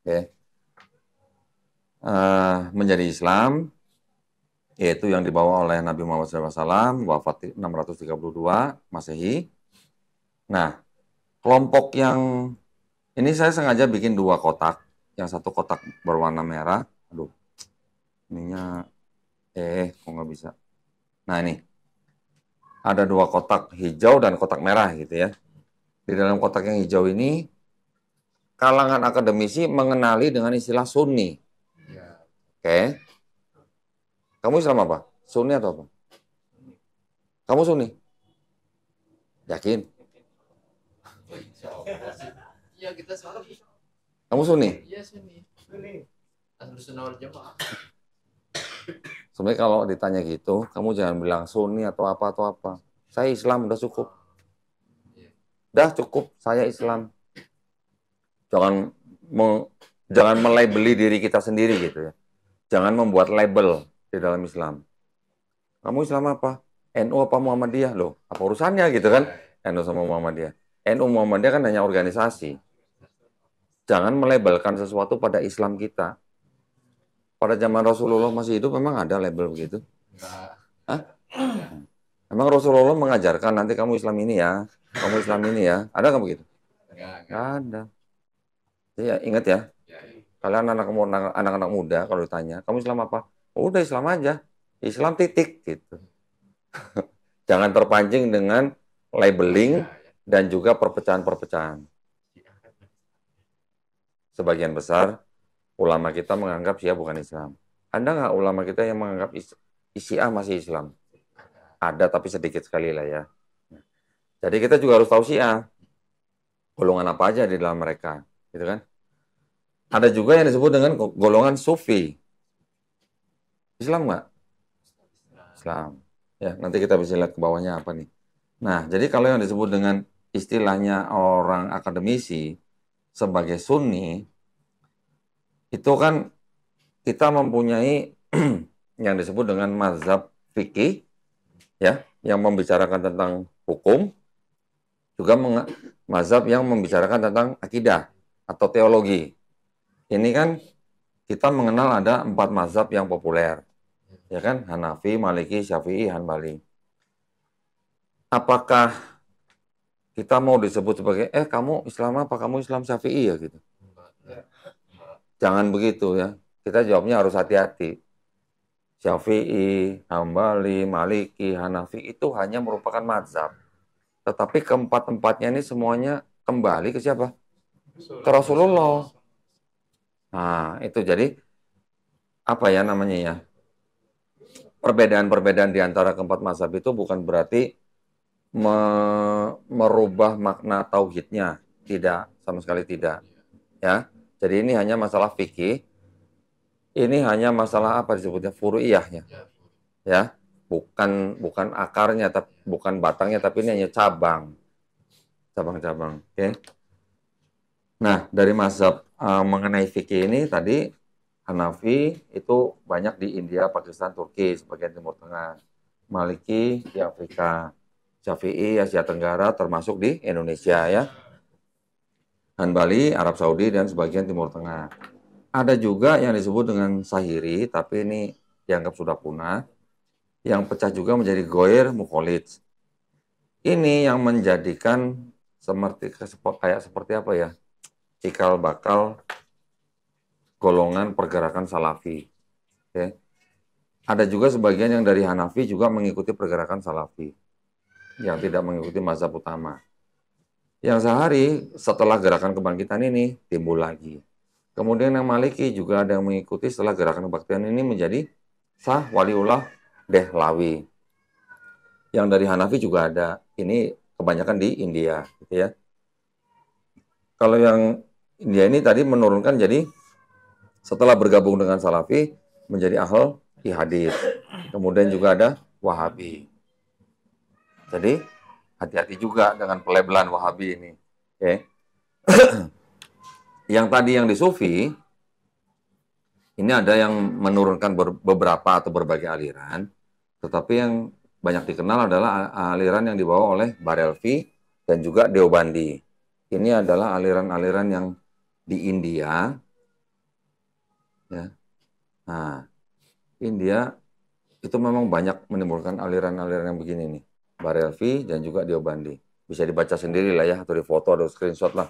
Okay. Uh, eh, menjadi Islam yaitu yang dibawa oleh Nabi Muhammad SAW wafat 632 Masehi. Nah, kelompok yang ini saya sengaja bikin dua kotak, yang satu kotak berwarna merah. Aduh, ininya eh kok nggak bisa. Nah ini ada dua kotak hijau dan kotak merah gitu ya di dalam kotak yang hijau ini kalangan akademisi mengenali dengan istilah Sunni. Iya. Oke. Okay. Kamu Islam apa? Sunni atau apa? Kamu Sunni? Yakin? Ya kita salah. Kamu Sunni? Iya Sunni. Sunni. Sebenarnya kalau ditanya gitu, kamu jangan bilang Sunni atau apa atau apa. Saya Islam udah cukup dah cukup saya Islam. Jangan me, jangan melabeli diri kita sendiri gitu ya. Jangan membuat label di dalam Islam. Kamu Islam apa? NU apa Muhammadiyah loh? Apa urusannya gitu kan? NU sama Muhammadiyah. NU Muhammadiyah kan hanya organisasi. Jangan melabelkan sesuatu pada Islam kita. Pada zaman Rasulullah masih hidup memang ada label begitu? Hah? Emang Rasulullah mengajarkan nanti kamu Islam ini ya? kamu Islam ini ya. Ada nggak begitu? Nggak, ada. Jadi ya, ingat ya. ya, ya. Kalian anak-anak muda kalau ditanya, kamu Islam apa? Oh, udah Islam aja. Islam titik gitu. [LAUGHS] Jangan terpancing dengan labeling ya, ya. dan juga perpecahan-perpecahan. Sebagian besar ulama kita menganggap Syiah bukan Islam. Anda nggak ulama kita yang menganggap Syiah masih Islam? Ada tapi sedikit sekali lah ya. Jadi kita juga harus tahu Syiah. Golongan apa aja di dalam mereka, gitu kan? Ada juga yang disebut dengan golongan Sufi. Islam nggak? Islam. Ya, nanti kita bisa lihat ke bawahnya apa nih. Nah, jadi kalau yang disebut dengan istilahnya orang akademisi sebagai Sunni, itu kan kita mempunyai [CLEARS THROAT] yang disebut dengan mazhab fikih, ya, yang membicarakan tentang hukum, juga mazhab yang membicarakan tentang akidah atau teologi. Ini kan kita mengenal ada empat mazhab yang populer, ya kan? Hanafi, Maliki, Syafi'i, Hanbali. Apakah kita mau disebut sebagai eh kamu Islam apa kamu Islam Syafi'i ya gitu? Jangan begitu ya. Kita jawabnya harus hati-hati. Syafi'i, hanbali Maliki, Hanafi itu hanya merupakan mazhab tetapi keempat-empatnya ini semuanya kembali ke siapa? Ke Rasulullah. Nah, itu jadi apa ya namanya ya? Perbedaan-perbedaan di antara keempat mazhab itu bukan berarti me merubah makna tauhidnya, tidak sama sekali tidak. Ya. Jadi ini hanya masalah fikih. Ini hanya masalah apa disebutnya furu'iyahnya. Ya bukan bukan akarnya tapi bukan batangnya tapi ini hanya cabang cabang-cabang oke okay? nah dari mazhab uh, eh, mengenai fikih ini tadi Hanafi itu banyak di India Pakistan Turki sebagian Timur Tengah Maliki di Afrika Syafi'i Asia Tenggara termasuk di Indonesia ya Hanbali Arab Saudi dan sebagian Timur Tengah ada juga yang disebut dengan sahiri tapi ini dianggap sudah punah yang pecah juga menjadi goir mukolit Ini yang menjadikan seperti kayak seperti apa ya? Cikal bakal golongan pergerakan salafi. Okay. Ya. Ada juga sebagian yang dari Hanafi juga mengikuti pergerakan salafi yang tidak mengikuti mazhab utama. Yang sehari setelah gerakan kebangkitan ini timbul lagi. Kemudian yang Maliki juga ada yang mengikuti setelah gerakan kebangkitan ini menjadi sah waliullah deh lawi Yang dari Hanafi juga ada. Ini kebanyakan di India, gitu ya. Kalau yang India ini tadi menurunkan jadi setelah bergabung dengan Salafi menjadi ahl di hadis. Kemudian juga ada Wahabi. Jadi hati-hati juga dengan pelebelan Wahabi ini. Oke. Okay. [COUGHS] yang tadi yang di Sufi ini ada yang menurunkan beberapa atau berbagai aliran. Tetapi yang banyak dikenal adalah aliran yang dibawa oleh Barelvi dan juga Deobandi. Ini adalah aliran-aliran yang di India. Ya. Nah, India itu memang banyak menimbulkan aliran-aliran yang begini nih. Barelvi dan juga Deobandi. Bisa dibaca sendiri lah ya, atau di foto atau screenshot lah.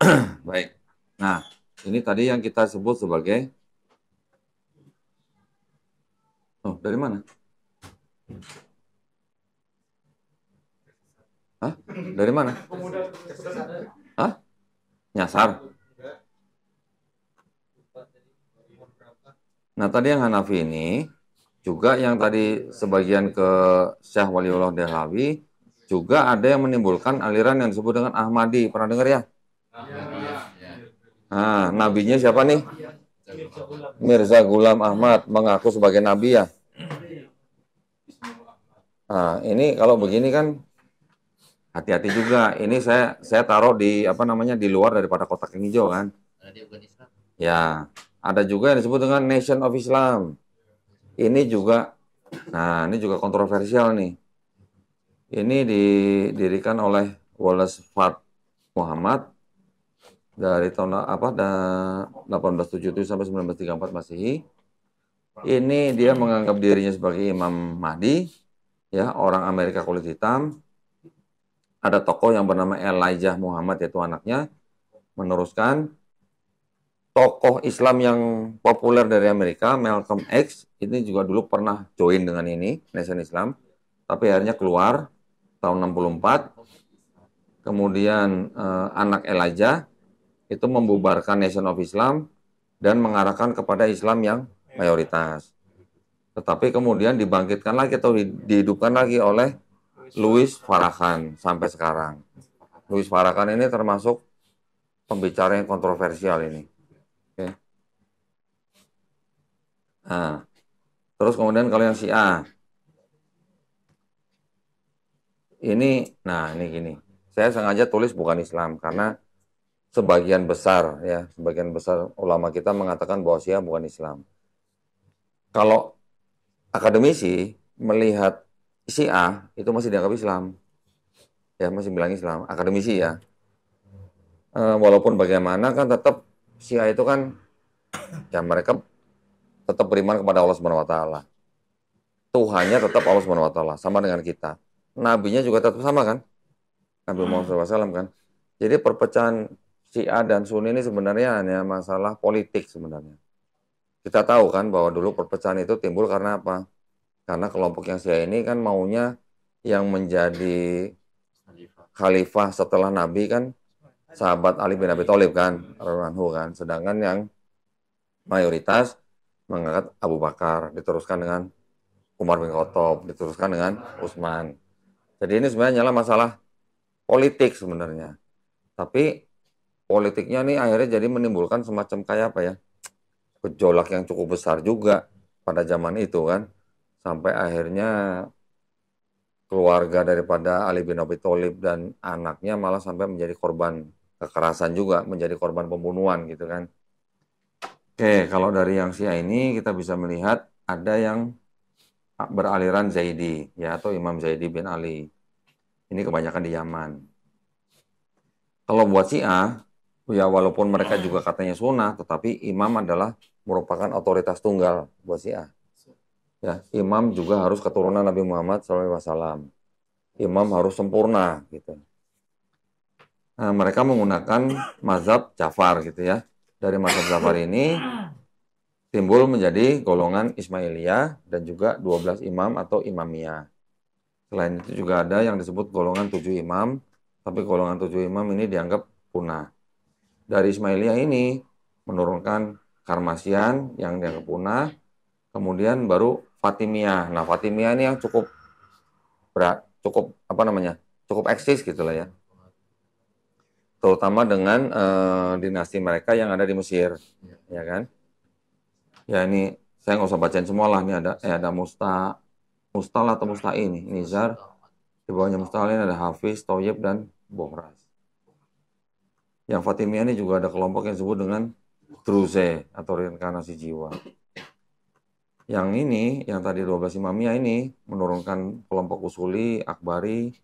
[CLEARS THROAT] Baik. Nah, ini tadi yang kita sebut sebagai Oh, dari mana? Hah? Dari mana? Hah? Nyasar? Nah, tadi yang Hanafi ini, juga yang tadi sebagian ke Syekh Waliullah Dehlawi, juga ada yang menimbulkan aliran yang disebut dengan Ahmadi. Pernah dengar ya? Iya, iya. Nah, nabinya siapa nih? Mirza Gulam Ahmad mengaku sebagai nabi ya. Nah, ini kalau begini kan hati-hati juga. Ini saya saya taruh di apa namanya di luar daripada kotak yang hijau kan. Ya, ada juga yang disebut dengan Nation of Islam. Ini juga, nah ini juga kontroversial nih. Ini didirikan oleh Wallace Fard Muhammad dari tahun apa 1877 sampai 1934 masih Ini dia menganggap dirinya sebagai Imam Mahdi, ya orang Amerika kulit hitam. Ada tokoh yang bernama Elijah Muhammad yaitu anaknya meneruskan tokoh Islam yang populer dari Amerika, Malcolm X, ini juga dulu pernah join dengan ini, Nation Islam, tapi akhirnya keluar tahun 64. Kemudian eh, anak Elijah itu membubarkan Nation of Islam dan mengarahkan kepada Islam yang mayoritas. Tetapi kemudian dibangkitkan lagi atau dihidupkan lagi oleh Louis Farrakhan sampai sekarang. Louis Farrakhan ini termasuk pembicara yang kontroversial ini. Okay. Nah, terus kemudian kalau yang si A, ini, nah ini gini, saya sengaja tulis bukan Islam karena sebagian besar ya, sebagian besar ulama kita mengatakan bahwa Syiah bukan Islam. Kalau akademisi melihat Syiah itu masih dianggap Islam. Ya, masih bilang Islam, akademisi ya. E, walaupun bagaimana kan tetap Syiah itu kan ya mereka tetap beriman kepada Allah Subhanahu wa taala. Tuhannya tetap Allah Subhanahu wa taala, sama dengan kita. Nabinya juga tetap sama kan? Nabi Muhammad SAW kan. Jadi perpecahan Syiah dan Sunni ini sebenarnya hanya masalah politik sebenarnya. Kita tahu kan bahwa dulu perpecahan itu timbul karena apa? Karena kelompok yang Syiah ini kan maunya yang menjadi khalifah setelah Nabi kan sahabat Ali bin Abi Thalib kan, Ranhu kan. Sedangkan yang mayoritas mengangkat Abu Bakar, diteruskan dengan Umar bin Khattab, diteruskan dengan Utsman. Jadi ini sebenarnya masalah politik sebenarnya. Tapi politiknya nih akhirnya jadi menimbulkan semacam kayak apa ya gejolak yang cukup besar juga pada zaman itu kan sampai akhirnya keluarga daripada Ali bin Abi Tholib dan anaknya malah sampai menjadi korban kekerasan juga menjadi korban pembunuhan gitu kan oke kalau dari yang Syiah ini kita bisa melihat ada yang beraliran Zaidi ya atau Imam Zaidi bin Ali ini kebanyakan di Yaman kalau buat Syiah Ya walaupun mereka juga katanya sunnah, tetapi imam adalah merupakan otoritas tunggal buat Syiah. Ya, imam juga harus keturunan Nabi Muhammad SAW. Imam harus sempurna gitu. Nah, mereka menggunakan mazhab Jafar gitu ya. Dari mazhab Jafar ini timbul menjadi golongan Ismailiyah dan juga 12 imam atau imamiyah. Selain itu juga ada yang disebut golongan tujuh imam, tapi golongan tujuh imam ini dianggap punah dari Ismailia ini menurunkan Karmasian yang dia punah, kemudian baru Fatimiyah. Nah, Fatimiyah ini yang cukup berat, cukup apa namanya? cukup eksis gitulah ya. Terutama dengan eh, dinasti mereka yang ada di Mesir, ya kan? Ya ini saya nggak usah bacain semua lah. Ini ada eh, ada Musta, Mustal atau Musta ini, Nizar. Di bawahnya Mustal ini ada Hafiz, Toyib dan Bohras yang Fatimiyah ini juga ada kelompok yang disebut dengan Druze atau reinkarnasi jiwa. Yang ini, yang tadi 12 Imamiyah ini menurunkan kelompok Usuli, Akbari,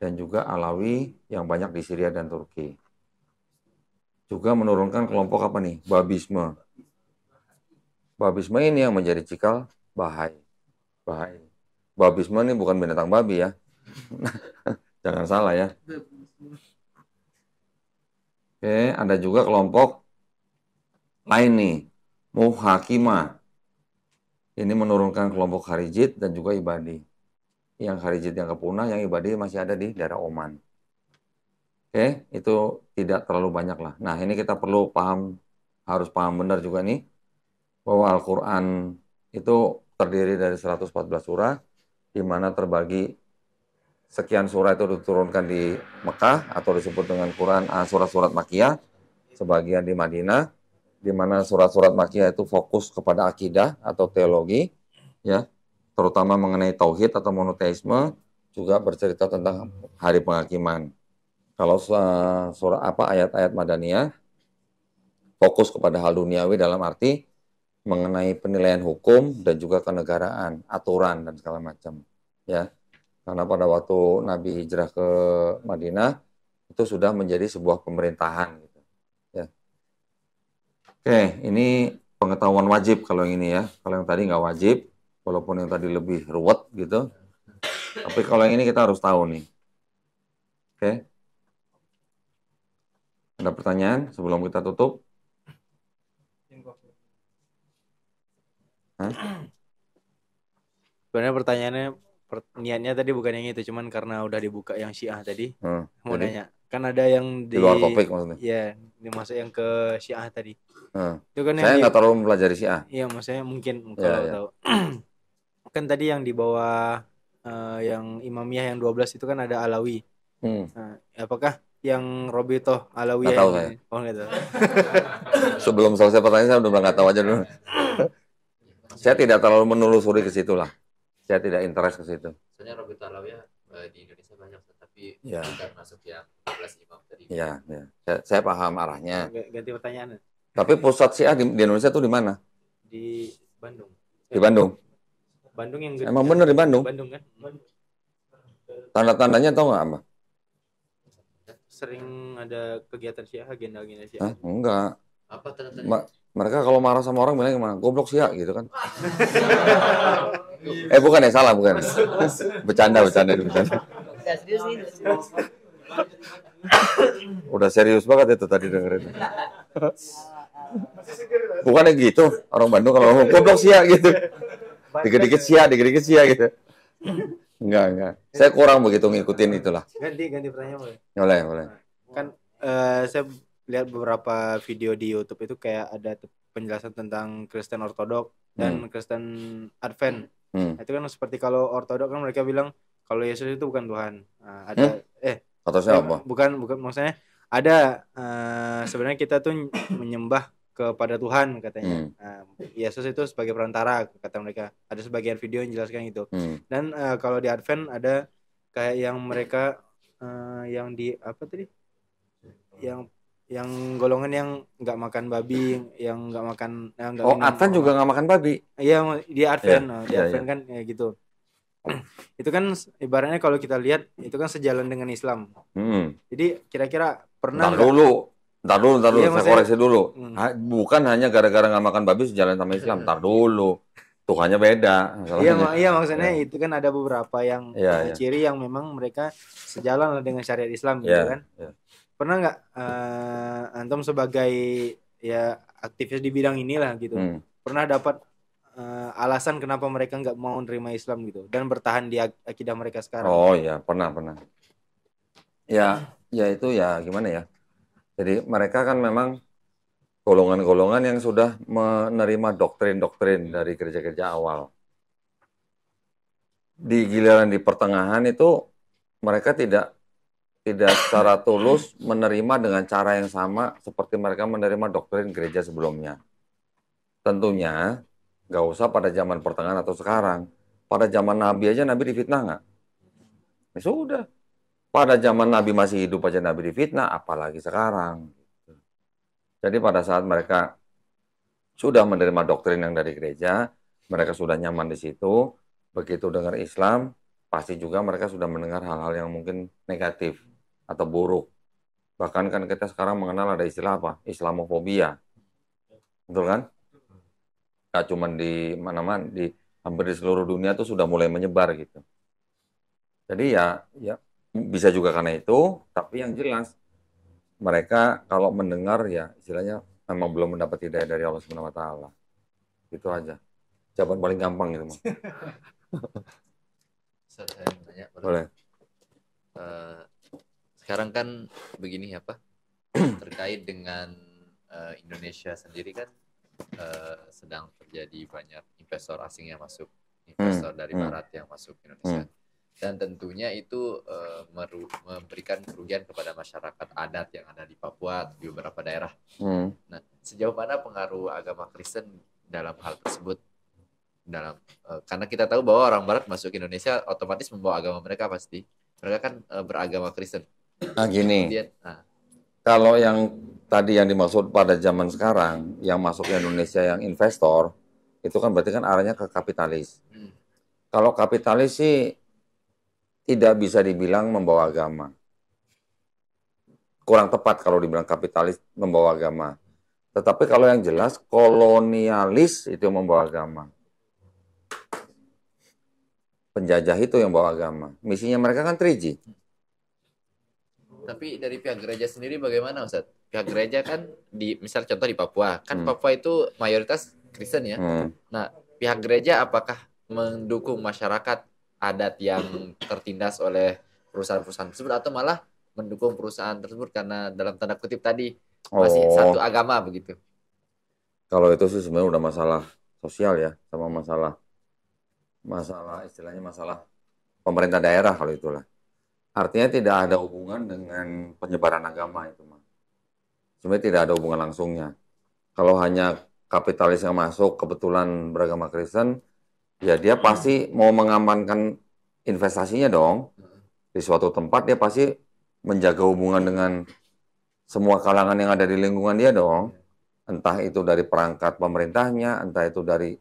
dan juga Alawi yang banyak di Syria dan Turki. Juga menurunkan kelompok apa nih? Babisme. Babisme ini yang menjadi cikal bahai. Bahai. Babisme ini bukan binatang babi ya. [LAUGHS] Jangan salah ya. Oke, ada juga kelompok lain nih, muhakima. Ini menurunkan kelompok harijit dan juga Ibadi. Yang harijit yang kepunah, yang Ibadi masih ada di daerah Oman. Oke, itu tidak terlalu banyak lah. Nah, ini kita perlu paham, harus paham benar juga nih, bahwa Al-Quran itu terdiri dari 114 surah, di mana terbagi sekian surah itu diturunkan di Mekah atau disebut dengan Quran ah, surat-surat Makiyah, sebagian di Madinah, di mana surat-surat Makiyah itu fokus kepada akidah atau teologi, ya, terutama mengenai tauhid atau monoteisme, juga bercerita tentang hari penghakiman. Kalau uh, ah, surah apa ayat-ayat Madaniyah fokus kepada hal duniawi dalam arti mengenai penilaian hukum dan juga kenegaraan, aturan dan segala macam, ya karena pada waktu Nabi hijrah ke Madinah itu sudah menjadi sebuah pemerintahan gitu. Ya. Oke, ini pengetahuan wajib kalau yang ini ya. Kalau yang tadi nggak wajib, walaupun yang tadi lebih ruwet gitu. Tapi kalau yang ini kita harus tahu nih. Oke. Ada pertanyaan sebelum kita tutup? Hah? Sebenarnya pertanyaannya niatnya tadi bukan yang itu cuman karena udah dibuka yang Syiah tadi hmm, mau nanya kan ada yang di, di luar topik maksudnya ya dimasuk yang ke Syiah tadi hmm. itu kan saya nggak terlalu mempelajari Syiah iya maksudnya mungkin iya, kalau yeah, tahu [CLEARS THROAT] kan tadi yang di bawah uh, yang Imamiyah yang 12 itu kan ada Alawi hmm. nah, apakah yang Robito Alawi ya tahu saya oh nggak [LAUGHS] sebelum selesai pertanyaan saya udah nggak tahu aja dulu [LAUGHS] saya tidak terlalu menelusuri ke situ lah saya tidak interest ke situ. Soalnya Robi ya eh, di Indonesia banyak, tapi ya. tidak masuk yang 15. imam tadi. Ya, ya. Saya, saya paham arahnya. Ganti pertanyaan. Tapi pusat Syiah di, di Indonesia itu di mana? Di Bandung. Di Bandung. Bandung yang gede. Emang bener di Bandung. Bandung kan? Tanda-tandanya tau nggak apa? Sering ada kegiatan Syiah, agenda-agenda Syiah. Hah? Enggak. Apa tanda-tandanya? Mereka kalau marah sama orang bilang gimana? Goblok sih ya gitu kan. [LAUGHS] eh bukan ya salah bukan. Bercanda bercanda bercanda. [LAUGHS] Udah serius banget itu tadi dengerin. Bukannya gitu orang Bandung kalau ngomong goblok sih ya gitu. Dikit-dikit ya dikit-dikit ya gitu. Enggak, enggak. Saya kurang begitu ngikutin itulah. Ganti ganti pertanyaan boleh. Boleh, boleh. Kan uh, saya lihat beberapa video di YouTube itu kayak ada penjelasan tentang Kristen Ortodok dan hmm. Kristen Advent. Hmm. Nah, itu kan seperti kalau Ortodok kan mereka bilang kalau Yesus itu bukan Tuhan. Nah, ada hmm? eh atau siapa? Eh, bukan bukan maksudnya ada uh, sebenarnya kita tuh menyembah kepada Tuhan katanya. Hmm. Nah, Yesus itu sebagai perantara kata mereka. Ada sebagian video yang jelaskan itu. Hmm. Dan uh, kalau di Advent ada kayak yang mereka uh, yang di apa tadi? Yang yang golongan yang nggak makan babi, yang nggak makan yang nah, gak Oh, minum, Advent juga nggak makan babi. Iya, dia Advent, yeah, iya, di yeah, iya, iya. yeah. kan ya gitu. [CLEARS THROAT] itu kan ibaratnya kalau kita lihat itu kan sejalan dengan Islam. Hmm. Jadi kira-kira pernah Ntar dulu, ntar dulu, ntar dulu, iya, saya maksudnya... koreksi dulu. Hmm. Ha, bukan hanya gara-gara nggak makan babi sejalan sama Islam, ntar dulu. Tuhannya beda. Iya, mak iya maksudnya ya. itu kan ada beberapa yang ya, ya. ciri yang memang mereka sejalan dengan syariat Islam gitu ya, kan. Ya pernah nggak uh, eh, antum sebagai ya aktivis di bidang inilah gitu hmm. pernah dapat uh, alasan kenapa mereka nggak mau nerima Islam gitu dan bertahan di ak akidah mereka sekarang oh ya pernah pernah ya ya itu ya gimana ya jadi mereka kan memang golongan-golongan yang sudah menerima doktrin-doktrin dari gereja-gereja awal di giliran di pertengahan itu mereka tidak tidak secara tulus menerima dengan cara yang sama seperti mereka menerima doktrin gereja sebelumnya. Tentunya nggak usah pada zaman pertengahan atau sekarang. Pada zaman Nabi aja Nabi difitnah nggak? Ya sudah. Pada zaman Nabi masih hidup aja Nabi difitnah, apalagi sekarang. Jadi pada saat mereka sudah menerima doktrin yang dari gereja, mereka sudah nyaman di situ, begitu dengar Islam, pasti juga mereka sudah mendengar hal-hal yang mungkin negatif atau buruk. Bahkan kan kita sekarang mengenal ada istilah apa? Islamofobia. Betul kan? Gak cuma di mana-mana, di hampir di seluruh dunia itu sudah mulai menyebar gitu. Jadi ya, ya bisa juga karena itu, tapi yang jelas mereka kalau mendengar ya istilahnya memang belum mendapat hidayah dari Allah Subhanahu wa taala. Itu aja. Jawaban paling gampang itu, Mas. [LAUGHS] Saya tanya, Boleh. Uh, sekarang kan begini apa terkait dengan uh, Indonesia sendiri kan uh, sedang terjadi banyak investor asing yang masuk, hmm. investor dari hmm. barat yang masuk Indonesia. Hmm. Dan tentunya itu uh, memberikan kerugian kepada masyarakat adat yang ada di Papua di beberapa daerah. Nah, sejauh mana pengaruh agama Kristen dalam hal tersebut? Dalam uh, karena kita tahu bahwa orang barat masuk Indonesia otomatis membawa agama mereka pasti. Mereka kan beragama Kristen. Nah gini, ah. kalau yang tadi yang dimaksud pada zaman sekarang, yang masuk Indonesia yang investor, itu kan berarti kan arahnya ke kapitalis. Hmm. Kalau kapitalis sih tidak bisa dibilang membawa agama. Kurang tepat kalau dibilang kapitalis membawa agama. Tetapi kalau yang jelas kolonialis itu membawa agama. Penjajah itu yang bawa agama. Misinya mereka kan 3 tapi dari pihak gereja sendiri bagaimana Ustaz? Pihak gereja kan di misal contoh di Papua, kan hmm. Papua itu mayoritas Kristen ya. Hmm. Nah, pihak gereja apakah mendukung masyarakat adat yang tertindas oleh perusahaan-perusahaan tersebut atau malah mendukung perusahaan tersebut karena dalam tanda kutip tadi masih oh. satu agama begitu? Kalau itu sih sebenarnya udah masalah sosial ya sama masalah masalah istilahnya masalah pemerintah daerah kalau itulah Artinya tidak ada hubungan dengan penyebaran agama itu, mah. Sebenarnya tidak ada hubungan langsungnya. Kalau hanya kapitalis yang masuk kebetulan beragama Kristen, ya dia pasti mau mengamankan investasinya dong. Di suatu tempat dia pasti menjaga hubungan dengan semua kalangan yang ada di lingkungan dia dong. Entah itu dari perangkat pemerintahnya, entah itu dari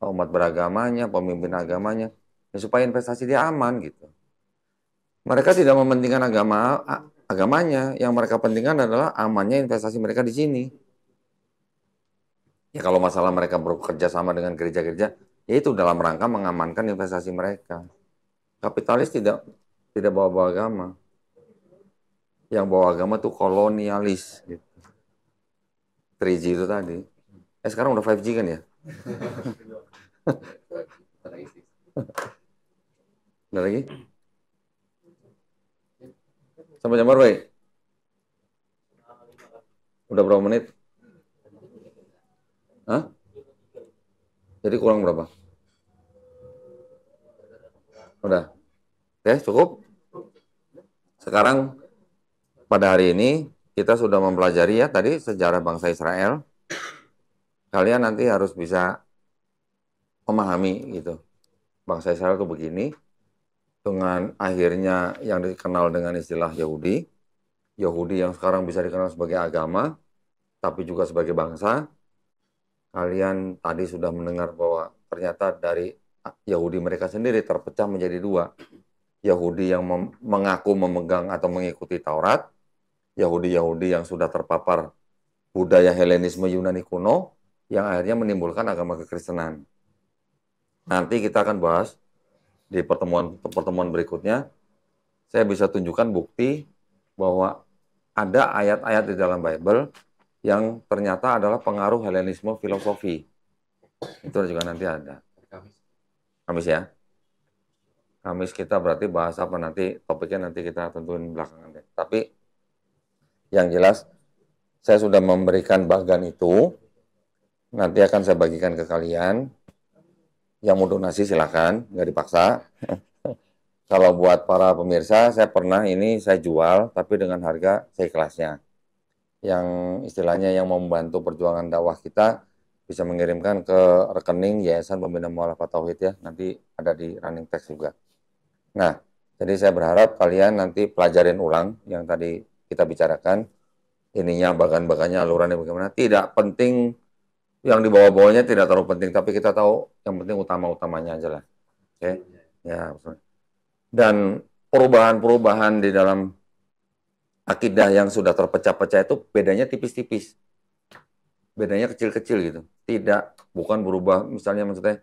umat beragamanya, pemimpin agamanya, ya supaya investasi dia aman gitu. Mereka tidak mementingkan agama agamanya, yang mereka pentingkan adalah amannya investasi mereka di sini. Ya kalau masalah mereka bekerja sama dengan gereja-gereja, ya itu dalam rangka mengamankan investasi mereka. Kapitalis tidak tidak bawa-bawa agama. Yang bawa agama tuh kolonialis gitu. 3G itu tadi. Eh sekarang udah 5G kan ya? Ada [LAUGHS] lagi? Sampai jam berapa, Udah berapa menit? Hah? Jadi kurang berapa? Udah. Oke, ya, cukup. Sekarang pada hari ini kita sudah mempelajari ya tadi sejarah bangsa Israel. Kalian nanti harus bisa memahami gitu. Bangsa Israel itu begini, dengan akhirnya yang dikenal dengan istilah Yahudi, Yahudi yang sekarang bisa dikenal sebagai agama, tapi juga sebagai bangsa. Kalian tadi sudah mendengar bahwa ternyata dari Yahudi mereka sendiri terpecah menjadi dua. Yahudi yang mem mengaku memegang atau mengikuti Taurat, Yahudi-Yahudi yang sudah terpapar budaya Helenisme Yunani kuno, yang akhirnya menimbulkan agama kekristenan. Nanti kita akan bahas di pertemuan pertemuan berikutnya saya bisa tunjukkan bukti bahwa ada ayat-ayat di dalam Bible yang ternyata adalah pengaruh Helenisme filosofi. Itu juga nanti ada. Kamis ya. Kamis kita berarti bahas apa nanti topiknya nanti kita tentuin belakangan deh. Tapi yang jelas saya sudah memberikan bagan itu nanti akan saya bagikan ke kalian yang mau donasi silahkan, nggak dipaksa. [LAUGHS] Kalau buat para pemirsa, saya pernah ini saya jual, tapi dengan harga saya kelasnya. Yang istilahnya yang membantu perjuangan dakwah kita bisa mengirimkan ke rekening Yayasan Pembina Mualafah Tauhid ya, nanti ada di running text juga. Nah, jadi saya berharap kalian nanti pelajarin ulang yang tadi kita bicarakan, ininya bagan-bagannya alurannya bagaimana. Tidak penting yang di bawah-bawahnya tidak terlalu penting, tapi kita tahu yang penting utama-utamanya aja lah. Oke, okay? ya. Dan perubahan-perubahan di dalam akidah yang sudah terpecah-pecah itu bedanya tipis-tipis. Bedanya kecil-kecil gitu. Tidak, bukan berubah misalnya maksudnya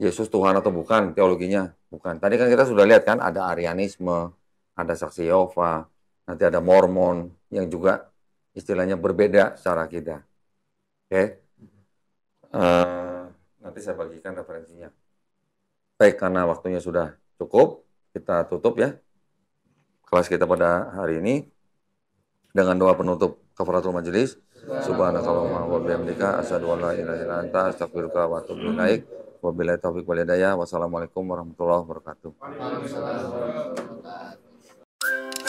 Yesus Tuhan atau bukan teologinya, bukan. Tadi kan kita sudah lihat kan ada Arianisme, ada Saksi Yehova, nanti ada Mormon yang juga istilahnya berbeda secara akidah. Oke. Okay? Eh, nanti saya bagikan referensinya. Baik, karena waktunya sudah cukup, kita tutup ya kelas kita pada hari ini dengan doa penutup kafaratul majelis. Subhanakallahumma wa bihamdika asyhadu an la ilaha illa anta astaghfiruka wa atubu ilaik. Wabillahi taufiq wal hidayah. Wassalamualaikum warahmatullahi wabarakatuh.